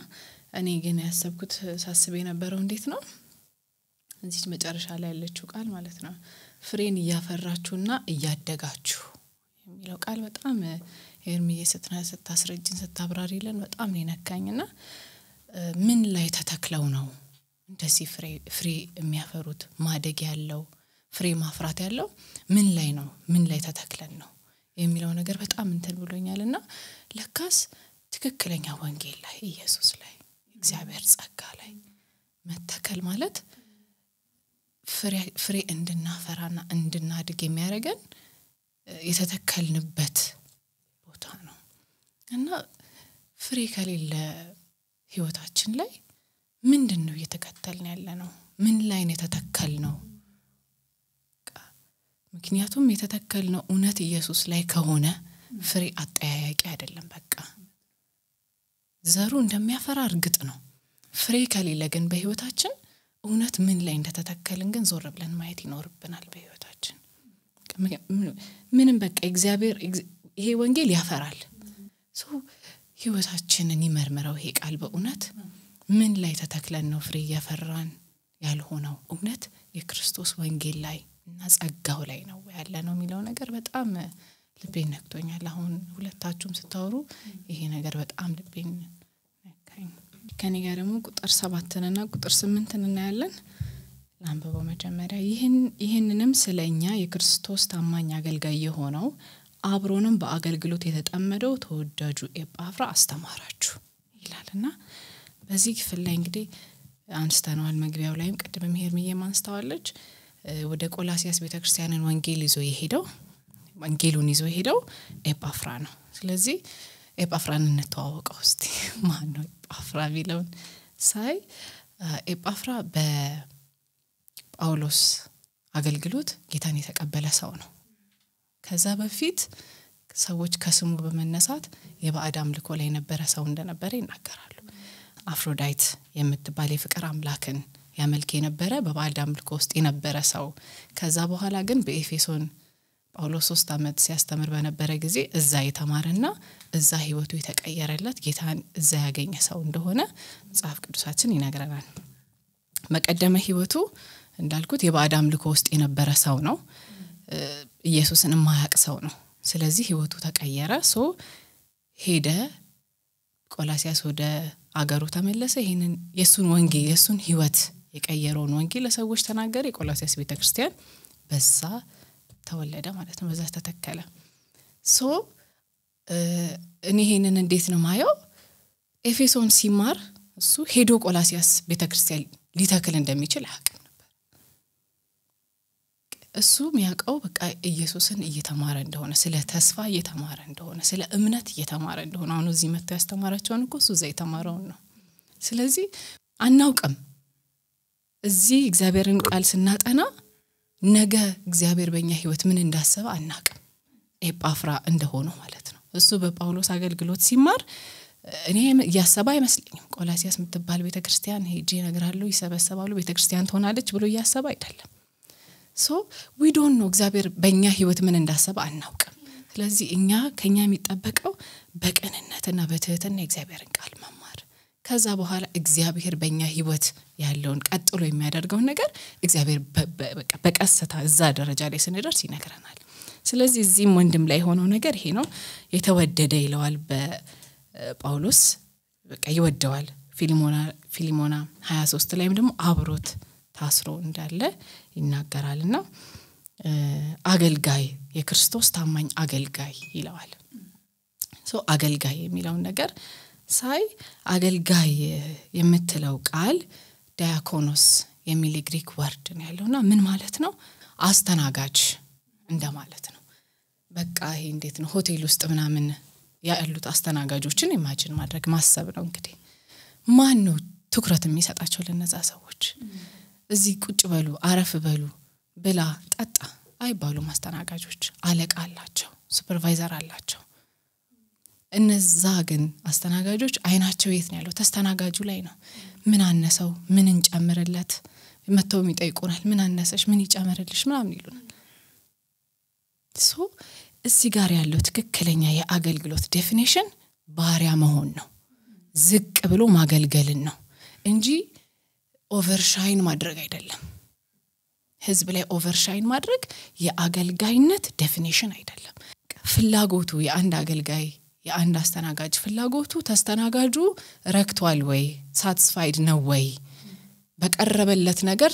እኔ ግን ያሰብኩት ሳስብ የነበረው እንዴት ነው እዚች መጨረሻ ላይ ያለችው ቃል ማለት ነው ፍሬን እያፈራችሁና እያደጋችሁ የሚለው ቃል በጣም ኤርሚዬ ስትና ስታስረጅን ስታብራሪልን በጣም ነው የነካኝ ና ምን ላይ ተተክለው ነው እንደዚህ ፍሬ ፍሬ የሚያፈሩት ማደግ ያለው ፍሬ ማፍራት ያለው ምን ላይ ነው ምን ላይ ተተክለን ነው የሚለው ነገር በጣም እንትን ብሎኛል እና ለካስ ትክክለኛ ወንጌል ላይ ኢየሱስ ላይ እግዚአብሔር ጸጋ ላይ መተከል ማለት ፍሬ እንድናፈራና እንድናድግ የሚያደርገን የተተከልንበት ቦታ ነው እና ፍሬ ከሌለ ህይወታችን ላይ ምንድን ነው እየተከተልን ያለ ነው ምን ላይን የተተከል ነው ምክንያቱም የተተከልነው እውነት ኢየሱስ ላይ ከሆነ ፍሬ አጠያያቂ አይደለም። በቃ ዘሩ እንደሚያፈራ እርግጥ ነው። ፍሬ ከሌለ ግን በህይወታችን እውነት ምን ላይ እንደተተከልን ግን ዞር ብለን ማየት ይኖርብናል። በህይወታችን ምንም በቃ እግዚአብሔር ይሄ ወንጌል ያፈራል። ህይወታችንን ይመርምረው ይሄ ቃል በእውነት ምን ላይ ተተክለን ነው ፍሬ እያፈራን ያልሆነው እውነት የክርስቶስ ወንጌል ላይ እና ጸጋው ላይ ነው ያለ ነው የሚለው ነገር በጣም ልቤን ነክቶኛል። አሁን ሁለታችሁም ስታወሩ ይሄ ነገር በጣም ልቤን ነካኝ። ከኔ ጋር ደግሞ ቁጥር ሰባትንና ቁጥር ስምንትን እናያለን። ለአንብበው መጀመሪያ ይህንንም ስለ እኛ የክርስቶስ ታማኝ አገልጋይ የሆነው አብሮንም በአገልግሎት የተጠመደው ተወዳጁ ኤጳፍራ አስተማራችሁ ይላል እና በዚህ ክፍል ላይ እንግዲህ አንስተነዋል። መግቢያው ላይም ቅድም ሄርምዬም አንስተዋለች። ወደ ቆላሲያስ ቤተክርስቲያንን ወንጌል ይዞ የሄደው ወንጌሉን ይዞ የሄደው ኤጳፍራ ነው። ስለዚህ ኤጳፍራን እንተዋወቀው ውስጥ ማን ነው ኤጳፍራ ቢለውን ሳይ ኤጳፍራ በጳውሎስ አገልግሎት ጌታን የተቀበለ ሰው ነው። ከዛ በፊት ሰዎች ከስሙ በመነሳት የባዕድ አምልኮ ላይ የነበረ ሰው እንደነበረ ይናገራሉ። አፍሮዳይት የምትባል የፍቅር አምላክን ያመልክ የነበረ በባዕድ አምልኮ ውስጥ የነበረ ሰው። ከዛ በኋላ ግን በኤፌሶን ጳውሎስ ሶስት ዓመት ሲያስተምር በነበረ ጊዜ እዛ የተማረና እዛ ህይወቱ የተቀየረለት ጌታን እዛ ያገኘ ሰው እንደሆነ መጽሐፍ ቅዱሳችን ይነግረናል። መቀደመ ህይወቱ እንዳልኩት የባዕድ አምልኮ ውስጥ የነበረ ሰው ነው። ኢየሱስን የማያቅ ሰው ነው። ስለዚህ ህይወቱ ተቀየረ። ሶ ሄደ ቆላሲያስ ወደ አገሩ ተመለሰ። ይህንን የእሱን ወንጌ የእሱን ህይወት የቀየረውን ወንጌል ለሰዎች ተናገረ። የቆላሲያስ ቤተ ክርስቲያን በዛ ተወለደ ማለት ነው፣ በዛ ተተከለ። ሶ እኔ ይሄንን እንዴት ነው ማየው? ኤፌሶን ሲማር እሱ ሄዶ ቆላሲያስ ቤተ ክርስቲያን ሊተክል እንደሚችል አያውቅም ነበር። እሱ የሚያውቀው በቃ ኢየሱስን እየተማረ እንደሆነ፣ ስለ ተስፋ እየተማረ እንደሆነ፣ ስለ እምነት እየተማረ እንደሆነ አሁን እዚህ መጥቶ ያስተማራቸውን እኮ እሱ እዛ የተማረውን ነው። ስለዚህ አናውቅም እዚህ እግዚአብሔርን ቃል ስናጠና ነገ እግዚአብሔር በእኛ ህይወት ምን እንዳሰበ አናቅም ኤጳፍራ እንደሆነ ማለት ነው እሱ በጳውሎስ አገልግሎት ሲማር እኔ እያሰበ አይመስለኝም ቆላሲያስ የምትባል ቤተ ክርስቲያን ሄጄ ነግራለሁ ይሰበሰባሉ ቤተ ክርስቲያን ትሆናለች ብሎ እያሰበ አይደለም ሶ ዊዶን ነው እግዚአብሔር በእኛ ህይወት ምን እንዳሰበ አናውቅም ስለዚህ እኛ ከኛ የሚጠበቀው በቅንነትና በትህትና የእግዚአብሔርን ቃል መማ ከዛ በኋላ እግዚአብሔር በእኛ ህይወት ያለውን ቀጥሎ የሚያደርገውን ነገር እግዚአብሔር በቀስታ እዛ ደረጃ ላይ ስንደርስ ይነግረናል። ስለዚህ እዚህም ወንድም ላይ የሆነው ነገር ይሄ ነው። የተወደደ ይለዋል በጳውሎስ በቃ ይወደዋል። ፊሊሞና 23 ላይም ደግሞ አብሮት ታስሮ እንዳለ ይናገራል እና አገልጋይ የክርስቶስ ታማኝ አገልጋይ ይለዋል። አገልጋይ የሚለውን ነገር ሳይ አገልጋይ የምትለው ቃል ዳያኮኖስ የሚል የግሪክ ወርድ ነው ያለውና ምን ማለት ነው አስተናጋጅ እንደማለት ነው በቃ ይሄ እንዴት ነው ሆቴል ውስጥ ምናምን ያሉት አስተናጋጆችን ኢማጅን ማድረግ ማሰብ ነው እንግዲህ ማን ነው ትኩረት የሚሰጣቸው ለነዛ ሰዎች እዚህ ቁጭ በሉ አረፍ በሉ ብላ ጠጣ አይባሉም አስተናጋጆች አለቃ አላቸው ሱፐርቫይዘር አላቸው እነዛ ግን አስተናጋጆች አይናቸው የት ነው ያለው? ተስተናጋጁ ላይ ነው። ምን አነሰው? ምን እንጨምርለት? መጥተውም ይጠይቁናል። ምን አነሰሽ? ምን ይጨምርልሽ? ምናምን ይሉናል። ሶ እዚህ ጋር ያለው ትክክለኛ የአገልግሎት ዴፊኔሽን ባሪያ መሆን ነው። ዝቅ ብሎ ማገልገልን ነው እንጂ ኦቨርሻይን ማድረግ አይደለም። ህዝብ ላይ ኦቨርሻይን ማድረግ የአገልጋይነት ዴፊኔሽን አይደለም። ፍላጎቱ የአንድ አገልጋይ የአንድ አስተናጋጅ ፍላጎቱ ተስተናጋጁ ረክቷል ወይ ሳትስፋይድ ነው ወይ በቀረበለት ነገር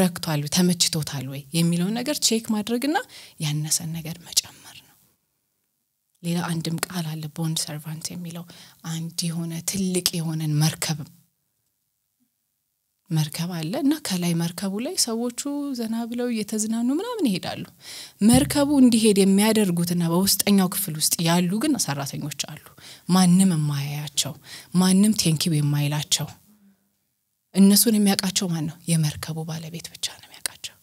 ረክቷል ተመችቶታል ወይ የሚለውን ነገር ቼክ ማድረግና ያነሰን ነገር መጨመር ነው ሌላ አንድም ቃል አለ ቦንድ ሰርቫንት የሚለው አንድ የሆነ ትልቅ የሆነን መርከብ መርከብ አለ እና ከላይ መርከቡ ላይ ሰዎቹ ዘና ብለው እየተዝናኑ ምናምን ይሄዳሉ። መርከቡ እንዲሄድ የሚያደርጉትና በውስጠኛው ክፍል ውስጥ ያሉ ግን ሰራተኞች አሉ። ማንም የማያያቸው ማንም ቴንኪው የማይላቸው እነሱን የሚያውቃቸው ማን ነው? የመርከቡ ባለቤት ብቻ ነው የሚያውቃቸው።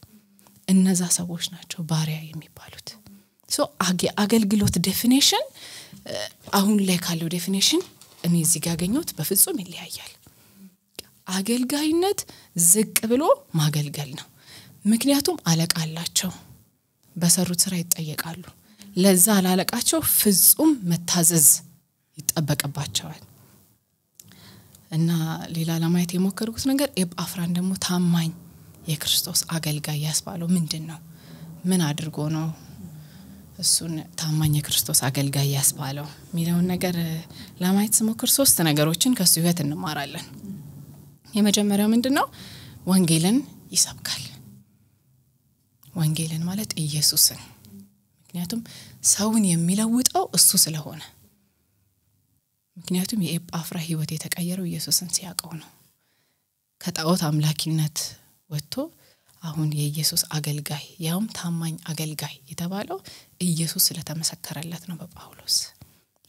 እነዛ ሰዎች ናቸው ባሪያ የሚባሉት። አገልግሎት ዴፊኔሽን አሁን ላይ ካለው ዴፊኔሽን እኔ እዚህ ጋር ያገኘሁት በፍጹም ይለያያል። አገልጋይነት ዝቅ ብሎ ማገልገል ነው። ምክንያቱም አለቃ አላቸው፣ በሰሩት ስራ ይጠየቃሉ። ለዛ ላለቃቸው ፍጹም መታዘዝ ይጠበቅባቸዋል። እና ሌላ ለማየት የሞከርኩት ነገር ኤጳፍራን ደግሞ ታማኝ የክርስቶስ አገልጋይ ያስባለው ምንድን ነው? ምን አድርጎ ነው እሱን ታማኝ የክርስቶስ አገልጋይ ያስባለው የሚለውን ነገር ለማየት ስሞክር ሶስት ነገሮችን ከእሱ ህይወት እንማራለን። የመጀመሪያው ምንድን ነው? ወንጌልን ይሰብካል። ወንጌልን ማለት ኢየሱስን። ምክንያቱም ሰውን የሚለውጠው እሱ ስለሆነ ምክንያቱም የኤጳፍራ ህይወት የተቀየረው ኢየሱስን ሲያውቀው ነው። ከጣዖት አምላኪነት ወጥቶ አሁን የኢየሱስ አገልጋይ ያውም ታማኝ አገልጋይ የተባለው ኢየሱስ ስለተመሰከረለት ነው በጳውሎስ።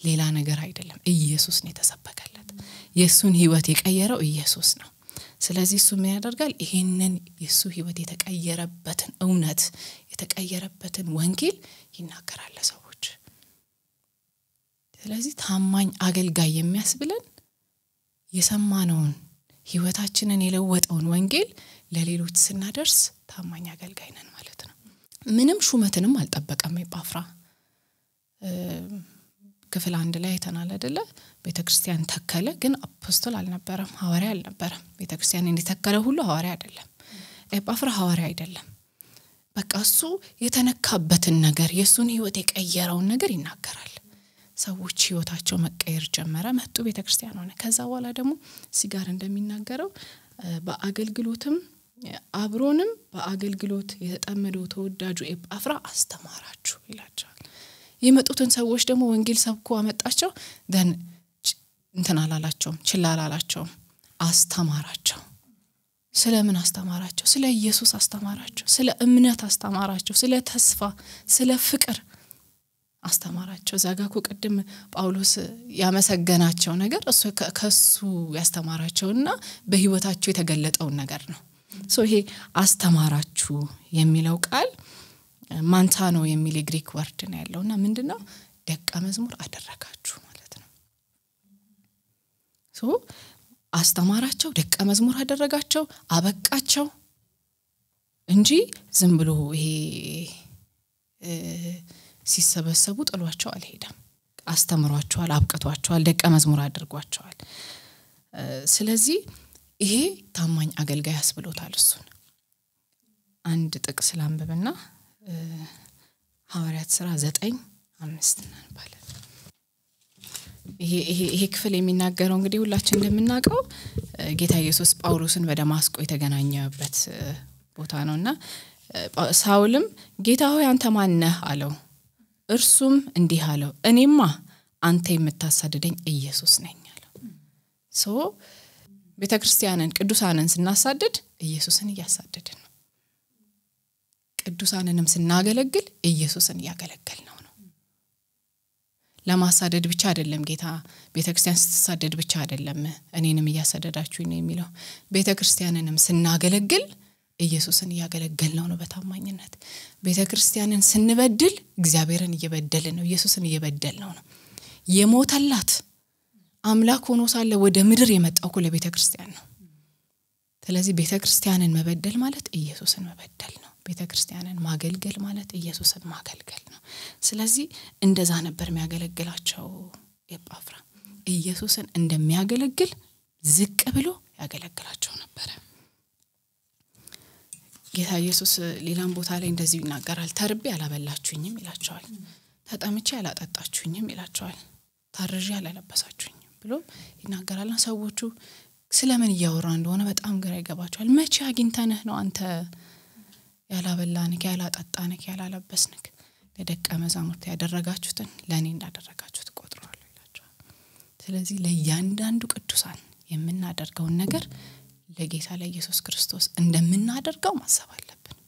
ሌላ ነገር አይደለም ኢየሱስ ነው የተሰበከለት የእሱን ህይወት የቀየረው ኢየሱስ ነው ስለዚህ እሱ ምን ያደርጋል ይሄንን የእሱ ህይወት የተቀየረበትን እውነት የተቀየረበትን ወንጌል ይናገራል ለሰዎች ስለዚህ ታማኝ አገልጋይ የሚያስብለን የሰማነውን ህይወታችንን የለወጠውን ወንጌል ለሌሎች ስናደርስ ታማኝ አገልጋይ ነን ማለት ነው ምንም ሹመትንም አልጠበቀም ጳፍራ ክፍል አንድ ላይ አይተናል አደለ ቤተ ክርስቲያን ተከለ፣ ግን አፖስቶል አልነበረም፣ ሐዋርያ አልነበረም። ቤተ ክርስቲያን የተከለ ሁሉ ሐዋርያ አይደለም፣ ኤጳፍራ ሐዋርያ አይደለም። በቃ እሱ የተነካበትን ነገር የእሱን ህይወት የቀየረውን ነገር ይናገራል። ሰዎች ህይወታቸው መቀየር ጀመረ፣ መጡ፣ ቤተ ክርስቲያን ሆነ። ከዛ በኋላ ደግሞ ሲጋር እንደሚናገረው በአገልግሎትም አብሮንም በአገልግሎት የተጠመደው ተወዳጁ ኤጳፍራ አስተማራችሁ ይላቸዋል። የመጡትን ሰዎች ደግሞ ወንጌል ሰብኮ አመጣቸው ደን እንትን አላላቸውም ችላ አላላቸውም አስተማራቸው ስለ ምን አስተማራቸው ስለ ኢየሱስ አስተማራቸው ስለ እምነት አስተማራቸው ስለ ተስፋ ስለ ፍቅር አስተማራቸው እዛ ጋ ቅድም ጳውሎስ ያመሰገናቸው ነገር እሱ ያስተማራቸው ያስተማራቸውና በህይወታቸው የተገለጠውን ነገር ነው ይሄ አስተማራችሁ የሚለው ቃል ማንታ ነው የሚል የግሪክ ወርድ ነው ያለው እና ምንድን ነው ደቀ መዝሙር አደረጋችሁ ማለት ነው አስተማራቸው ደቀ መዝሙር አደረጋቸው አበቃቸው እንጂ ዝም ብሎ ይሄ ሲሰበሰቡ ጥሏቸው አልሄደም አስተምሯቸዋል አብቅቷቸዋል ደቀ መዝሙር አድርጓቸዋል ስለዚህ ይሄ ታማኝ አገልጋይ አስብሎታል እሱን አንድ ጥቅስ ላንብብና ሐዋርያት ስራ ዘጠኝ አምስት እናንባለን። ይሄ ክፍል የሚናገረው እንግዲህ ሁላችን እንደምናውቀው ጌታ ኢየሱስ ጳውሎስን በደማስቆ የተገናኘበት ቦታ ነው እና ሳውልም ጌታ ሆይ አንተ ማነህ አለው። እርሱም እንዲህ አለው እኔማ አንተ የምታሳድደኝ ኢየሱስ ነኝ አለው። ሶ ቤተ ክርስቲያንን ቅዱሳንን ስናሳድድ ኢየሱስን እያሳደድን ነው። ቅዱሳንንም ስናገለግል ኢየሱስን እያገለገል ነው ነው ለማሳደድ ብቻ አይደለም ጌታ ቤተክርስቲያን ስትሳደድ ብቻ አይደለም እኔንም እያሳደዳችሁ ነው የሚለው ቤተክርስቲያንንም ስናገለግል ኢየሱስን እያገለገል ነው ነው በታማኝነት ቤተ ክርስቲያንን ስንበድል እግዚአብሔርን እየበደል ነው ኢየሱስን እየበደል ነው ነው የሞተላት አምላክ ሆኖ ሳለ ወደ ምድር የመጣው ለቤተክርስቲያን ለቤተ ክርስቲያን ነው ስለዚህ ቤተ ክርስቲያንን መበደል ማለት ኢየሱስን መበደል ነው ቤተ ክርስቲያንን ማገልገል ማለት ኢየሱስን ማገልገል ነው። ስለዚህ እንደዛ ነበር የሚያገለግላቸው ኤጳፍራ። ኢየሱስን እንደሚያገለግል ዝቅ ብሎ ያገለግላቸው ነበረ። ጌታ ኢየሱስ ሌላም ቦታ ላይ እንደዚሁ ይናገራል። ተርቤ አላበላችሁኝም ይላቸዋል። ተጠምቼ አላጠጣችሁኝም ይላቸዋል። ታርዤ አላለበሳችሁኝም ብሎ ይናገራልና ሰዎቹ ስለምን እያወራ እንደሆነ በጣም ግራ ይገባቸዋል። መቼ አግኝተንህ ነው አንተ ያላበላንክ፣ ያላጠጣንክ፣ ያላለበስንክ ለደቀ መዛሙርት ያደረጋችሁትን ለእኔ እንዳደረጋችሁት ቆጥረዋለሁ ይላቸዋል። ስለዚህ ለእያንዳንዱ ቅዱሳን የምናደርገውን ነገር ለጌታ ለኢየሱስ ክርስቶስ እንደምናደርገው ማሰብ አለብን።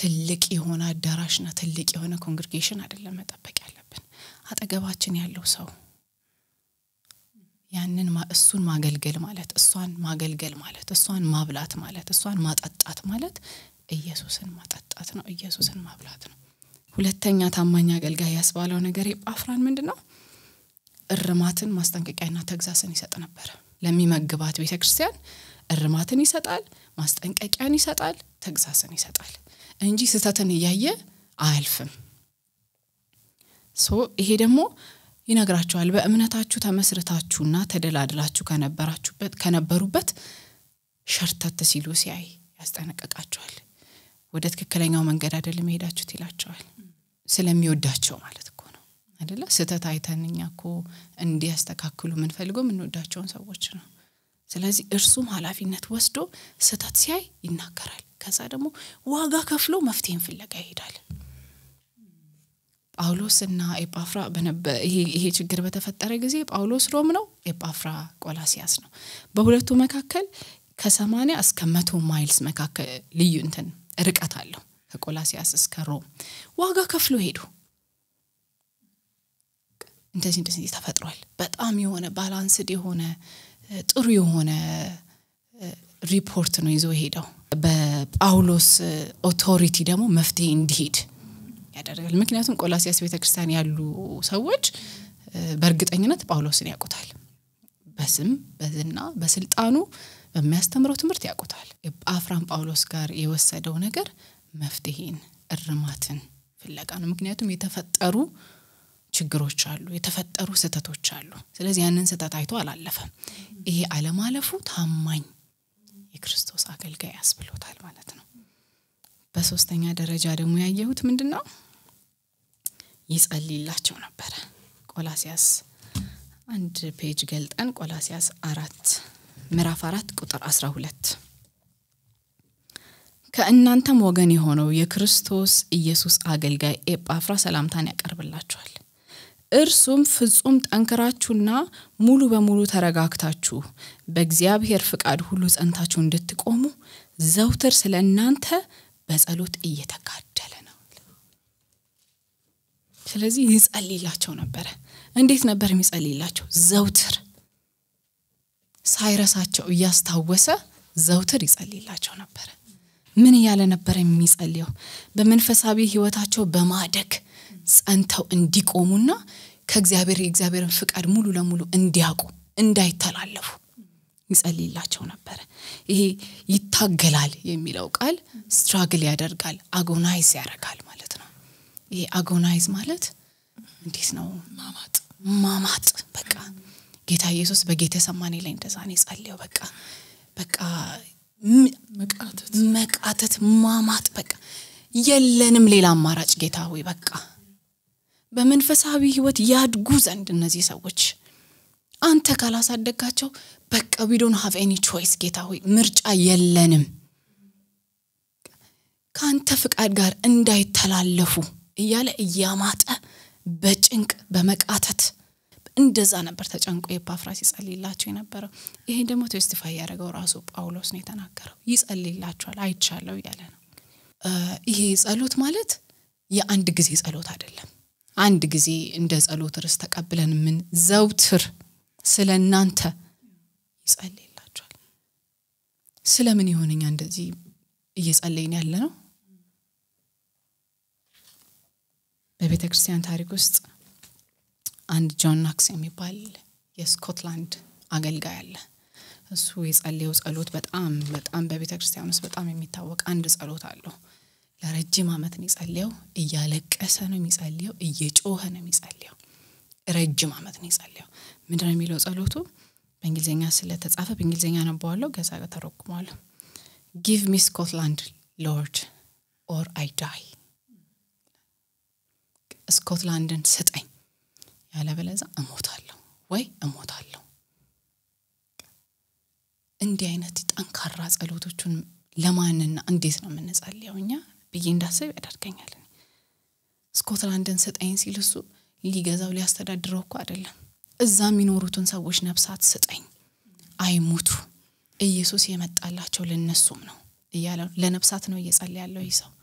ትልቅ የሆነ አዳራሽና ትልቅ የሆነ ኮንግሪጌሽን አይደለም መጠበቅ ያለብን። አጠገባችን ያለው ሰው ያንን እሱን ማገልገል ማለት እሷን ማገልገል ማለት እሷን ማብላት ማለት እሷን ማጠጣት ማለት ኢየሱስን ማጠጣት ነው ኢየሱስን ማብላት ነው ሁለተኛ ታማኝ አገልጋይ ያስባለው ነገር ጳፍራን ምንድ ነው እርማትን ማስጠንቀቂያና ተግዛስን ይሰጥ ነበረ ለሚመግባት ቤተ ክርስቲያን እርማትን ይሰጣል ማስጠንቀቂያን ይሰጣል ተግዛስን ይሰጣል እንጂ ስህተትን እያየ አያልፍም ሶ ይሄ ደግሞ ይነግራቸዋል በእምነታችሁ ተመስርታችሁና ተደላድላችሁ ከነበራችሁበት ከነበሩበት ሸርተት ሲሉ ሲያይ ያስጠነቅቃቸዋል ወደ ትክክለኛው መንገድ አይደለም የሄዳችሁት ይላቸዋል ስለሚወዳቸው ማለት እኮ ነው አደለ ስህተት አይተን እኛ እንዲያስተካክሉ የምንፈልገው የምንወዳቸውን ሰዎች ነው ስለዚህ እርሱም ኃላፊነት ወስዶ ስህተት ሲያይ ይናገራል ከዛ ደግሞ ዋጋ ከፍሎ መፍትሄን ፍለጋ ይሄዳል እና ኤጳፍራ ይሄ ችግር በተፈጠረ ጊዜ ጳውሎስ ሮም ነው ኤጳፍራ ቆላሲያስ ነው በሁለቱ መካከል ከሰማኒያ እስከ መቶ ማይልስ መካከል ልዩ እንትን ርቀት አለው ከቆላሲያስ እስከ ሮም ዋጋ ከፍሎ ሄዱ እንደዚህ እንደዚህ ተፈጥሯል በጣም የሆነ ባላንስድ የሆነ ጥሩ የሆነ ሪፖርት ነው ይዞ ሄደው በጳውሎስ ኦቶሪቲ ደግሞ መፍትሄ እንዲሄድ ያደርጋል ምክንያቱም ቆላሲያስ ቤተክርስቲያን ያሉ ሰዎች በእርግጠኝነት ጳውሎስን ያውቁታል በስም በዝና በስልጣኑ በሚያስተምረው ትምህርት ያውቁታል። አፍራም ጳውሎስ ጋር የወሰደው ነገር መፍትሄን፣ እርማትን ፍለጋ ነው። ምክንያቱም የተፈጠሩ ችግሮች አሉ፣ የተፈጠሩ ስህተቶች አሉ። ስለዚህ ያንን ስህተት አይቶ አላለፈም። ይሄ አለማለፉ ታማኝ የክርስቶስ አገልጋይ ያስብሎታል ማለት ነው። በሶስተኛ ደረጃ ደግሞ ያየሁት ምንድን ነው? ይጸልይላቸው ነበረ። ቆላሲያስ አንድ ፔጅ ገልጠን ቆላሲያስ አራት ምዕራፍ አራት ቁጥር 12 ከእናንተም ወገን የሆነው የክርስቶስ ኢየሱስ አገልጋይ ኤጳፍራ ሰላምታን ያቀርብላችኋል። እርሱም ፍጹም ጠንክራችሁና ሙሉ በሙሉ ተረጋግታችሁ በእግዚአብሔር ፍቃድ ሁሉ ጸንታችሁ እንድትቆሙ ዘውትር ስለ እናንተ በጸሎት እየተጋደለ ነው። ስለዚህ ይጸልላቸው ነበረ። እንዴት ነበር የሚጸልላቸው ዘውትር ሳይረሳቸው እያስታወሰ ዘውትር ይጸልይላቸው ነበረ። ምን እያለ ነበር የሚጸልየው? በመንፈሳዊ ህይወታቸው በማደግ ጸንተው እንዲቆሙና ከእግዚአብሔር የእግዚአብሔርን ፍቃድ ሙሉ ለሙሉ እንዲያውቁ እንዳይተላለፉ ይጸልይላቸው ነበረ። ይሄ ይታገላል የሚለው ቃል ስትራግል ያደርጋል፣ አጎናይዝ ያደርጋል ማለት ነው። ይሄ አጎናይዝ ማለት እንዴት ነው? ማማጥ ማማጥ በቃ ጌታ ኢየሱስ በጌታ ሰማኔ ላይ እንደዛ ነው የጸለየው። በቃ በቃ መቃተት፣ ማማጥ፣ በቃ የለንም ሌላ አማራጭ ጌታ ሆይ በቃ በመንፈሳዊ ህይወት ያድጉ ዘንድ እነዚህ ሰዎች አንተ ካላሳደጋቸው በቃ ዊዶን ሀቭ ኤኒ ቾይስ ጌታ ሆይ ምርጫ የለንም ከአንተ ፍቃድ ጋር እንዳይተላለፉ እያለ እያማጠ በጭንቅ በመቃተት እንደዛ ነበር ተጨንቆ ኤጳፍራስ ይጸልይላቸው የነበረው። ይሄ ደግሞ ቴስቲፋይ ያደረገው ራሱ ጳውሎስ ነው የተናገረው። ይጸልይላቸዋል፣ አይቻለው እያለ ነው። ይሄ ጸሎት ማለት የአንድ ጊዜ ጸሎት አይደለም። አንድ ጊዜ እንደ ጸሎት ርስ ተቀብለን ምን ዘውትር ስለ እናንተ ይጸልይላቸዋል። ስለ ምን የሆነኛ እንደዚህ እየጸለይን ያለ ነው? በቤተ ክርስቲያን ታሪክ ውስጥ አንድ ጆን ናክስ የሚባል የስኮትላንድ አገልጋይ አለ። እሱ የጸለየው ጸሎት በጣም በጣም በቤተ ክርስቲያን ውስጥ በጣም የሚታወቅ አንድ ጸሎት አለው። ለረጅም ዓመት ነው የጸለየው። እያለቀሰ ነው የሚጸልየው፣ እየጮኸ ነው የሚጸልየው። ረጅም ዓመት ነው የጸለየው። ምንድነው የሚለው ጸሎቱ? በእንግሊዝኛ ስለተጻፈ በእንግሊዝኛ ነበዋለሁ፣ ገዛ ተረጉሟለሁ። ጊቭ ሚ ስኮትላንድ ሎርድ ኦር አይ ዳይ። ስኮትላንድን ስጠኝ ያለበለዛ እሞታለሁ ወይ እሞታለሁ። እንዲህ አይነት ጠንካራ ጸሎቶቹን ለማንና እንዴት ነው የምንጸልየው እኛ ብዬ እንዳስብ ያደርገኛል። ስኮትላንድን ስጠኝ ሲል እሱ ሊገዛው ሊያስተዳድረው እኮ አይደለም። እዛ የሚኖሩትን ሰዎች ነብሳት ስጠኝ አይሙቱ፣ ኢየሱስ የመጣላቸው ልነሱም ነው እያለ ለነብሳት ነው እየጸል ያለው ይሰው ሰው።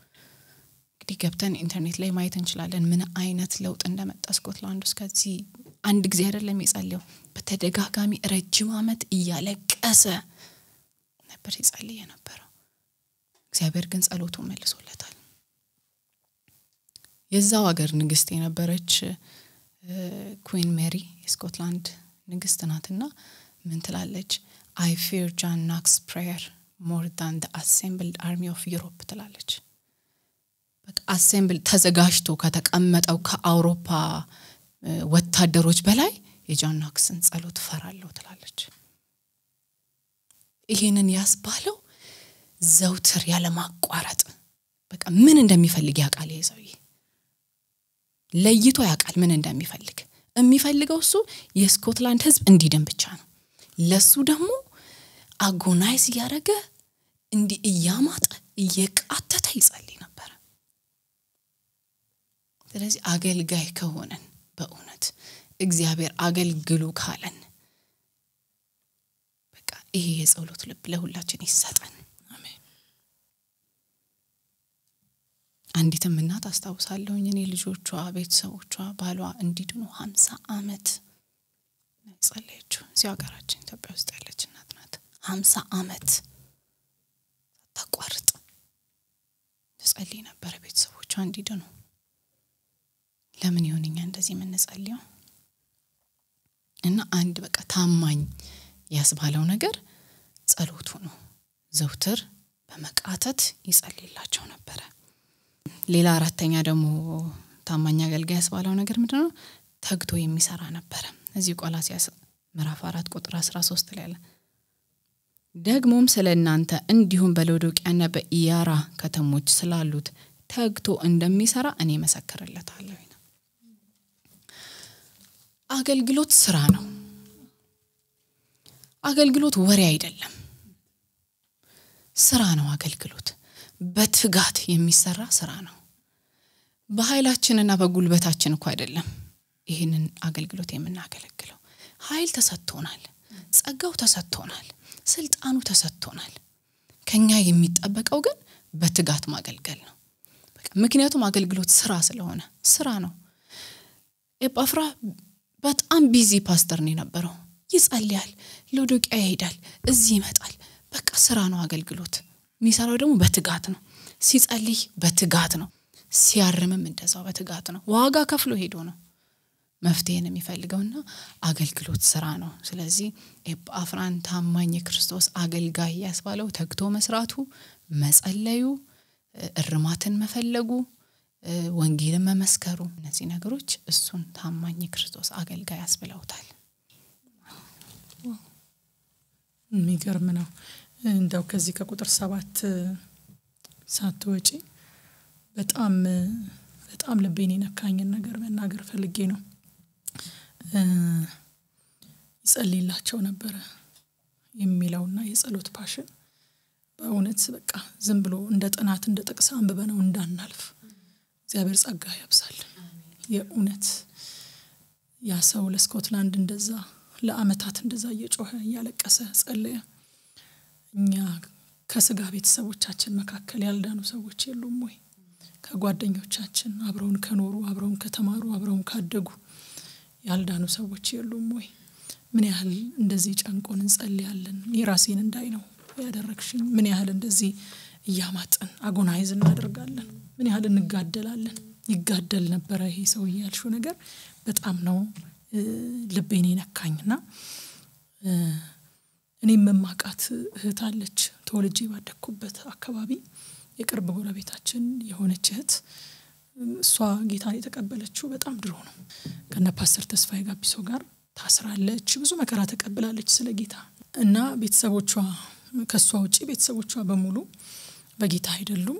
እንግዲህ ገብተን ኢንተርኔት ላይ ማየት እንችላለን ምን አይነት ለውጥ እንደመጣ ስኮትላንድ ውስጥ ከዚህ አንድ ጊዜ አይደለም የጸልየው በተደጋጋሚ ረጅም አመት እያለቀሰ ነበር የጸልይ የነበረው እግዚአብሔር ግን ጸሎቱ መልሶለታል የዛው ሀገር ንግስት የነበረች ኩዊን ሜሪ የስኮትላንድ ንግስት ናትና ምን ትላለች አይ ፌር ጃን ናክስ ፕሬየር ሞር ዳን አሴምብልድ አርሚ ኦፍ ዩሮፕ ትላለች አሴምብል ተዘጋጅቶ ከተቀመጠው ከአውሮፓ ወታደሮች በላይ የጆን ናክስን ጸሎት እፈራለሁ ትላለች። ይሄንን ያስባለው ዘውትር ያለማቋረጥ በቃ ምን እንደሚፈልግ ያውቃል። ይሄ ሰውዬ ለይቶ ያውቃል ምን እንደሚፈልግ። የሚፈልገው እሱ የስኮትላንድ ህዝብ እንዲድን ብቻ ነው። ለሱ ደግሞ አጎናይስ እያደረገ እንዲህ እያማጠ እየቃተተ ይጸል ስለዚህ አገልጋይ ከሆነን በእውነት እግዚአብሔር አገልግሉ ካለን በቃ ይሄ የጸሎት ልብ ለሁላችን ይሰጠን። አንዲትም እናት አስታውሳለሁኝ እኔ ልጆቿ፣ ቤተሰቦቿ፣ ባሏ እንዲድኑ ሀምሳ አመት ጸለየችው። እዚሁ ሀገራችን ኢትዮጵያ ውስጥ ያለች እናት ናት። ሀምሳ አመት ታቋርጥ ትጸልይ ነበረ ቤተሰቦቿ እንዲድኑ። ለምን ይሆንኛ እንደዚህ የምንጸልየው እና አንድ በቃ ታማኝ ያስባለው ነገር ጸሎቱ ነው ዘውትር በመቃተት ይጸልላቸው ነበረ ሌላ አራተኛ ደግሞ ታማኝ አገልጋይ ያስባለው ነገር ምንድን ነው ተግቶ የሚሰራ ነበረ እዚህ ቆላሲያስ ምዕራፍ አራት ቁጥር አስራ ሶስት ላይ ያለ ደግሞም ስለ እናንተ እንዲሁም በሎዶቅያና በኢያራ ከተሞች ስላሉት ተግቶ እንደሚሰራ እኔ መሰክርለታለሁ አገልግሎት ስራ ነው። አገልግሎት ወሬ አይደለም፣ ስራ ነው። አገልግሎት በትጋት የሚሰራ ስራ ነው። በኃይላችንና በጉልበታችን እኮ አይደለም ይህንን አገልግሎት የምናገለግለው። ኃይል ተሰጥቶናል፣ ጸጋው ተሰጥቶናል፣ ስልጣኑ ተሰጥቶናል። ከኛ የሚጠበቀው ግን በትጋት ማገልገል ነው። ምክንያቱም አገልግሎት ስራ ስለሆነ ስራ ነው። ኤጳፍራ በጣም ቢዚ ፓስተር ነው የነበረው። ይጸልያል፣ ሎዶቅያ ይሄዳል፣ እዚህ ይመጣል። በቃ ስራ ነው አገልግሎት። የሚሰራው ደግሞ በትጋት ነው። ሲጸልይ በትጋት ነው። ሲያርምም እንደዛው በትጋት ነው። ዋጋ ከፍሎ ሄዶ ነው መፍትሄን የሚፈልገውና አገልግሎት ስራ ነው። ስለዚህ ኤጳፍራን ታማኝ የክርስቶስ አገልጋይ ያስባለው ተግቶ መስራቱ፣ መጸለዩ፣ እርማትን መፈለጉ ወንጌልን መመስከሩ፣ እነዚህ ነገሮች እሱን ታማኝ የክርስቶስ አገልጋይ ያስብለውታል። የሚገርም ነው። እንደው ከዚህ ከቁጥር ሰባት ሳትወጪ በጣም በጣም ልቤን የነካኝን ነገር መናገር ፈልጌ ነው። ይጸልላቸው ነበረ የሚለውና የጸሎት ፓሽን በእውነት በቃ ዝም ብሎ እንደ ጥናት እንደ ጥቅስ አንብበ ነው እንዳናልፍ እግዚአብሔር ጸጋ ያብሳል የእውነት ያ ሰው ለስኮትላንድ እንደዛ ለአመታት እንደዛ እየጮኸ እያለቀሰ ጸለየ እኛ ከስጋ ቤተሰቦቻችን መካከል ያልዳኑ ሰዎች የሉም ወይ ከጓደኞቻችን አብረውን ከኖሩ አብረውን ከተማሩ አብረውን ካደጉ ያልዳኑ ሰዎች የሉም ወይ ምን ያህል እንደዚህ ጨንቆን እንጸልያለን የራሴን እንዳይ ነው ያደረግሽኝ ምን ያህል እንደዚህ እያማጠን አጎናይዝ እናደርጋለን ምን ያህል እንጋደላለን ይጋደል ነበረ ይሄ ሰው እያልሹ ነገር በጣም ነው ልቤን የነካኝ ና እኔም መማቃት እህት አለች ተወልጄ ባደግኩበት አካባቢ የቅርብ ጎረቤታችን የሆነች እህት እሷ ጌታን የተቀበለችው በጣም ድሮ ነው ከነ ፓስተር ተስፋ የጋቢሶ ጋር ታስራለች ብዙ መከራ ተቀብላለች ስለ ጌታ እና ቤተሰቦቿ ከእሷ ውጭ ቤተሰቦቿ በሙሉ በጌታ አይደሉም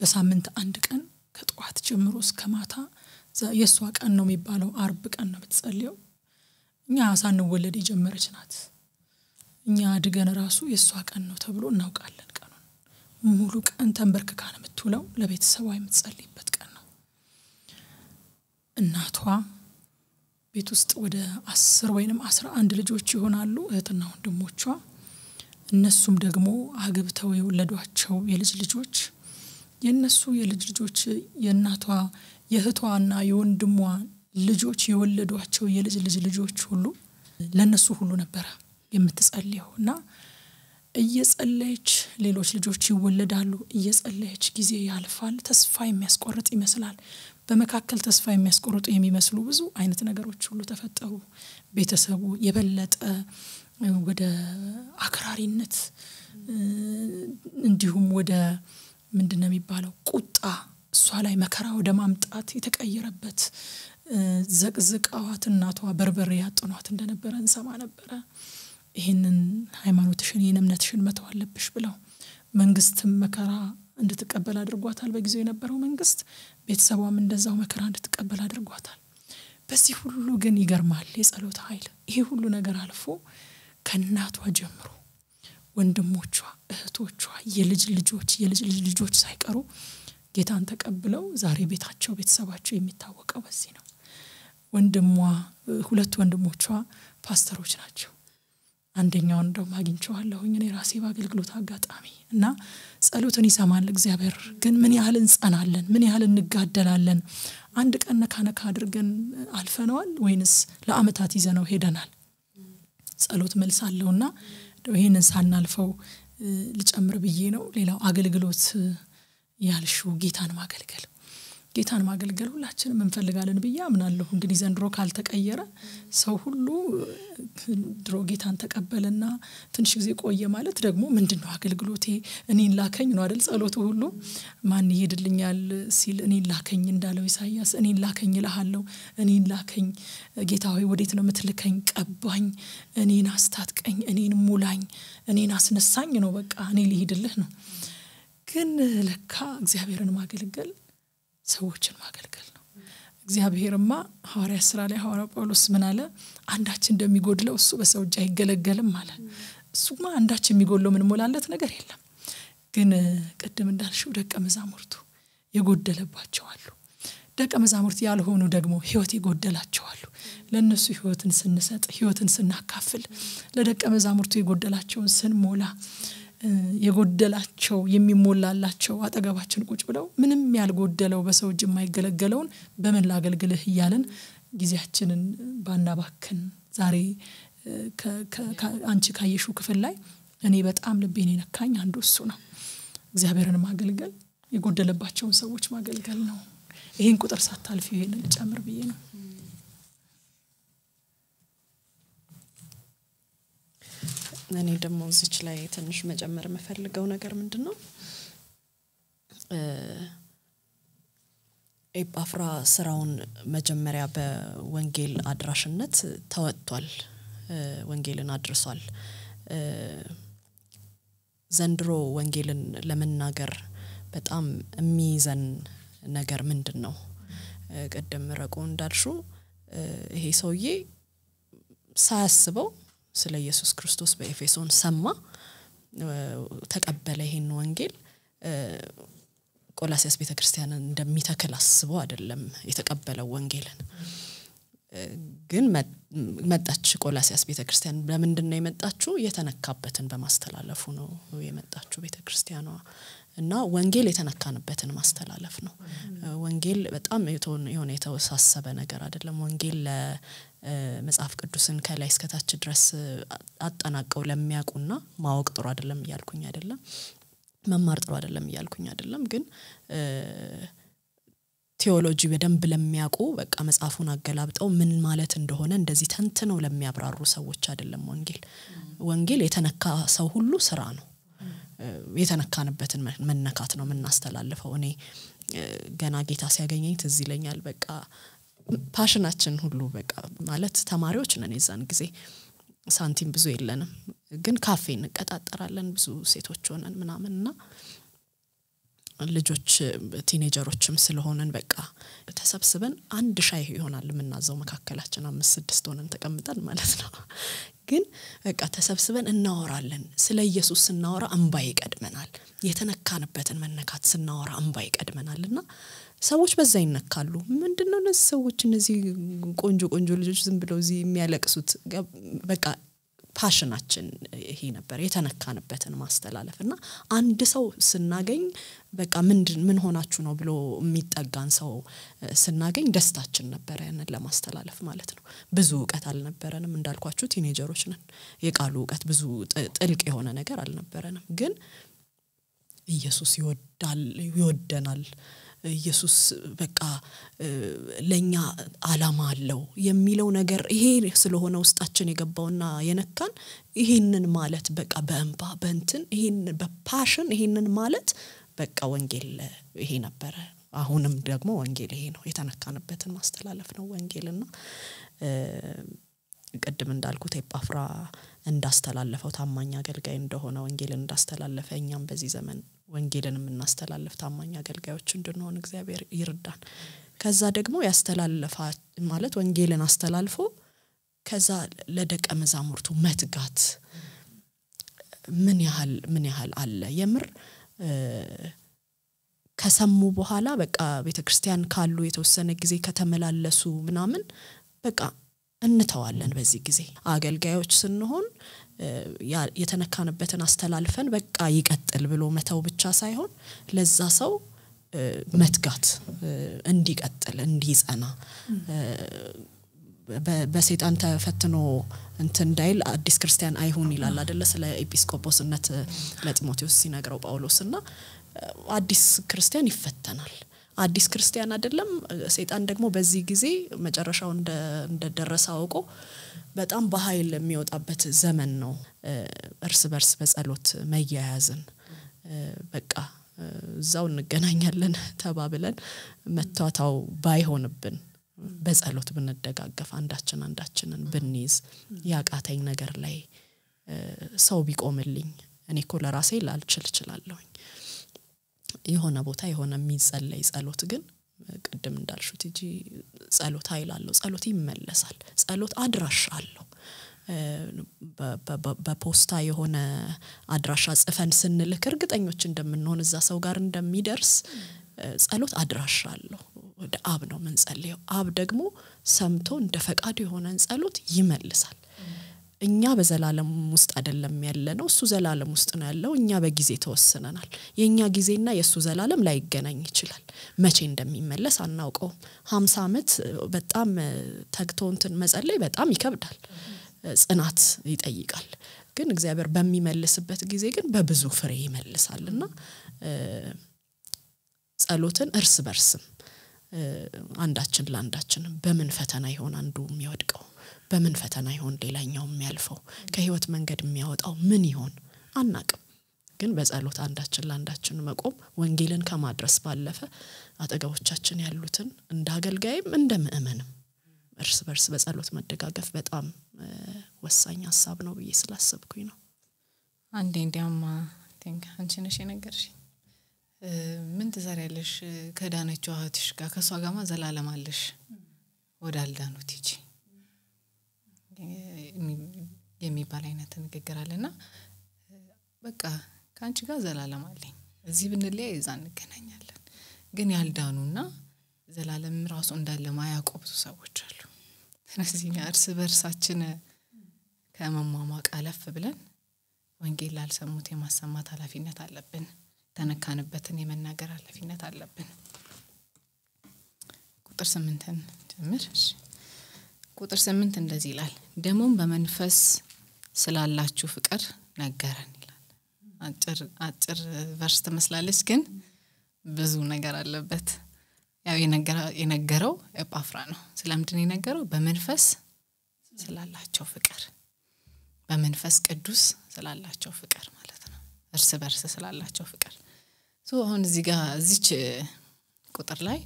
በሳምንት አንድ ቀን ከጠዋት ጀምሮ እስከ ማታ የእሷ ቀን ነው የሚባለው አርብ ቀን ነው የምትጸልየው። እኛ ሳንወለድ የጀመረች ናት። እኛ አድገን ራሱ የእሷ ቀን ነው ተብሎ እናውቃለን ቀኑን። ሙሉ ቀን ተንበርክካ ነው የምትውለው፣ ለቤተሰቧ የምትጸልይበት ቀን ነው። እናቷ ቤት ውስጥ ወደ አስር ወይንም አስራ አንድ ልጆች ይሆናሉ እህትና ወንድሞቿ። እነሱም ደግሞ አግብተው የወለዷቸው የልጅ ልጆች የእነሱ የልጅ ልጆች የእናቷ የእህቷና የወንድሟ ልጆች የወለዷቸው የልጅ ልጅ ልጆች ሁሉ ለእነሱ ሁሉ ነበረ የምትጸልየው እና እየጸለየች ሌሎች ልጆች ይወለዳሉ። እየጸለየች ጊዜ ያልፋል። ተስፋ የሚያስቆርጥ ይመስላል። በመካከል ተስፋ የሚያስቆርጡ የሚመስሉ ብዙ አይነት ነገሮች ሁሉ ተፈጠሩ። ቤተሰቡ የበለጠ ወደ አክራሪነት እንዲሁም ወደ ምንድነው የሚባለው ቁጣ እሷ ላይ መከራ ወደ ማምጣት የተቀየረበት ዘቅዝቃዋት እናቷ በርበሬ ያጥኗት እንደነበረ እንሰማ ነበረ። ይህንን ሃይማኖትሽን ይህን እምነትሽን መተው አለብሽ ብለው መንግስትም መከራ እንድትቀበል አድርጓታል። በጊዜው የነበረው መንግስት ቤተሰቧም እንደዛው መከራ እንድትቀበል አድርጓታል። በዚህ ሁሉ ግን ይገርማል የጸሎት ኃይል ይሄ ሁሉ ነገር አልፎ ከእናቷ ጀምሮ ወንድሞቿ፣ እህቶቿ፣ የልጅ ልጆች፣ የልጅ ልጅ ልጆች ሳይቀሩ ጌታን ተቀብለው ዛሬ ቤታቸው ቤተሰባቸው የሚታወቀው በዚህ ነው። ወንድሟ ሁለት ወንድሞቿ ፓስተሮች ናቸው። አንደኛውን እንደውም አግኝቼዋለሁኝ እኔ ራሴ በአገልግሎት አጋጣሚ እና ጸሎትን ይሰማል እግዚአብሔር። ግን ምን ያህል እንጸናለን? ምን ያህል እንጋደላለን? አንድ ቀን ነካነካ አድርገን አልፈነዋል ወይንስ ለአመታት ይዘነው ሄደናል? ጸሎት መልስ አለውና ይህንን ሳናልፈው ልጨምር ብዬ ነው። ሌላው አገልግሎት ያልሹ ጌታን ማገልገል ጌታን ማገልገል ሁላችንም እንፈልጋለን ብዬ አምናለሁ። እንግዲህ ዘንድሮ ካልተቀየረ ሰው ሁሉ ድሮ ጌታን ተቀበለና ትንሽ ጊዜ ቆየ ማለት ደግሞ ምንድን ነው አገልግሎቴ? እኔን ላከኝ ነው አደል ጸሎቱ ሁሉ ማን ይሄድልኛል ሲል እኔን ላከኝ እንዳለው ኢሳያስ እኔን ላከኝ እልሃለሁ፣ እኔን ላከኝ ጌታ ሆይ ወዴት ነው የምትልከኝ? ቀባኝ፣ እኔን አስታጥቀኝ፣ እኔን ሙላኝ፣ እኔን አስነሳኝ ነው በቃ እኔ ሊሄድልህ ነው። ግን ለካ እግዚአብሔርን ማገልገል ሰዎችን ማገልገል ነው። እግዚአብሔርማ ሐዋርያ ስራ ላይ ሐዋርያ ጳውሎስ ምን አለ? አንዳችን እንደሚጎድለው እሱ በሰው እጅ አይገለገልም አለ። እሱማ አንዳችን የሚጎድለው ምንሞላለት ነገር የለም። ግን ቅድም እንዳልሽው ደቀ መዛሙርቱ የጎደለባቸዋሉ ደቀ መዛሙርት ያልሆኑ ደግሞ ህይወት ይጎደላቸዋሉ። ለእነሱ ህይወትን ስንሰጥ፣ ህይወትን ስናካፍል፣ ለደቀ መዛሙርቱ የጎደላቸውን ስንሞላ የጎደላቸው የሚሞላላቸው አጠገባችን ቁጭ ብለው ምንም ያልጎደለው በሰው እጅ የማይገለገለውን በምን ላገልግልህ እያለን ጊዜያችንን ባናባክን ዛሬ አንቺ ካየሹ ክፍል ላይ እኔ በጣም ልቤን የነካኝ አንዱ እሱ ነው። እግዚአብሔርን ማገልገል የጎደለባቸውን ሰዎች ማገልገል ነው። ይህን ቁጥር ሳታልፊ ይሄንን ጨምር ብዬ ነው። እኔ ደግሞ እዚች ላይ ትንሽ መጨመር የምፈልገው ነገር ምንድን ነው ኤጳፍራ ስራውን መጀመሪያ በወንጌል አድራሽነት ተወጥቷል ወንጌልን አድርሷል ዘንድሮ ወንጌልን ለመናገር በጣም የሚይዘን ነገር ምንድን ነው ቅድም ረቁ እንዳልሹ ይሄ ሰውዬ ሳያስበው ስለ ኢየሱስ ክርስቶስ በኤፌሶን ሰማ ተቀበለ ይሄን ወንጌል ቆላሲያስ ቤተ ክርስቲያንን እንደሚተክል አስቦ አይደለም የተቀበለው ወንጌልን ግን መጣች ቆላሲያስ ቤተ ክርስቲያን ለምንድን ነው የመጣችው የተነካበትን በማስተላለፉ ነው የመጣችው ቤተ ክርስቲያኗ እና ወንጌል የተነካንበትን ማስተላለፍ ነው። ወንጌል በጣም የሆነ የተወሳሰበ ነገር አይደለም። ወንጌል ለመጽሐፍ ቅዱስን ከላይ እስከታች ድረስ አጠናቀው ለሚያውቁና ማወቅ ጥሩ አይደለም እያልኩኝ አይደለም፣ መማር ጥሩ አይደለም እያልኩኝ አይደለም። ግን ቴዎሎጂ በደንብ ለሚያውቁ በቃ መጽሐፉን አገላብጠው ምን ማለት እንደሆነ እንደዚህ ተንትነው ለሚያብራሩ ሰዎች አይደለም ወንጌል። ወንጌል የተነካ ሰው ሁሉ ስራ ነው። የተነካንበትን መነካት ነው የምናስተላልፈው። እኔ ገና ጌታ ሲያገኘኝ ትዝ ይለኛል። በቃ ፓሽናችን ሁሉ በቃ ማለት ተማሪዎች ነን የዛን ጊዜ ሳንቲም ብዙ የለንም፣ ግን ካፌ እንቀጣጠራለን ብዙ ሴቶች ሆነን ምናምን እና ልጆች ቲኔጀሮችም ስለሆንን በቃ ተሰብስበን አንድ ሻይ ይሆናል የምናዘው መካከላችን አምስት ስድስት ሆነን ተቀምጠን ማለት ነው። ግን በቃ ተሰብስበን እናወራለን። ስለ ኢየሱስ ስናወራ እንባ ይቀድመናል። የተነካንበትን መነካት ስናወራ እንባ ይቀድመናል እና ሰዎች በዛ ይነካሉ። ምንድነው እነዚህ ሰዎች እነዚህ ቆንጆ ቆንጆ ልጆች ዝም ብለው እዚህ የሚያለቅሱት በቃ ፓሽናችን ይሄ ነበር የተነካንበትን ማስተላለፍ እና አንድ ሰው ስናገኝ በቃ ምንድን ምን ሆናችሁ ነው ብሎ የሚጠጋን ሰው ስናገኝ ደስታችን ነበረ ያንን ለማስተላለፍ ማለት ነው። ብዙ እውቀት አልነበረንም እንዳልኳችሁ ቲኔጀሮች ነን። የቃሉ እውቀት ብዙ ጥልቅ የሆነ ነገር አልነበረንም። ግን ኢየሱስ ይወዳል ይወደናል ኢየሱስ በቃ ለእኛ አላማ አለው የሚለው ነገር ይሄ ስለሆነ ውስጣችን የገባውና የነካን ይሄንን ማለት በቃ በእንባ በንትን ይሄን በፓሽን ይሄንን ማለት በቃ ወንጌል ይሄ ነበረ አሁንም ደግሞ ወንጌል ይሄ ነው የተነካንበትን ማስተላለፍ ነው ወንጌልና ቅድም እንዳልኩት ኤጳፍራ እንዳስተላለፈው ታማኝ አገልጋይ እንደሆነ ወንጌልን እንዳስተላለፈ እኛም በዚህ ዘመን ወንጌልን የምናስተላልፍ ታማኝ አገልጋዮች እንድንሆን እግዚአብሔር ይርዳን። ከዛ ደግሞ ያስተላለፋ ማለት ወንጌልን አስተላልፎ ከዛ ለደቀ መዛሙርቱ መትጋት ምን ያህል ምን ያህል አለ የምር ከሰሙ በኋላ በቃ ቤተ ክርስቲያን ካሉ የተወሰነ ጊዜ ከተመላለሱ ምናምን በቃ እንተዋለን። በዚህ ጊዜ አገልጋዮች ስንሆን የተነካንበትን አስተላልፈን በቃ ይቀጥል ብሎ መተው ብቻ ሳይሆን ለዛ ሰው መትጋት እንዲቀጥል እንዲጸና በሴጣን ተፈትኖ እንት እንዳይል አዲስ ክርስቲያን አይሁን ይላል አደለ ስለ ኤጲስቆጶስነት ለጢሞቴዎስ ሲነግረው ጳውሎስ እና አዲስ ክርስቲያን ይፈተናል አዲስ ክርስቲያን አይደለም ሴጣን ደግሞ በዚህ ጊዜ መጨረሻው እንደደረሰ አውቆ በጣም በኃይል የሚወጣበት ዘመን ነው። እርስ በርስ በጸሎት መያያዝን በቃ እዛው እንገናኛለን *laughs* ተባብለን መቷታው ባይሆንብን በጸሎት ብንደጋገፍ አንዳችን አንዳችንን ብንይዝ ያቃተኝ ነገር ላይ ሰው ቢቆምልኝ እኔ እኮ ለራሴ ላልችል እችላለሁኝ። የሆነ ቦታ የሆነ የሚጸለይ ጸሎት ግን ቅድም እንዳልሹት እጂ ጸሎት ኃይል አለው። ጸሎት ይመለሳል። ጸሎት አድራሻ አለው። በፖስታ የሆነ አድራሻ ጽፈን ስንልክ እርግጠኞች እንደምንሆን እዛ ሰው ጋር እንደሚደርስ ጸሎት አድራሻ አለው። ወደ አብ ነው ምንጸልየው። አብ ደግሞ ሰምቶ እንደ ፈቃዱ የሆነን ጸሎት ይመልሳል። እኛ በዘላለም ውስጥ አይደለም ያለ ነው። እሱ ዘላለም ውስጥ ነው ያለው። እኛ በጊዜ ተወስነናል። የእኛ ጊዜና የእሱ ዘላለም ላይገናኝ ይችላል። መቼ እንደሚመለስ አናውቀውም። ሀምሳ አመት በጣም ተግቶንትን መጸለይ በጣም ይከብዳል፣ ጽናት ይጠይቃል። ግን እግዚአብሔር በሚመልስበት ጊዜ ግን በብዙ ፍሬ ይመልሳል እና ጸሎትን እርስ በርስም አንዳችን ለአንዳችን በምን ፈተና ይሆን አንዱ የሚወድቀው በምን ፈተና ይሆን ሌላኛው የሚያልፈው? ከህይወት መንገድ የሚያወጣው ምን ይሆን አናቅም። ግን በጸሎት አንዳችን ለአንዳችን መቆም ወንጌልን ከማድረስ ባለፈ አጠገቦቻችን ያሉትን እንደ አገልጋይም እንደ ምእመንም እርስ በርስ በጸሎት መደጋገፍ በጣም ወሳኝ ሀሳብ ነው ብዬ ስላሰብኩኝ ነው። አንዴ እንዲያማ ቲንክ አንቺ ነሽ የነገርሽኝ። ምን ትሰሪያለሽ? ከዳነችው ጋር ከእሷ ጋማ ዘላለም አለሽ ወደ አልዳኑት የሚባል አይነት ንግግር አለ። እና በቃ ከአንቺ ጋር ዘላለም አለኝ እዚህ ብንለያ ይዛ እንገናኛለን። ግን ያልዳኑና ዘላለም ራሱ እንዳለ ማያውቁ ብዙ ሰዎች አሉ። ስለዚህ እርስ በእርሳችን ከመሟሟቅ አለፍ ብለን ወንጌል ላልሰሙት የማሰማት ሀላፊነት አለብን። የተነካንበትን የመናገር ሀላፊነት አለብን። ቁጥር ስምንትን ጀምር። ቁጥር ስምንት እንደዚህ ይላል፣ ደግሞም በመንፈስ ስላላችሁ ፍቅር ነገረን ይላል። አጭር አጭር ቨርስ ትመስላለች፣ ግን ብዙ ነገር አለበት። ያው የነገረው ኤጳፍራ ነው። ስለምድን የነገረው? በመንፈስ ስላላቸው ፍቅር፣ በመንፈስ ቅዱስ ስላላቸው ፍቅር ማለት ነው። እርስ በርስ ስላላቸው ፍቅር አሁን እዚህ ጋር እዚች ቁጥር ላይ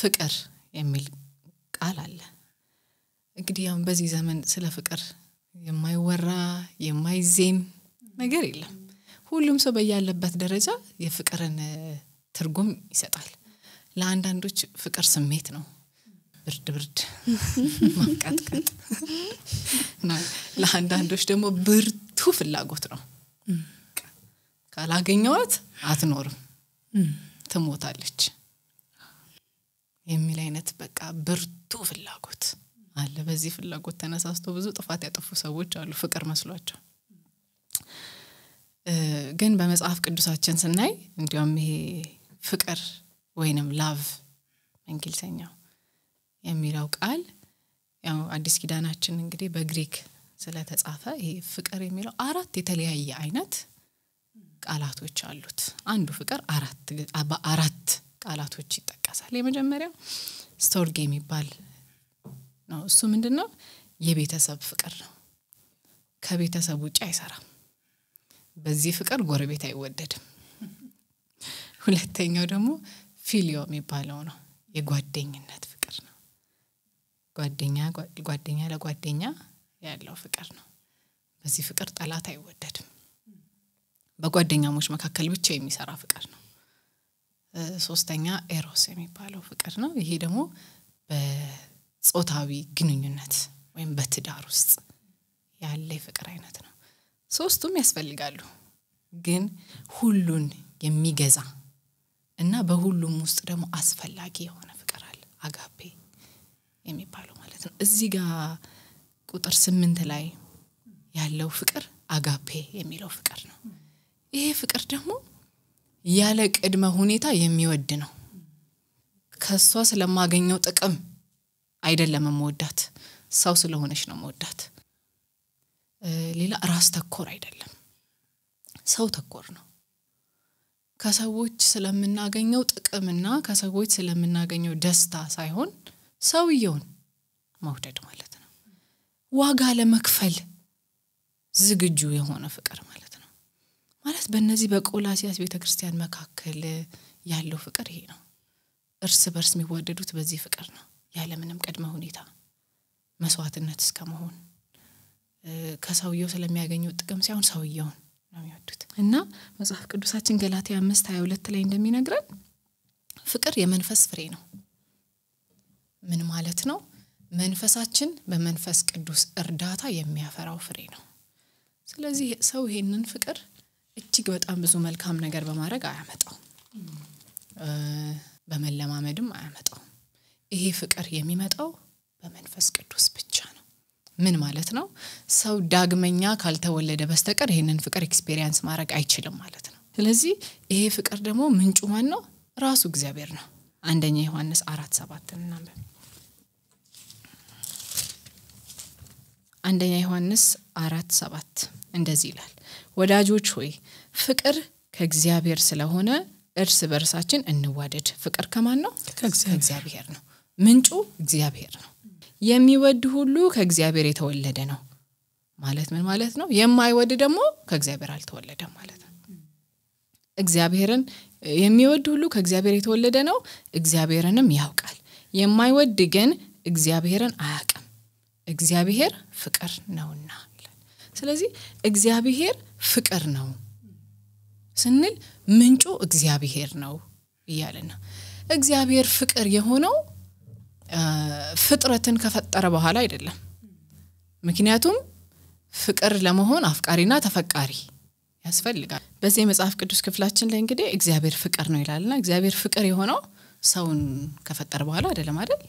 ፍቅር የሚል ቃል አለ። እንግዲህ አሁን በዚህ ዘመን ስለ ፍቅር የማይወራ የማይዜም ነገር የለም። ሁሉም ሰው በያለበት ደረጃ የፍቅርን ትርጉም ይሰጣል። ለአንዳንዶች ፍቅር ስሜት ነው፣ ብርድ ብርድ *laughs* ማቀጥቀጥ ለአንዳንዶች ደግሞ ብርቱ ፍላጎት ነው። ካላገኘዋት አትኖርም፣ ትሞታለች የሚል አይነት በቃ ብርቱ ፍላጎት አለ። በዚህ ፍላጎት ተነሳስቶ ብዙ ጥፋት ያጠፉ ሰዎች አሉ ፍቅር መስሏቸው። ግን በመጽሐፍ ቅዱሳችን ስናይ እንዲሁም ይሄ ፍቅር ወይንም ላቭ በእንግሊዝኛው የሚለው ቃል ያው አዲስ ኪዳናችን እንግዲህ በግሪክ ስለተጻፈ ይሄ ፍቅር የሚለው አራት የተለያየ አይነት ቃላቶች አሉት። አንዱ ፍቅር አራት በአራት ቃላቶች ይጠቀሳል። የመጀመሪያው ስቶርግ የሚባል ነው። እሱ ምንድን ነው? የቤተሰብ ፍቅር ነው። ከቤተሰብ ውጭ አይሰራም። በዚህ ፍቅር ጎረቤት አይወደድም። ሁለተኛው ደግሞ ፊሊዮ የሚባለው ነው። የጓደኝነት ፍቅር ነው። ጓደኛ ጓደኛ ለጓደኛ ያለው ፍቅር ነው። በዚህ ፍቅር ጠላት አይወደድም። በጓደኛሞች መካከል ብቻ የሚሰራ ፍቅር ነው። ሶስተኛ ኤሮስ የሚባለው ፍቅር ነው። ይሄ ደግሞ ጾታዊ ግንኙነት ወይም በትዳር ውስጥ ያለ የፍቅር አይነት ነው። ሶስቱም ያስፈልጋሉ፣ ግን ሁሉን የሚገዛ እና በሁሉም ውስጥ ደግሞ አስፈላጊ የሆነ ፍቅር አለ፣ አጋፔ የሚባለው ማለት ነው። እዚህ ጋር ቁጥር ስምንት ላይ ያለው ፍቅር አጋፔ የሚለው ፍቅር ነው። ይሄ ፍቅር ደግሞ ያለ ቅድመ ሁኔታ የሚወድ ነው። ከእሷ ስለማገኘው ጥቅም አይደለም መወዳት ሰው ስለሆነች ነው መወዳት። ሌላ ራስ ተኮር አይደለም፣ ሰው ተኮር ነው። ከሰዎች ስለምናገኘው ጥቅምና ከሰዎች ስለምናገኘው ደስታ ሳይሆን ሰውየውን መውደድ ማለት ነው። ዋጋ ለመክፈል ዝግጁ የሆነ ፍቅር ማለት ነው። ማለት በእነዚህ በቆላሲያስ ቤተ ክርስቲያን መካከል ያለው ፍቅር ይሄ ነው። እርስ በርስ የሚዋደዱት በዚህ ፍቅር ነው። ያለምንም ቅድመ ሁኔታ መስዋዕትነት እስከ መሆን ከሰውየው ስለሚያገኙ ጥቅም ሳይሆን ሰውየውን ነው የሚወዱት እና መጽሐፍ ቅዱሳችን ገላትያ አምስት ሀያ ሁለት ላይ እንደሚነግረን ፍቅር የመንፈስ ፍሬ ነው ምን ማለት ነው መንፈሳችን በመንፈስ ቅዱስ እርዳታ የሚያፈራው ፍሬ ነው ስለዚህ ሰው ይሄንን ፍቅር እጅግ በጣም ብዙ መልካም ነገር በማድረግ አያመጣው በመለማመድም አያመጣው ይሄ ፍቅር የሚመጣው በመንፈስ ቅዱስ ብቻ ነው። ምን ማለት ነው? ሰው ዳግመኛ ካልተወለደ በስተቀር ይህንን ፍቅር ኤክስፔሪየንስ ማድረግ አይችልም ማለት ነው። ስለዚህ ይሄ ፍቅር ደግሞ ምንጩ ማን ነው? ራሱ እግዚአብሔር ነው። አንደኛ ዮሐንስ አራት ሰባት እናንብብ። አንደኛ ዮሐንስ አራት ሰባት እንደዚህ ይላል፣ ወዳጆች ሆይ ፍቅር ከእግዚአብሔር ስለሆነ እርስ በርሳችን እንዋደድ። ፍቅር ከማን ነው? ከእግዚአብሔር ነው። ምንጩ እግዚአብሔር ነው። የሚወድ ሁሉ ከእግዚአብሔር የተወለደ ነው ማለት ምን ማለት ነው? የማይወድ ደግሞ ከእግዚአብሔር አልተወለደም ማለት ነው። እግዚአብሔርን የሚወድ ሁሉ ከእግዚአብሔር የተወለደ ነው፣ እግዚአብሔርንም ያውቃል። የማይወድ ግን እግዚአብሔርን አያቅም እግዚአብሔር ፍቅር ነውና። ስለዚህ እግዚአብሔር ፍቅር ነው ስንል ምንጩ እግዚአብሔር ነው እያለና ነው። እግዚአብሔር ፍቅር የሆነው ፍጥረትን ከፈጠረ በኋላ አይደለም። ምክንያቱም ፍቅር ለመሆን አፍቃሪና ተፈቃሪ ያስፈልጋል። በዚህ የመጽሐፍ ቅዱስ ክፍላችን ላይ እንግዲህ እግዚአብሔር ፍቅር ነው ይላልና እግዚአብሔር ፍቅር የሆነው ሰውን ከፈጠረ በኋላ አይደለም አይደል?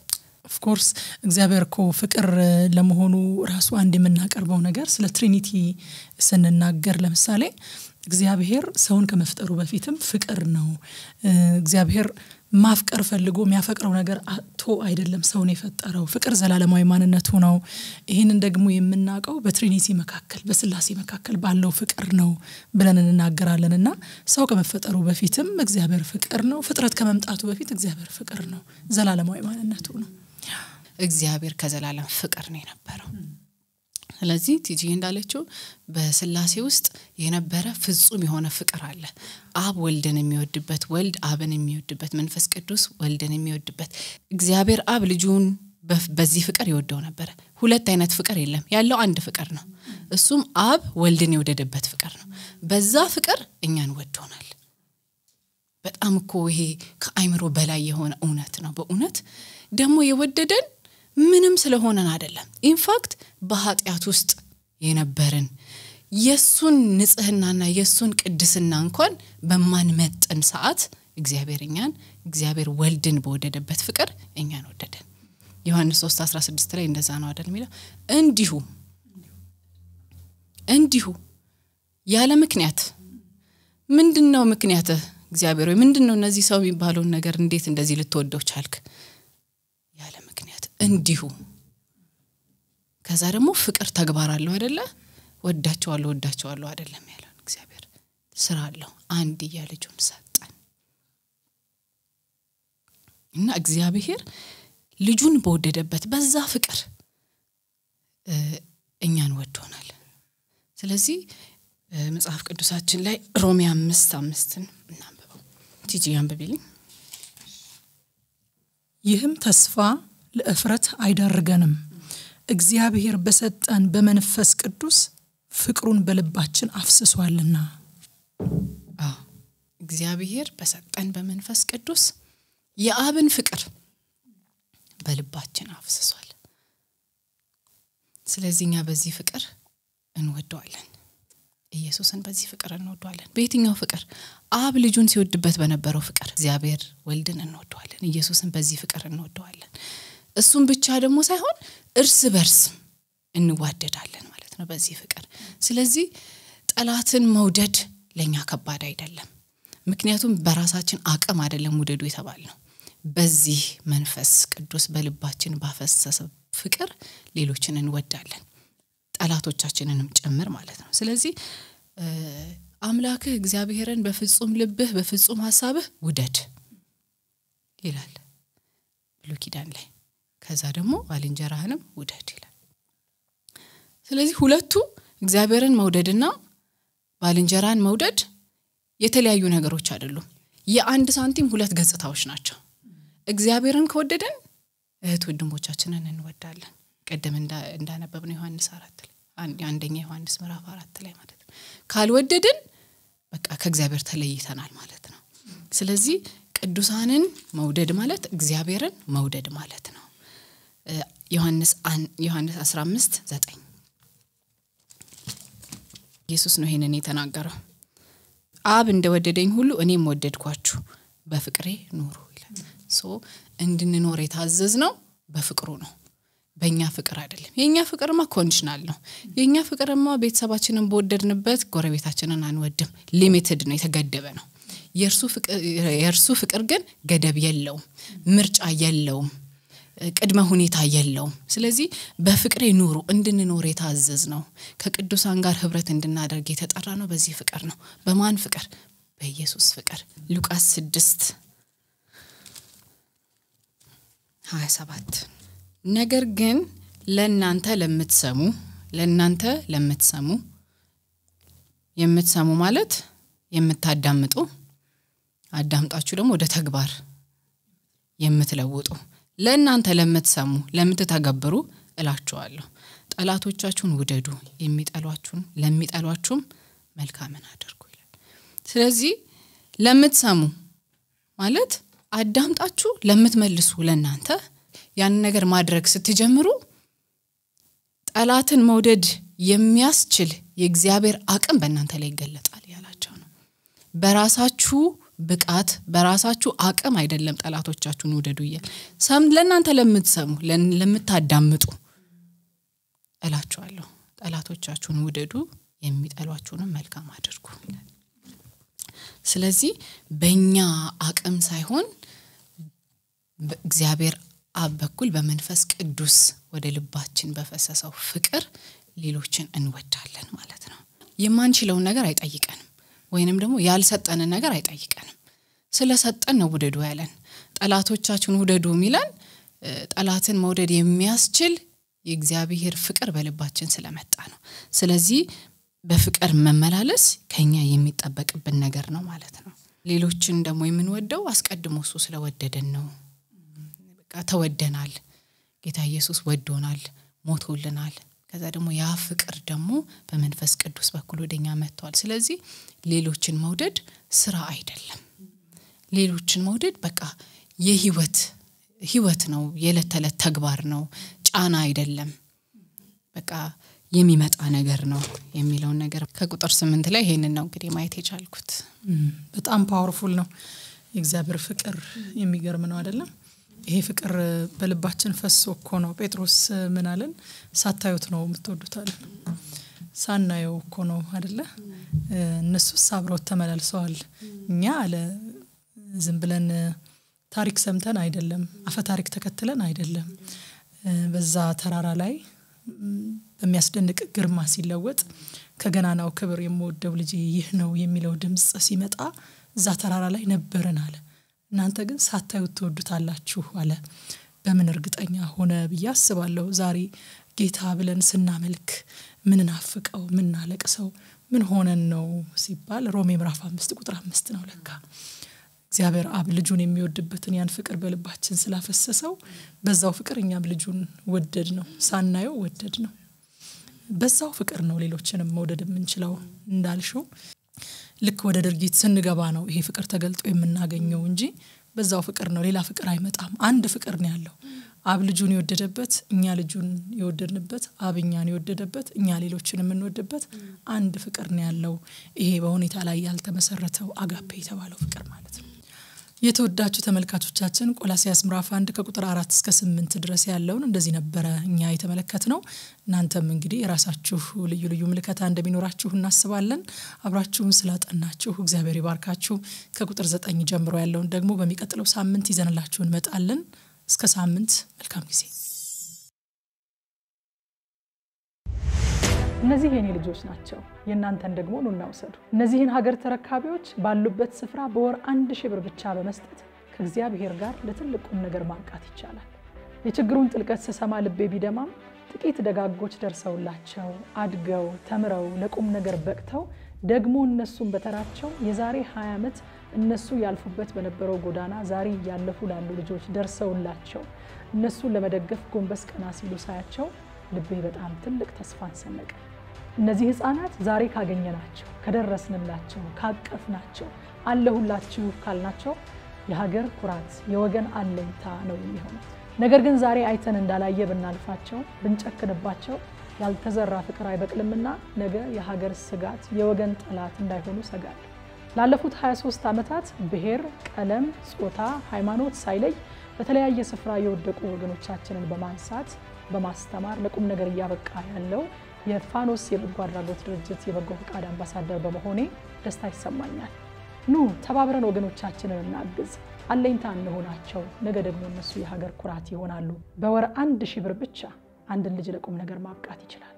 ኦፍኮርስ እግዚአብሔር ኮ ፍቅር ለመሆኑ ራሱ አንድ የምናቀርበው ነገር ስለ ትሪኒቲ ስንናገር ለምሳሌ እግዚአብሔር ሰውን ከመፍጠሩ በፊትም ፍቅር ነው። እግዚአብሔር ማፍቀር ፈልጎ የሚያፈቅረው ነገር አቶ አይደለም ሰውን የፈጠረው። ፍቅር ዘላለማዊ ማንነቱ ነው። ይህንን ደግሞ የምናውቀው በትሪኒቲ መካከል በስላሴ መካከል ባለው ፍቅር ነው ብለን እንናገራለን እና ሰው ከመፈጠሩ በፊትም እግዚአብሔር ፍቅር ነው። ፍጥረት ከመምጣቱ በፊት እግዚአብሔር ፍቅር ነው። ዘላለማዊ ማንነቱ ነው። እግዚአብሔር ከዘላለም ፍቅር ነው የነበረው። ስለዚህ ቲጂ እንዳለችው በስላሴ ውስጥ የነበረ ፍጹም የሆነ ፍቅር አለ። አብ ወልድን የሚወድበት፣ ወልድ አብን የሚወድበት፣ መንፈስ ቅዱስ ወልድን የሚወድበት። እግዚአብሔር አብ ልጁን በዚህ ፍቅር ይወደው ነበረ። ሁለት አይነት ፍቅር የለም፣ ያለው አንድ ፍቅር ነው። እሱም አብ ወልድን የወደደበት ፍቅር ነው። በዛ ፍቅር እኛን ወዶናል። በጣም እኮ ይሄ ከአይምሮ በላይ የሆነ እውነት ነው። በእውነት ደግሞ የወደደን ምንም ስለሆነን አይደለም። ኢንፋክት በኃጢአት ውስጥ የነበርን የእሱን ንጽህናና የእሱን ቅድስና እንኳን በማንመጥን ሰዓት እግዚአብሔር እኛን እግዚአብሔር ወልድን በወደደበት ፍቅር እኛን ወደደን። ዮሐንስ 3 16 ላይ እንደዛ ነው አደል የሚለው እንዲሁ እንዲሁ ያለ ምክንያት ምንድን ነው ምክንያትህ? እግዚአብሔር ወይ ምንድን ነው እነዚህ ሰው የሚባለውን ነገር እንዴት እንደዚህ ልትወደው ቻልክ? እንዲሁ ከዛ ደግሞ ፍቅር ተግባር አለው አደለ ወዳቸዋለሁ ወዳቸዋለሁ አይደለም ያለውን እግዚአብሔር ስራ አለው አንድያ ልጁን ሰጠን እና እግዚአብሔር ልጁን በወደደበት በዛ ፍቅር እኛን ወዶናል ስለዚህ መጽሐፍ ቅዱሳችን ላይ ሮሜ አምስት አምስትን እናንብበው ቲጂ አንብቢልኝ ይህም ተስፋ ለእፍረት አይዳርገንም። እግዚአብሔር በሰጠን በመንፈስ ቅዱስ ፍቅሩን በልባችን አፍስሷልና። እግዚአብሔር በሰጠን በመንፈስ ቅዱስ የአብን ፍቅር በልባችን አፍስሷል። ስለዚህ እኛ በዚህ ፍቅር እንወደዋለን። ኢየሱስን በዚህ ፍቅር እንወደዋለን። በየትኛው ፍቅር? አብ ልጁን ሲወድበት በነበረው ፍቅር። እግዚአብሔር ወልድን እንወደዋለን። ኢየሱስን በዚህ ፍቅር እንወደዋለን። እሱም ብቻ ደግሞ ሳይሆን እርስ በርስ እንዋደዳለን ማለት ነው በዚህ ፍቅር። ስለዚህ ጠላትን መውደድ ለእኛ ከባድ አይደለም። ምክንያቱም በራሳችን አቅም አይደለም ውደዱ የተባል ነው። በዚህ መንፈስ ቅዱስ በልባችን ባፈሰሰ ፍቅር ሌሎችን እንወዳለን፣ ጠላቶቻችንንም ጭምር ማለት ነው። ስለዚህ አምላክህ እግዚአብሔርን በፍጹም ልብህ በፍጹም ሀሳብህ ውደድ ይላል ብሉይ ኪዳን ላይ። ከዛ ደግሞ ባልንጀራህንም ውደድ ይላል ስለዚህ ሁለቱ እግዚአብሔርን መውደድና ባልንጀራን መውደድ የተለያዩ ነገሮች አይደሉም የአንድ ሳንቲም ሁለት ገጽታዎች ናቸው እግዚአብሔርን ከወደደን እህት ወንድሞቻችንን እንወዳለን ቅድም እንዳነበብ ነው ዮሐንስ አራት ላይ አንደኛ ዮሐንስ ምዕራፍ አራት ላይ ማለት ነው ካልወደድን በቃ ከእግዚአብሔር ተለይተናል ማለት ነው ስለዚህ ቅዱሳንን መውደድ ማለት እግዚአብሔርን መውደድ ማለት ነው ዮሐንስ 15 9 ኢየሱስ ነው ይሄንን የተናገረው። አብ እንደወደደኝ ሁሉ እኔም ወደድኳችሁ፣ በፍቅሬ ኑሩ ይላል። ሶ እንድንኖር የታዘዝ ነው በፍቅሩ ነው። በእኛ ፍቅር አይደለም። የእኛ ፍቅርማ ኮንዲሽናል ነው። የእኛ ፍቅርማ ቤተሰባችንን በወደድንበት ጎረቤታችንን አንወድም። ሊሚትድ ነው፣ የተገደበ ነው። የእርሱ ፍቅር ግን ገደብ የለውም፣ ምርጫ የለውም። ቅድመ ሁኔታ የለውም። ስለዚህ በፍቅሬ ኑሩ እንድንኖር የታዘዝ ነው። ከቅዱሳን ጋር ህብረት እንድናደርግ የተጠራ ነው። በዚህ ፍቅር ነው። በማን ፍቅር? በኢየሱስ ፍቅር። ሉቃስ ስድስት ሀያ ሰባት ነገር ግን ለእናንተ ለምትሰሙ ለእናንተ ለምትሰሙ የምትሰሙ ማለት የምታዳምጡ አዳምጣችሁ ደግሞ ወደ ተግባር የምትለውጡ ለእናንተ ለምትሰሙ ለምትተገብሩ እላችኋለሁ ጠላቶቻችሁን ውደዱ የሚጠሏችሁን ለሚጠሏችሁም መልካምን አድርጉ ይላል ስለዚህ ለምትሰሙ ማለት አዳምጣችሁ ለምትመልሱ ለእናንተ ያን ነገር ማድረግ ስትጀምሩ ጠላትን መውደድ የሚያስችል የእግዚአብሔር አቅም በእናንተ ላይ ይገለጣል ያላቸው ነው በራሳችሁ ብቃት በራሳችሁ አቅም አይደለም ጠላቶቻችሁን ውደዱ እያል ሰም ለእናንተ ለምትሰሙ ለምታዳምጡ እላችኋለሁ ጠላቶቻችሁን ውደዱ የሚጠሏችሁንም መልካም አድርጉ ስለዚህ በእኛ አቅም ሳይሆን እግዚአብሔር አብ በኩል በመንፈስ ቅዱስ ወደ ልባችን በፈሰሰው ፍቅር ሌሎችን እንወዳለን ማለት ነው የማንችለውን ነገር አይጠይቀን ወይንም ደግሞ ያልሰጠንን ነገር አይጠይቀንም። ስለሰጠን ነው ውደዱ ያለን። ጠላቶቻችን ውደዱ የሚለን ጠላትን መውደድ የሚያስችል የእግዚአብሔር ፍቅር በልባችን ስለመጣ ነው። ስለዚህ በፍቅር መመላለስ ከኛ የሚጠበቅብን ነገር ነው ማለት ነው። ሌሎችን ደግሞ የምንወደው አስቀድሞ እሱ ስለወደደን ነው። በቃ ተወደናል። ጌታ ኢየሱስ ወዶናል፣ ሞቶልናል። ከዛ ደግሞ ያ ፍቅር ደግሞ በመንፈስ ቅዱስ በኩል ወደኛ መጥተዋል። ስለዚህ ሌሎችን መውደድ ስራ አይደለም። ሌሎችን መውደድ በቃ የህይወት ህይወት ነው፣ የዕለት ተዕለት ተግባር ነው፣ ጫና አይደለም። በቃ የሚመጣ ነገር ነው የሚለውን ነገር ከቁጥር ስምንት ላይ ይሄንን ነው እንግዲህ ማየት የቻልኩት። በጣም ፓወርፉል ነው። የእግዚአብሔር ፍቅር የሚገርም ነው አይደለም? ይሄ ፍቅር በልባችን ፈሶ እኮ ነው። ጴጥሮስ ምን አለን? ሳታዩት ነው የምትወዱታል ሳናየው እኮ ነው አደለ? እነሱስ አብረው ተመላልሰዋል። እኛ አለ ዝም ብለን ታሪክ ሰምተን አይደለም፣ አፈ ታሪክ ተከትለን አይደለም። በዛ ተራራ ላይ በሚያስደንቅ ግርማ ሲለወጥ ከገናናው ክብር የምወደው ልጅ ይህ ነው የሚለው ድምፅ ሲመጣ እዛ ተራራ ላይ ነበርን አለ። እናንተ ግን ሳታዩት ትወዱታላችሁ አለ። በምን እርግጠኛ ሆነ ብዬ አስባለሁ። ዛሬ ጌታ ብለን ስናመልክ ምንናፍቀው ምናለቅሰው ምን ሆነን ነው ሲባል ሮሜ ምራፍ አምስት ቁጥር አምስት ነው ለካ እግዚአብሔር አብ ልጁን የሚወድበትን ያን ፍቅር በልባችን ስላፈሰሰው በዛው ፍቅር እኛም ልጁን ወደድ ነው ሳናየው ወደድ ነው በዛው ፍቅር ነው ሌሎችንም መውደድ የምንችለው እንዳልሽው ልክ ወደ ድርጊት ስንገባ ነው ይሄ ፍቅር ተገልጦ የምናገኘው እንጂ በዛው ፍቅር ነው፣ ሌላ ፍቅር አይመጣም። አንድ ፍቅር ነው ያለው። አብ ልጁን የወደደበት፣ እኛ ልጁን የወደድንበት፣ አብ እኛን የወደደበት፣ እኛ ሌሎችን የምንወድበት አንድ ፍቅር ነው ያለው። ይሄ በሁኔታ ላይ ያልተመሰረተው አጋፔ የተባለው ፍቅር ማለት ነው። የተወዳችሁ ተመልካቾቻችን ቆላሲያስ ምራፍ አንድ ከቁጥር አራት እስከ ስምንት ድረስ ያለውን እንደዚህ ነበረ እኛ የተመለከት ነው። እናንተም እንግዲህ የራሳችሁ ልዩ ልዩ ምልከታ እንደሚኖራችሁ እናስባለን። አብራችሁን ስላጠናችሁ እግዚአብሔር ይባርካችሁ። ከቁጥር ዘጠኝ ጀምሮ ያለውን ደግሞ በሚቀጥለው ሳምንት ይዘንላችሁ እንመጣለን። እስከ ሳምንት መልካም ጊዜ እነዚህ የኔ ልጆች ናቸው፣ የእናንተን ደግሞ ኑ እናውሰዱ። እነዚህን ሀገር ተረካቢዎች ባሉበት ስፍራ በወር አንድ ሺህ ብር ብቻ በመስጠት ከእግዚአብሔር ጋር ለትልቅ ቁም ነገር ማብቃት ይቻላል። የችግሩን ጥልቀት ስሰማ ልቤ ቢደማም ጥቂት ደጋጎች ደርሰውላቸው አድገው ተምረው ለቁም ነገር በቅተው ደግሞ እነሱን በተራቸው የዛሬ 20 ዓመት እነሱ ያልፉበት በነበረው ጎዳና ዛሬ እያለፉ ላሉ ልጆች ደርሰውላቸው እነሱን ለመደገፍ ጎንበስ ቀና ሲሉ ሳያቸው ልቤ በጣም ትልቅ ተስፋን ሰነቀን። እነዚህ ህፃናት ዛሬ ካገኘናቸው፣ ከደረስንላቸው፣ ካቀፍናቸው፣ አለሁላችሁ ካልናቸው የሀገር ኩራት የወገን አለኝታ ነው የሚሆኑት። ነገር ግን ዛሬ አይተን እንዳላየ ብናልፋቸው ብንጨክንባቸው ያልተዘራ ፍቅር አይበቅልምና ነገ የሀገር ስጋት የወገን ጠላት እንዳይሆኑ ሰጋል። ላለፉት 23 ዓመታት ብሔር፣ ቀለም፣ ጾታ፣ ሃይማኖት ሳይለይ በተለያየ ስፍራ የወደቁ ወገኖቻችንን በማንሳት በማስተማር ለቁም ነገር እያበቃ ያለው የፋኖስ የበጎ አድራጎት ድርጅት የበጎ ፈቃድ አምባሳደር በመሆኔ ደስታ ይሰማኛል። ኑ ተባብረን ወገኖቻችንን እናግዝ፣ አለኝታ እንሆናቸው። ነገ ደግሞ እነሱ የሀገር ኩራት ይሆናሉ። በወር አንድ ሺህ ብር ብቻ አንድን ልጅ ለቁም ነገር ማብቃት ይችላል።